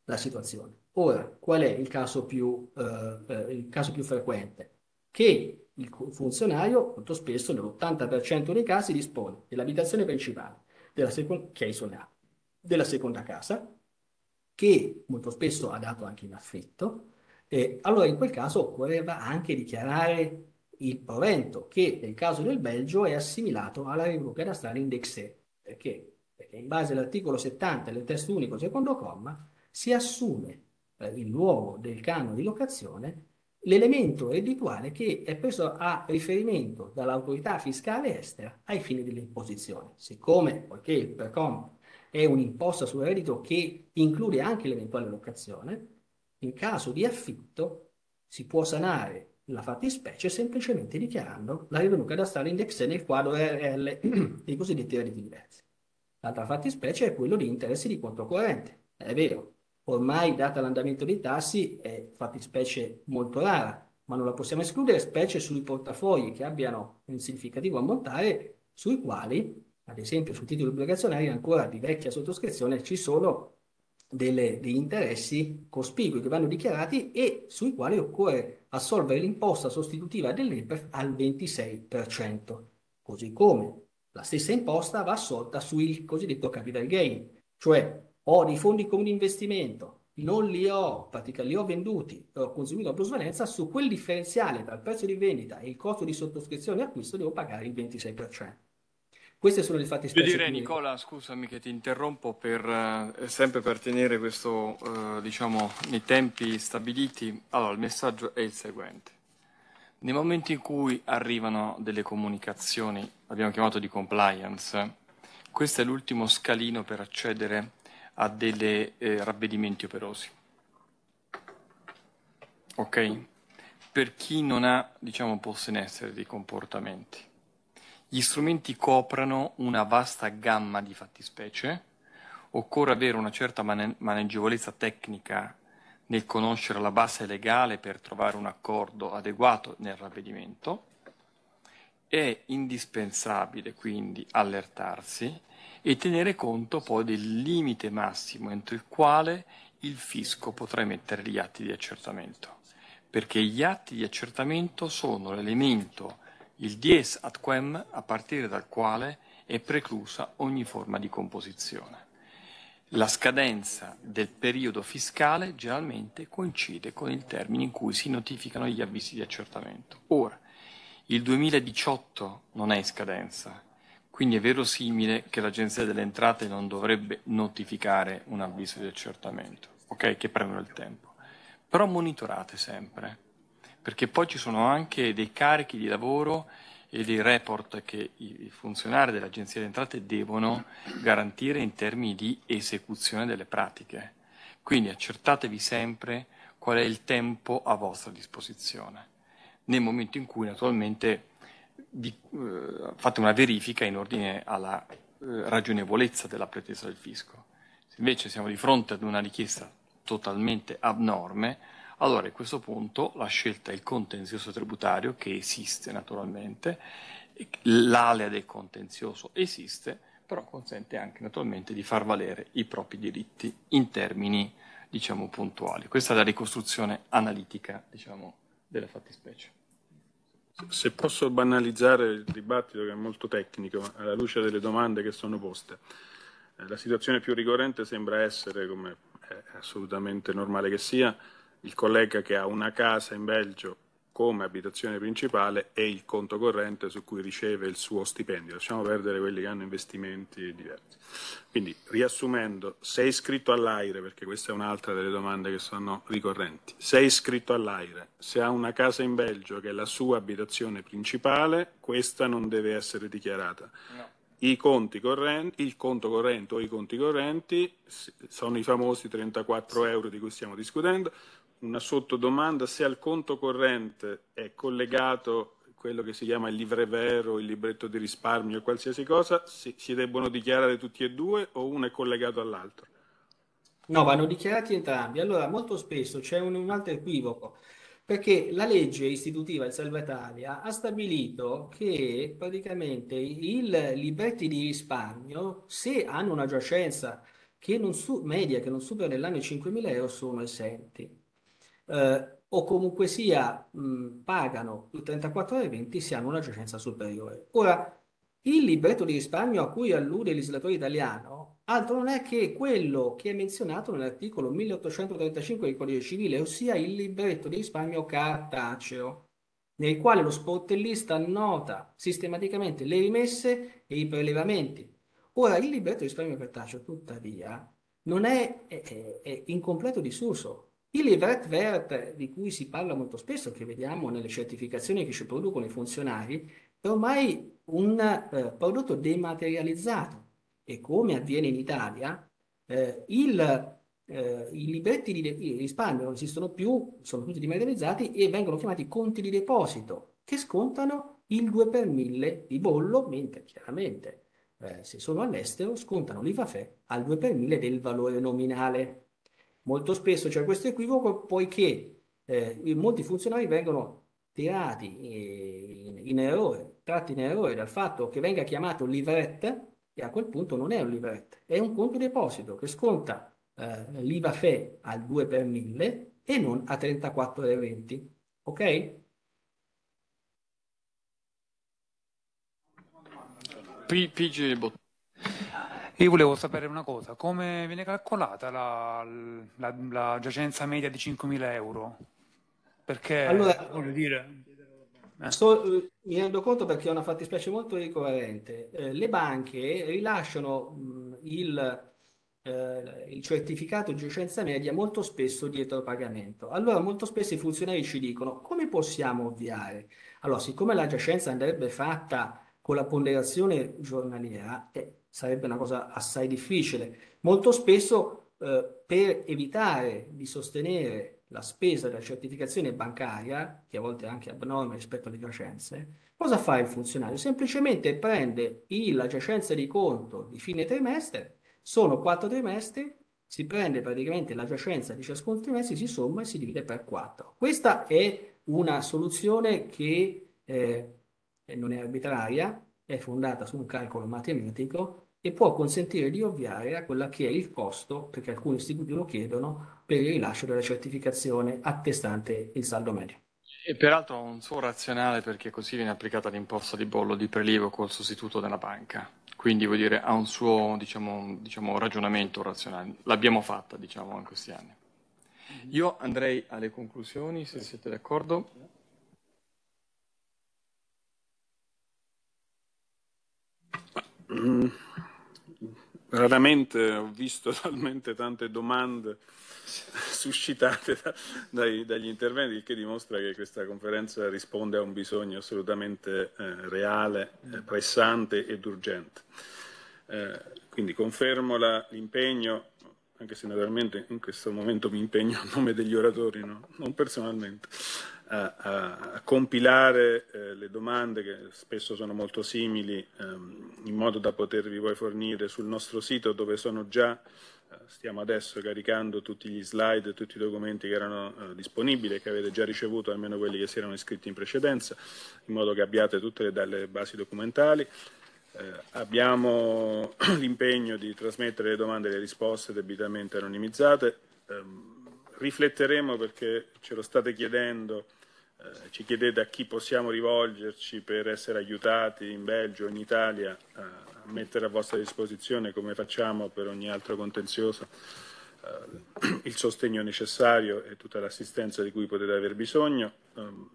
F: la situazione. Ora, qual è il caso più, eh, eh il caso più frequente? Che il funzionario, molto spesso, nell'80% dei casi, dispone dell'abitazione principale, della seconda, che è isolata, della seconda casa, che molto spesso ha dato anche in affitto, eh, allora in quel caso occorreva anche dichiarare il provento, che nel caso del Belgio è assimilato alla revocata strana indexée, perché perché in base all'articolo 70 del testo unico, secondo comma, si assume eh, in luogo del canone di locazione l'elemento reddituale che è preso a riferimento dall'autorità fiscale estera ai fini dell'imposizione. Siccome, poiché il PERCOM è un'imposta sul reddito che include anche l'eventuale locazione, in caso di affitto si può sanare la fattispecie semplicemente dichiarando la revenuta da stare index nel quadro RL [clears throat] dei cosiddetti redditi diversi. L'altra fattispecie è quello di interessi di conto corrente. È vero, ormai data l'andamento dei tassi è fattispecie molto rara, ma non la possiamo escludere, specie sui portafogli che abbiano un significativo ammontare, sui quali, ad esempio sui titoli obbligazionari ancora di vecchia sottoscrizione, ci sono delle, degli interessi cospicui che vanno dichiarati e sui quali occorre assolvere l'imposta sostitutiva dell'IRPEF al 26%. Così come la stessa imposta va assolta sul cosiddetto capital gain, cioè ho dei fondi comuni di investimento, non li ho, praticamente li ho venduti, ho consumito la plusvalenza, su quel differenziale tra il prezzo di vendita e il costo di sottoscrizione e acquisto devo pagare il 26%. Queste sono le fatti Io direi,
E: Nicola, scusami che ti interrompo, per, eh, sempre per tenere questo, eh, diciamo, nei tempi stabiliti. Allora, il messaggio è il seguente. Nei momenti in cui arrivano delle comunicazioni l'abbiamo chiamato di compliance, questo è l'ultimo scalino per accedere a dei eh, ravvedimenti operosi. Ok? Per chi non ha, diciamo, posto in essere dei comportamenti. Gli strumenti coprono una vasta gamma di fattispecie, occorre avere una certa mane- maneggevolezza tecnica nel conoscere la base legale per trovare un accordo adeguato nel ravvedimento è indispensabile quindi allertarsi e tenere conto poi del limite massimo entro il quale il fisco potrà emettere gli atti di accertamento, perché gli atti di accertamento sono l'elemento, il dies ad quem, a partire dal quale è preclusa ogni forma di composizione. La scadenza del periodo fiscale generalmente coincide con il termine in cui si notificano gli avvisi di accertamento. Ora, il 2018 non è in scadenza, quindi è verosimile che l'Agenzia delle Entrate non dovrebbe notificare un avviso di accertamento, ok? Che prendono il tempo. Però monitorate sempre, perché poi ci sono anche dei carichi di lavoro e dei report che i funzionari dell'Agenzia delle Entrate devono garantire in termini di esecuzione delle pratiche. Quindi accertatevi sempre qual è il tempo a vostra disposizione nel momento in cui naturalmente vi, eh, fate una verifica in ordine alla eh, ragionevolezza della pretesa del fisco. Se invece siamo di fronte ad una richiesta totalmente abnorme, allora a questo punto la scelta è il contenzioso tributario che esiste naturalmente, l'alea del contenzioso esiste, però consente anche naturalmente di far valere i propri diritti in termini diciamo puntuali. Questa è la ricostruzione analitica, diciamo, della fattispecie. Se posso
A: banalizzare il dibattito che è molto tecnico, alla luce delle domande che sono poste, eh, la situazione più ricorrente sembra essere, come è assolutamente normale che sia, il collega che ha una casa in Belgio come abitazione principale e il conto corrente su cui riceve il suo stipendio. Lasciamo perdere quelli che hanno investimenti diversi. Quindi, riassumendo, sei iscritto all'aire, perché questa è un'altra delle domande che sono ricorrenti, sei iscritto all'aire, se ha una casa in Belgio che è la sua abitazione principale, questa non deve essere dichiarata. No. Correnti, il conto corrente o i conti correnti sono i famosi 34 euro di cui stiamo discutendo una sottodomanda se al conto corrente è collegato quello che si chiama il livre vero, il libretto di risparmio, qualsiasi cosa, si, si debbono dichiarare tutti e due o uno è collegato all'altro?
F: No, vanno dichiarati entrambi. Allora, molto spesso c'è un, un altro equivoco, perché la legge istitutiva Salva Italia ha stabilito che praticamente i libretti di risparmio, se hanno una giacenza che non su- media che non supera nell'anno i 5.000 euro, sono esenti eh, o comunque sia mh, pagano il 20 se hanno una giacenza superiore. Ora, il libretto di risparmio a cui allude il legislatore italiano altro non è che quello che è menzionato nell'articolo 1835 del Codice Civile, ossia il libretto di risparmio cartaceo nel quale lo sportellista nota sistematicamente le rimesse e i prelevamenti. Ora, il libretto di risparmio cartaceo, tuttavia, non è, è, è in completo disuso, i livret vert di cui si parla molto spesso, che vediamo nelle certificazioni che ci producono i funzionari, è ormai un eh, prodotto dematerializzato e come avviene in Italia, eh, il, eh, i libretti di risparmio non esistono più, sono tutti dematerializzati e vengono chiamati conti di deposito, che scontano il 2 per 1000 di bollo, mentre chiaramente eh, se sono all'estero scontano l'IVAFE al 2 per 1000 del valore nominale. Molto spesso c'è questo equivoco poiché eh, molti funzionari vengono tirati eh, in, in errore, tratti in errore dal fatto che venga chiamato livretta e a quel punto non è un livret, è un conto deposito che sconta eh, l'IVA FE al 2 per 1000 e non a 34,20. Ok?
E: P- PG io volevo sapere
D: una cosa, come viene calcolata la, la, la giacenza media di 5.000
F: euro? Perché, allora, voglio dire... Eh. So, eh, mi rendo conto perché è una fattispecie molto ricorrente. Eh, le banche rilasciano mh, mm, il, eh, il, certificato di giacenza media molto spesso dietro pagamento. Allora, molto spesso i funzionari ci dicono come possiamo ovviare? Allora, siccome la giacenza andrebbe fatta con la ponderazione giornaliera, eh, sarebbe una cosa assai difficile. Molto spesso eh, per evitare di sostenere la spesa della certificazione bancaria, che a volte è anche abnorme rispetto alle giacenze, cosa fa il funzionario? Semplicemente prende il, la giacenza di conto di fine trimestre, sono quattro trimestri, si prende praticamente la giacenza di ciascun trimestre, si somma e si divide per quattro. Questa è una soluzione che eh, non è arbitraria, è fondata su un calcolo matematico e può consentire di ovviare a quella che è il costo, perché alcuni istituti lo chiedono, per il rilascio della certificazione attestante il saldo medio.
E: E peraltro ha un suo razionale perché così viene applicata l'imposta di bollo di prelievo col sostituto della banca. Quindi vuol dire ha un suo diciamo, diciamo, ragionamento razionale. L'abbiamo fatta diciamo, in questi anni. Io andrei alle conclusioni, se siete d'accordo.
A: Mm. Raramente ho visto [laughs] talmente tante domande [laughs] suscitate da, dai, dagli interventi, il che dimostra che questa conferenza risponde a un bisogno assolutamente eh, reale, eh, pressante ed urgente. Eh, quindi confermo la, l'impegno, anche se naturalmente in questo momento mi impegno a nome degli oratori, no? non personalmente, a, a, compilare eh, le domande che spesso sono molto simili ehm, in modo da potervi poi fornire sul nostro sito dove sono già eh, stiamo adesso caricando tutti gli slide, e tutti i documenti che erano eh, disponibili e che avete già ricevuto, almeno quelli che si erano iscritti in precedenza, in modo che abbiate tutte le, le basi documentali. Eh, abbiamo [clears throat] l'impegno di trasmettere le domande e le risposte debitamente anonimizzate. Eh, rifletteremo perché ce lo state chiedendo eh, ci chiedete a chi possiamo rivolgerci per essere aiutati in Belgio o in Italia eh, a mettere a vostra disposizione, come facciamo per ogni altro contenzioso, eh, [clears throat] il sostegno necessario e tutta l'assistenza di cui potete aver bisogno. Ehm,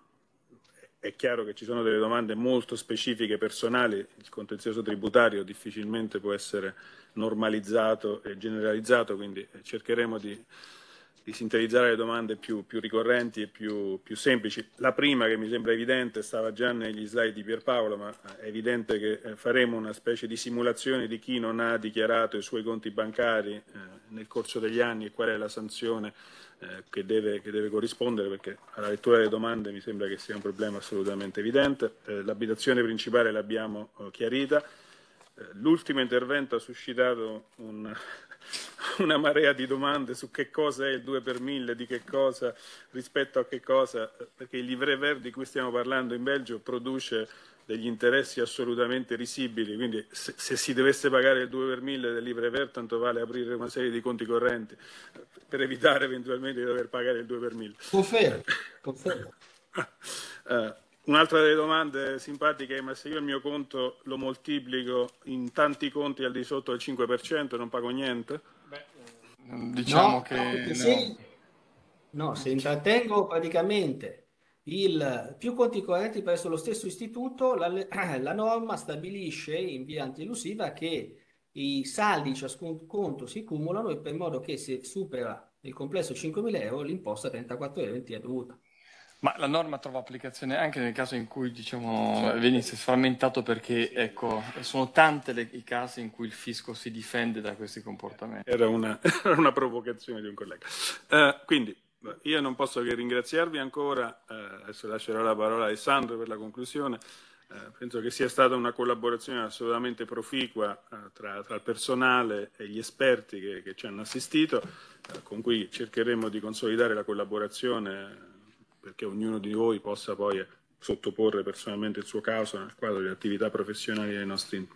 A: è chiaro che ci sono delle domande molto specifiche, personali, il contenzioso tributario difficilmente può essere normalizzato e generalizzato, quindi eh, cercheremo di di sintetizzare le domande più, più ricorrenti e più, più, semplici. La prima, che mi sembra evidente, stava già negli slide di Pierpaolo, ma è evidente che eh, faremo una specie di simulazione di chi non ha dichiarato i suoi conti bancari eh, nel corso degli anni e qual è la sanzione eh, che, deve, che, deve, corrispondere, perché alla lettura delle domande mi sembra che sia un problema assolutamente evidente. Eh, l'abitazione principale l'abbiamo eh, chiarita. Eh, l'ultimo intervento ha suscitato un, [laughs] una marea di domande su che cosa è il 2 per 1000, di che cosa, rispetto a che cosa, perché il livret verde di cui stiamo parlando in Belgio produce degli interessi assolutamente risibili, quindi se, se, si dovesse pagare il 2 per 1000 del livre verde tanto vale aprire una serie di conti correnti per evitare eventualmente di dover pagare il 2 per 1000. Confermo, confermo. uh, [laughs] Un'altra delle domande simpatiche è ma se io il mio conto lo moltiplico in tanti conti al di sotto del 5% non pago niente? Beh,
E: diciamo no, che no. Se,
F: no, se intrattengo praticamente il più conti correnti presso lo stesso istituto, la, [clears throat] la norma stabilisce in via antielusiva che i saldi di ciascun conto si cumulano e per modo che se supera il complesso 5.000 euro l'imposta 34 euro
E: è dovuta. Ma la norma trova applicazione anche nel caso in cui diciamo, venisse frammentato perché ecco, sono tanti i casi in cui il fisco si difende da questi comportamenti. Era una, [laughs]
A: era una provocazione di un collega. Uh, quindi io non posso che ringraziarvi ancora, uh, adesso lascerò la parola a Alessandro per la conclusione. Uh, penso che sia stata una collaborazione assolutamente proficua tra, tra, il personale e gli esperti che, che ci hanno assistito, con cui cercheremo di consolidare la collaborazione perché ognuno di voi possa poi sottoporre personalmente il suo caso nel quadro delle attività professionali dei nostri,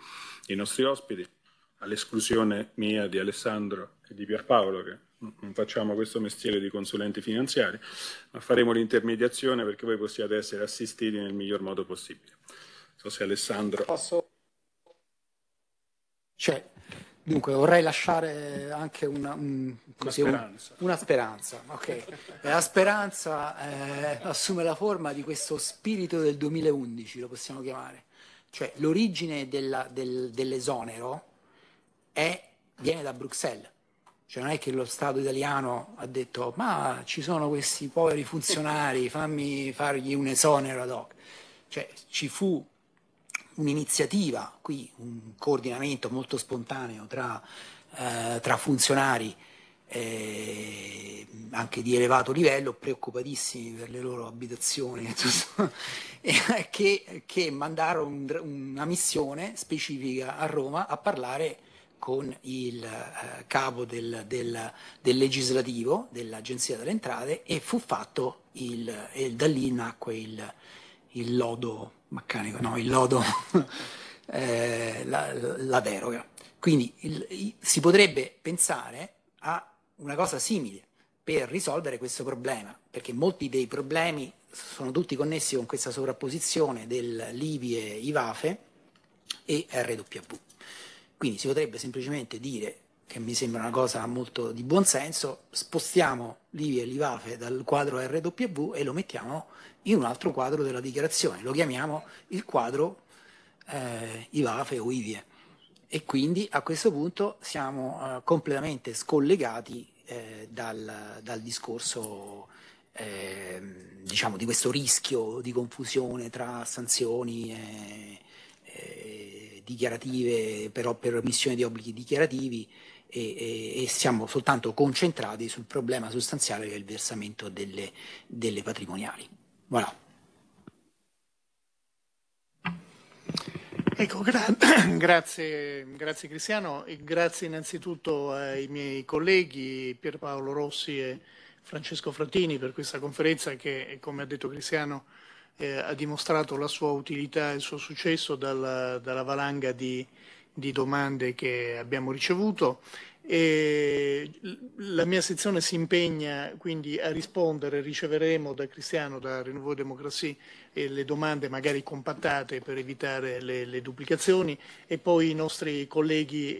A: dei nostri ospiti, all'esclusione mia di Alessandro e di Pierpaolo, che non facciamo questo mestiere di consulenti finanziari, ma faremo l'intermediazione perché voi possiate essere assistiti nel miglior modo possibile. So se Alessandro... Posso... C'è.
C: Dunque, vorrei lasciare anche una, un, così, una speranza. Un, una speranza okay. La speranza eh, assume la forma di questo spirito del 2011, lo possiamo chiamare. Cioè, l'origine della, del, dell'esonero è, viene da Bruxelles. Cioè, non è che lo Stato italiano ha detto ma ci sono questi poveri funzionari, fammi fargli un esonero ad hoc. Cioè, ci fu un'iniziativa, qui un coordinamento molto spontaneo tra, eh, tra funzionari eh, anche di elevato livello, preoccupatissimi per le loro abitazioni, [laughs] che, che mandarono un, una missione specifica a Roma a parlare con il eh, capo del, del, del, legislativo dell'Agenzia delle Entrate e fu fatto il, e da lì nacque il, il lodo
D: Maccanico, no, il lodo,
C: [laughs] eh, la, la, deroga. Quindi il, il, si potrebbe pensare a una cosa simile per risolvere questo problema, perché molti dei problemi sono tutti connessi con questa sovrapposizione del Livie IVAFE e RW. Quindi si potrebbe semplicemente dire che mi sembra una cosa molto di buon senso, spostiamo l'IVI e l'IVAFE dal quadro RW e lo mettiamo in un altro quadro della dichiarazione, lo chiamiamo il quadro eh, IVAFE o IVIE. E quindi a questo punto siamo eh, completamente scollegati eh, dal, dal, discorso ehm, diciamo di questo rischio di confusione tra sanzioni e, dichiarative, però per omissione di obblighi dichiarativi e, e, siamo soltanto concentrati sul problema sostanziale che è il versamento delle,
B: delle patrimoniali. Voilà. Ecco, gra [coughs] grazie, grazie, Cristiano e grazie innanzitutto ai miei colleghi Pierpaolo Rossi e Francesco Frattini per questa conferenza che, come ha detto Cristiano, eh, ha dimostrato la sua utilità e il suo successo dalla, dalla valanga di, di domande che abbiamo ricevuto e la mia sezione si impegna quindi a rispondere, riceveremo da Cristiano, da Renouveau Democracy, eh, le domande magari compattate per evitare le, le duplicazioni e poi i nostri colleghi,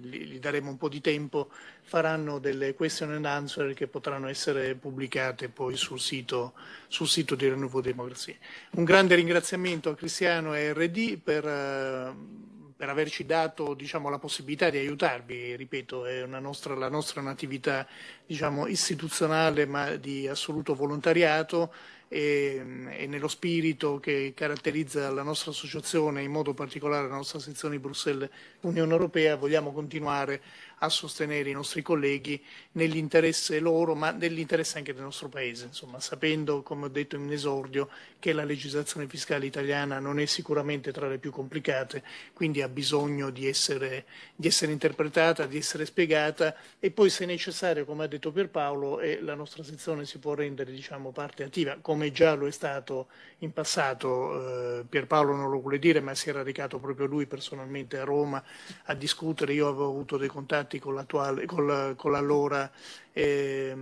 B: gli eh, daremo un po' di tempo, faranno delle question and answer che potranno essere pubblicate poi sul sito, sul sito di Renouveau Democracy. Un grande ringraziamento a Cristiano e a RD per... Eh, per averci dato diciamo, la possibilità di aiutarvi, ripeto, è nostra, la nostra è un'attività diciamo, istituzionale ma di assoluto volontariato e, e, nello spirito che caratterizza la nostra associazione, in modo particolare la nostra sezione di Bruxelles Unione Europea, vogliamo continuare a sostenere i nostri colleghi nell'interesse loro, ma nell'interesse anche del nostro Paese, insomma, sapendo, come ho detto in esordio, che la legislazione fiscale italiana non è sicuramente tra le più complicate, quindi ha bisogno di essere, di essere interpretata, di essere spiegata e poi se necessario, come ha detto Pierpaolo, eh, la nostra sezione si può rendere diciamo, parte attiva, come già lo è stato in passato. Eh, Pierpaolo non lo vuole dire, ma si era recato proprio lui personalmente a Roma a discutere. Io avevo avuto dei contatti contatti con, con, con l'allora eh,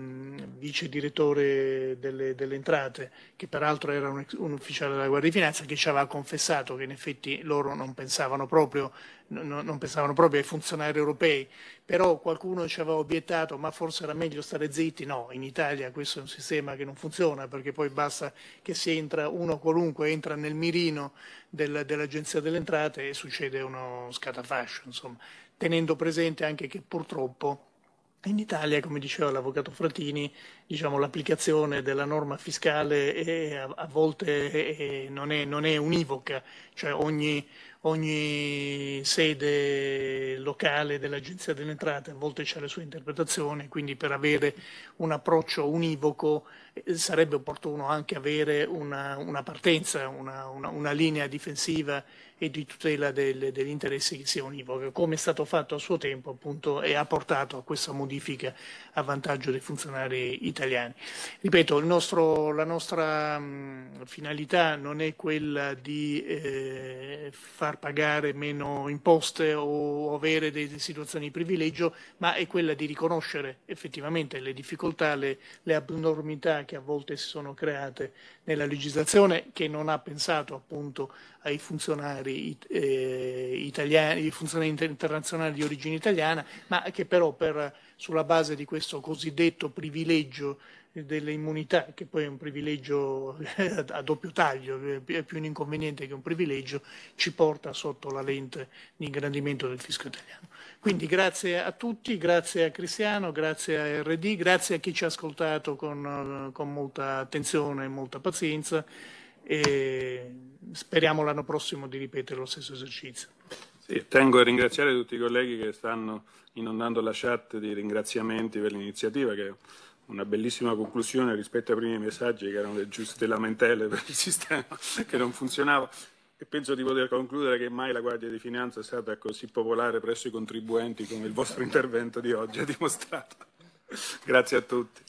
B: vice direttore delle, delle, entrate, che peraltro era un, un, ufficiale della Guardia di Finanza, che ci aveva confessato che in effetti loro non pensavano proprio, non, non pensavano proprio ai funzionari europei, però qualcuno ci aveva obiettato ma forse era meglio stare zitti, no, in Italia questo è un sistema che non funziona perché poi basta che si entra uno qualunque, entra nel mirino del, dell'Agenzia delle Entrate e succede uno scatafascio. Insomma tenendo presente anche che purtroppo in Italia, come diceva l'avvocato Fratini, diciamo, l'applicazione della norma fiscale è, a, a, volte è, non, è, non, è, univoca, cioè ogni, ogni, sede locale dell'Agenzia delle Entrate a volte ha le sue interpretazioni, quindi per avere un approccio univoco eh, sarebbe opportuno anche avere una, una partenza, una, una, una linea difensiva e di tutela del, degli interessi che si univoca, come è stato fatto a suo tempo appunto e ha portato a questa modifica a vantaggio dei funzionari italiani. Ripeto, nostro, la nostra mh, finalità non è quella di eh, far pagare meno imposte o avere delle situazioni di privilegio, ma è quella di riconoscere effettivamente le difficoltà, le, le abnormità che a volte si sono create nella legislazione che non ha pensato appunto ai funzionari funzionari, eh, italiani, funzionari internazionali di origine italiana, ma che però per, sulla base di questo cosiddetto privilegio delle immunità, che poi è un privilegio [laughs] a doppio taglio, è più un inconveniente che un privilegio, ci porta sotto la lente di ingrandimento del fisco italiano. Quindi grazie a tutti, grazie a Cristiano, grazie a RD, grazie a chi ci ha ascoltato con, con molta attenzione e molta pazienza e speriamo l'anno prossimo di ripetere lo stesso esercizio.
A: Sì, tengo a ringraziare tutti i colleghi che stanno inondando la chat di ringraziamenti per l'iniziativa che è una bellissima conclusione rispetto ai primi messaggi che erano le giuste lamentele per il [laughs] sistema che non funzionava e penso di poter concludere che mai la Guardia di Finanza è stata così popolare presso i contribuenti come il vostro [laughs] intervento di oggi ha dimostrato. Grazie a tutti.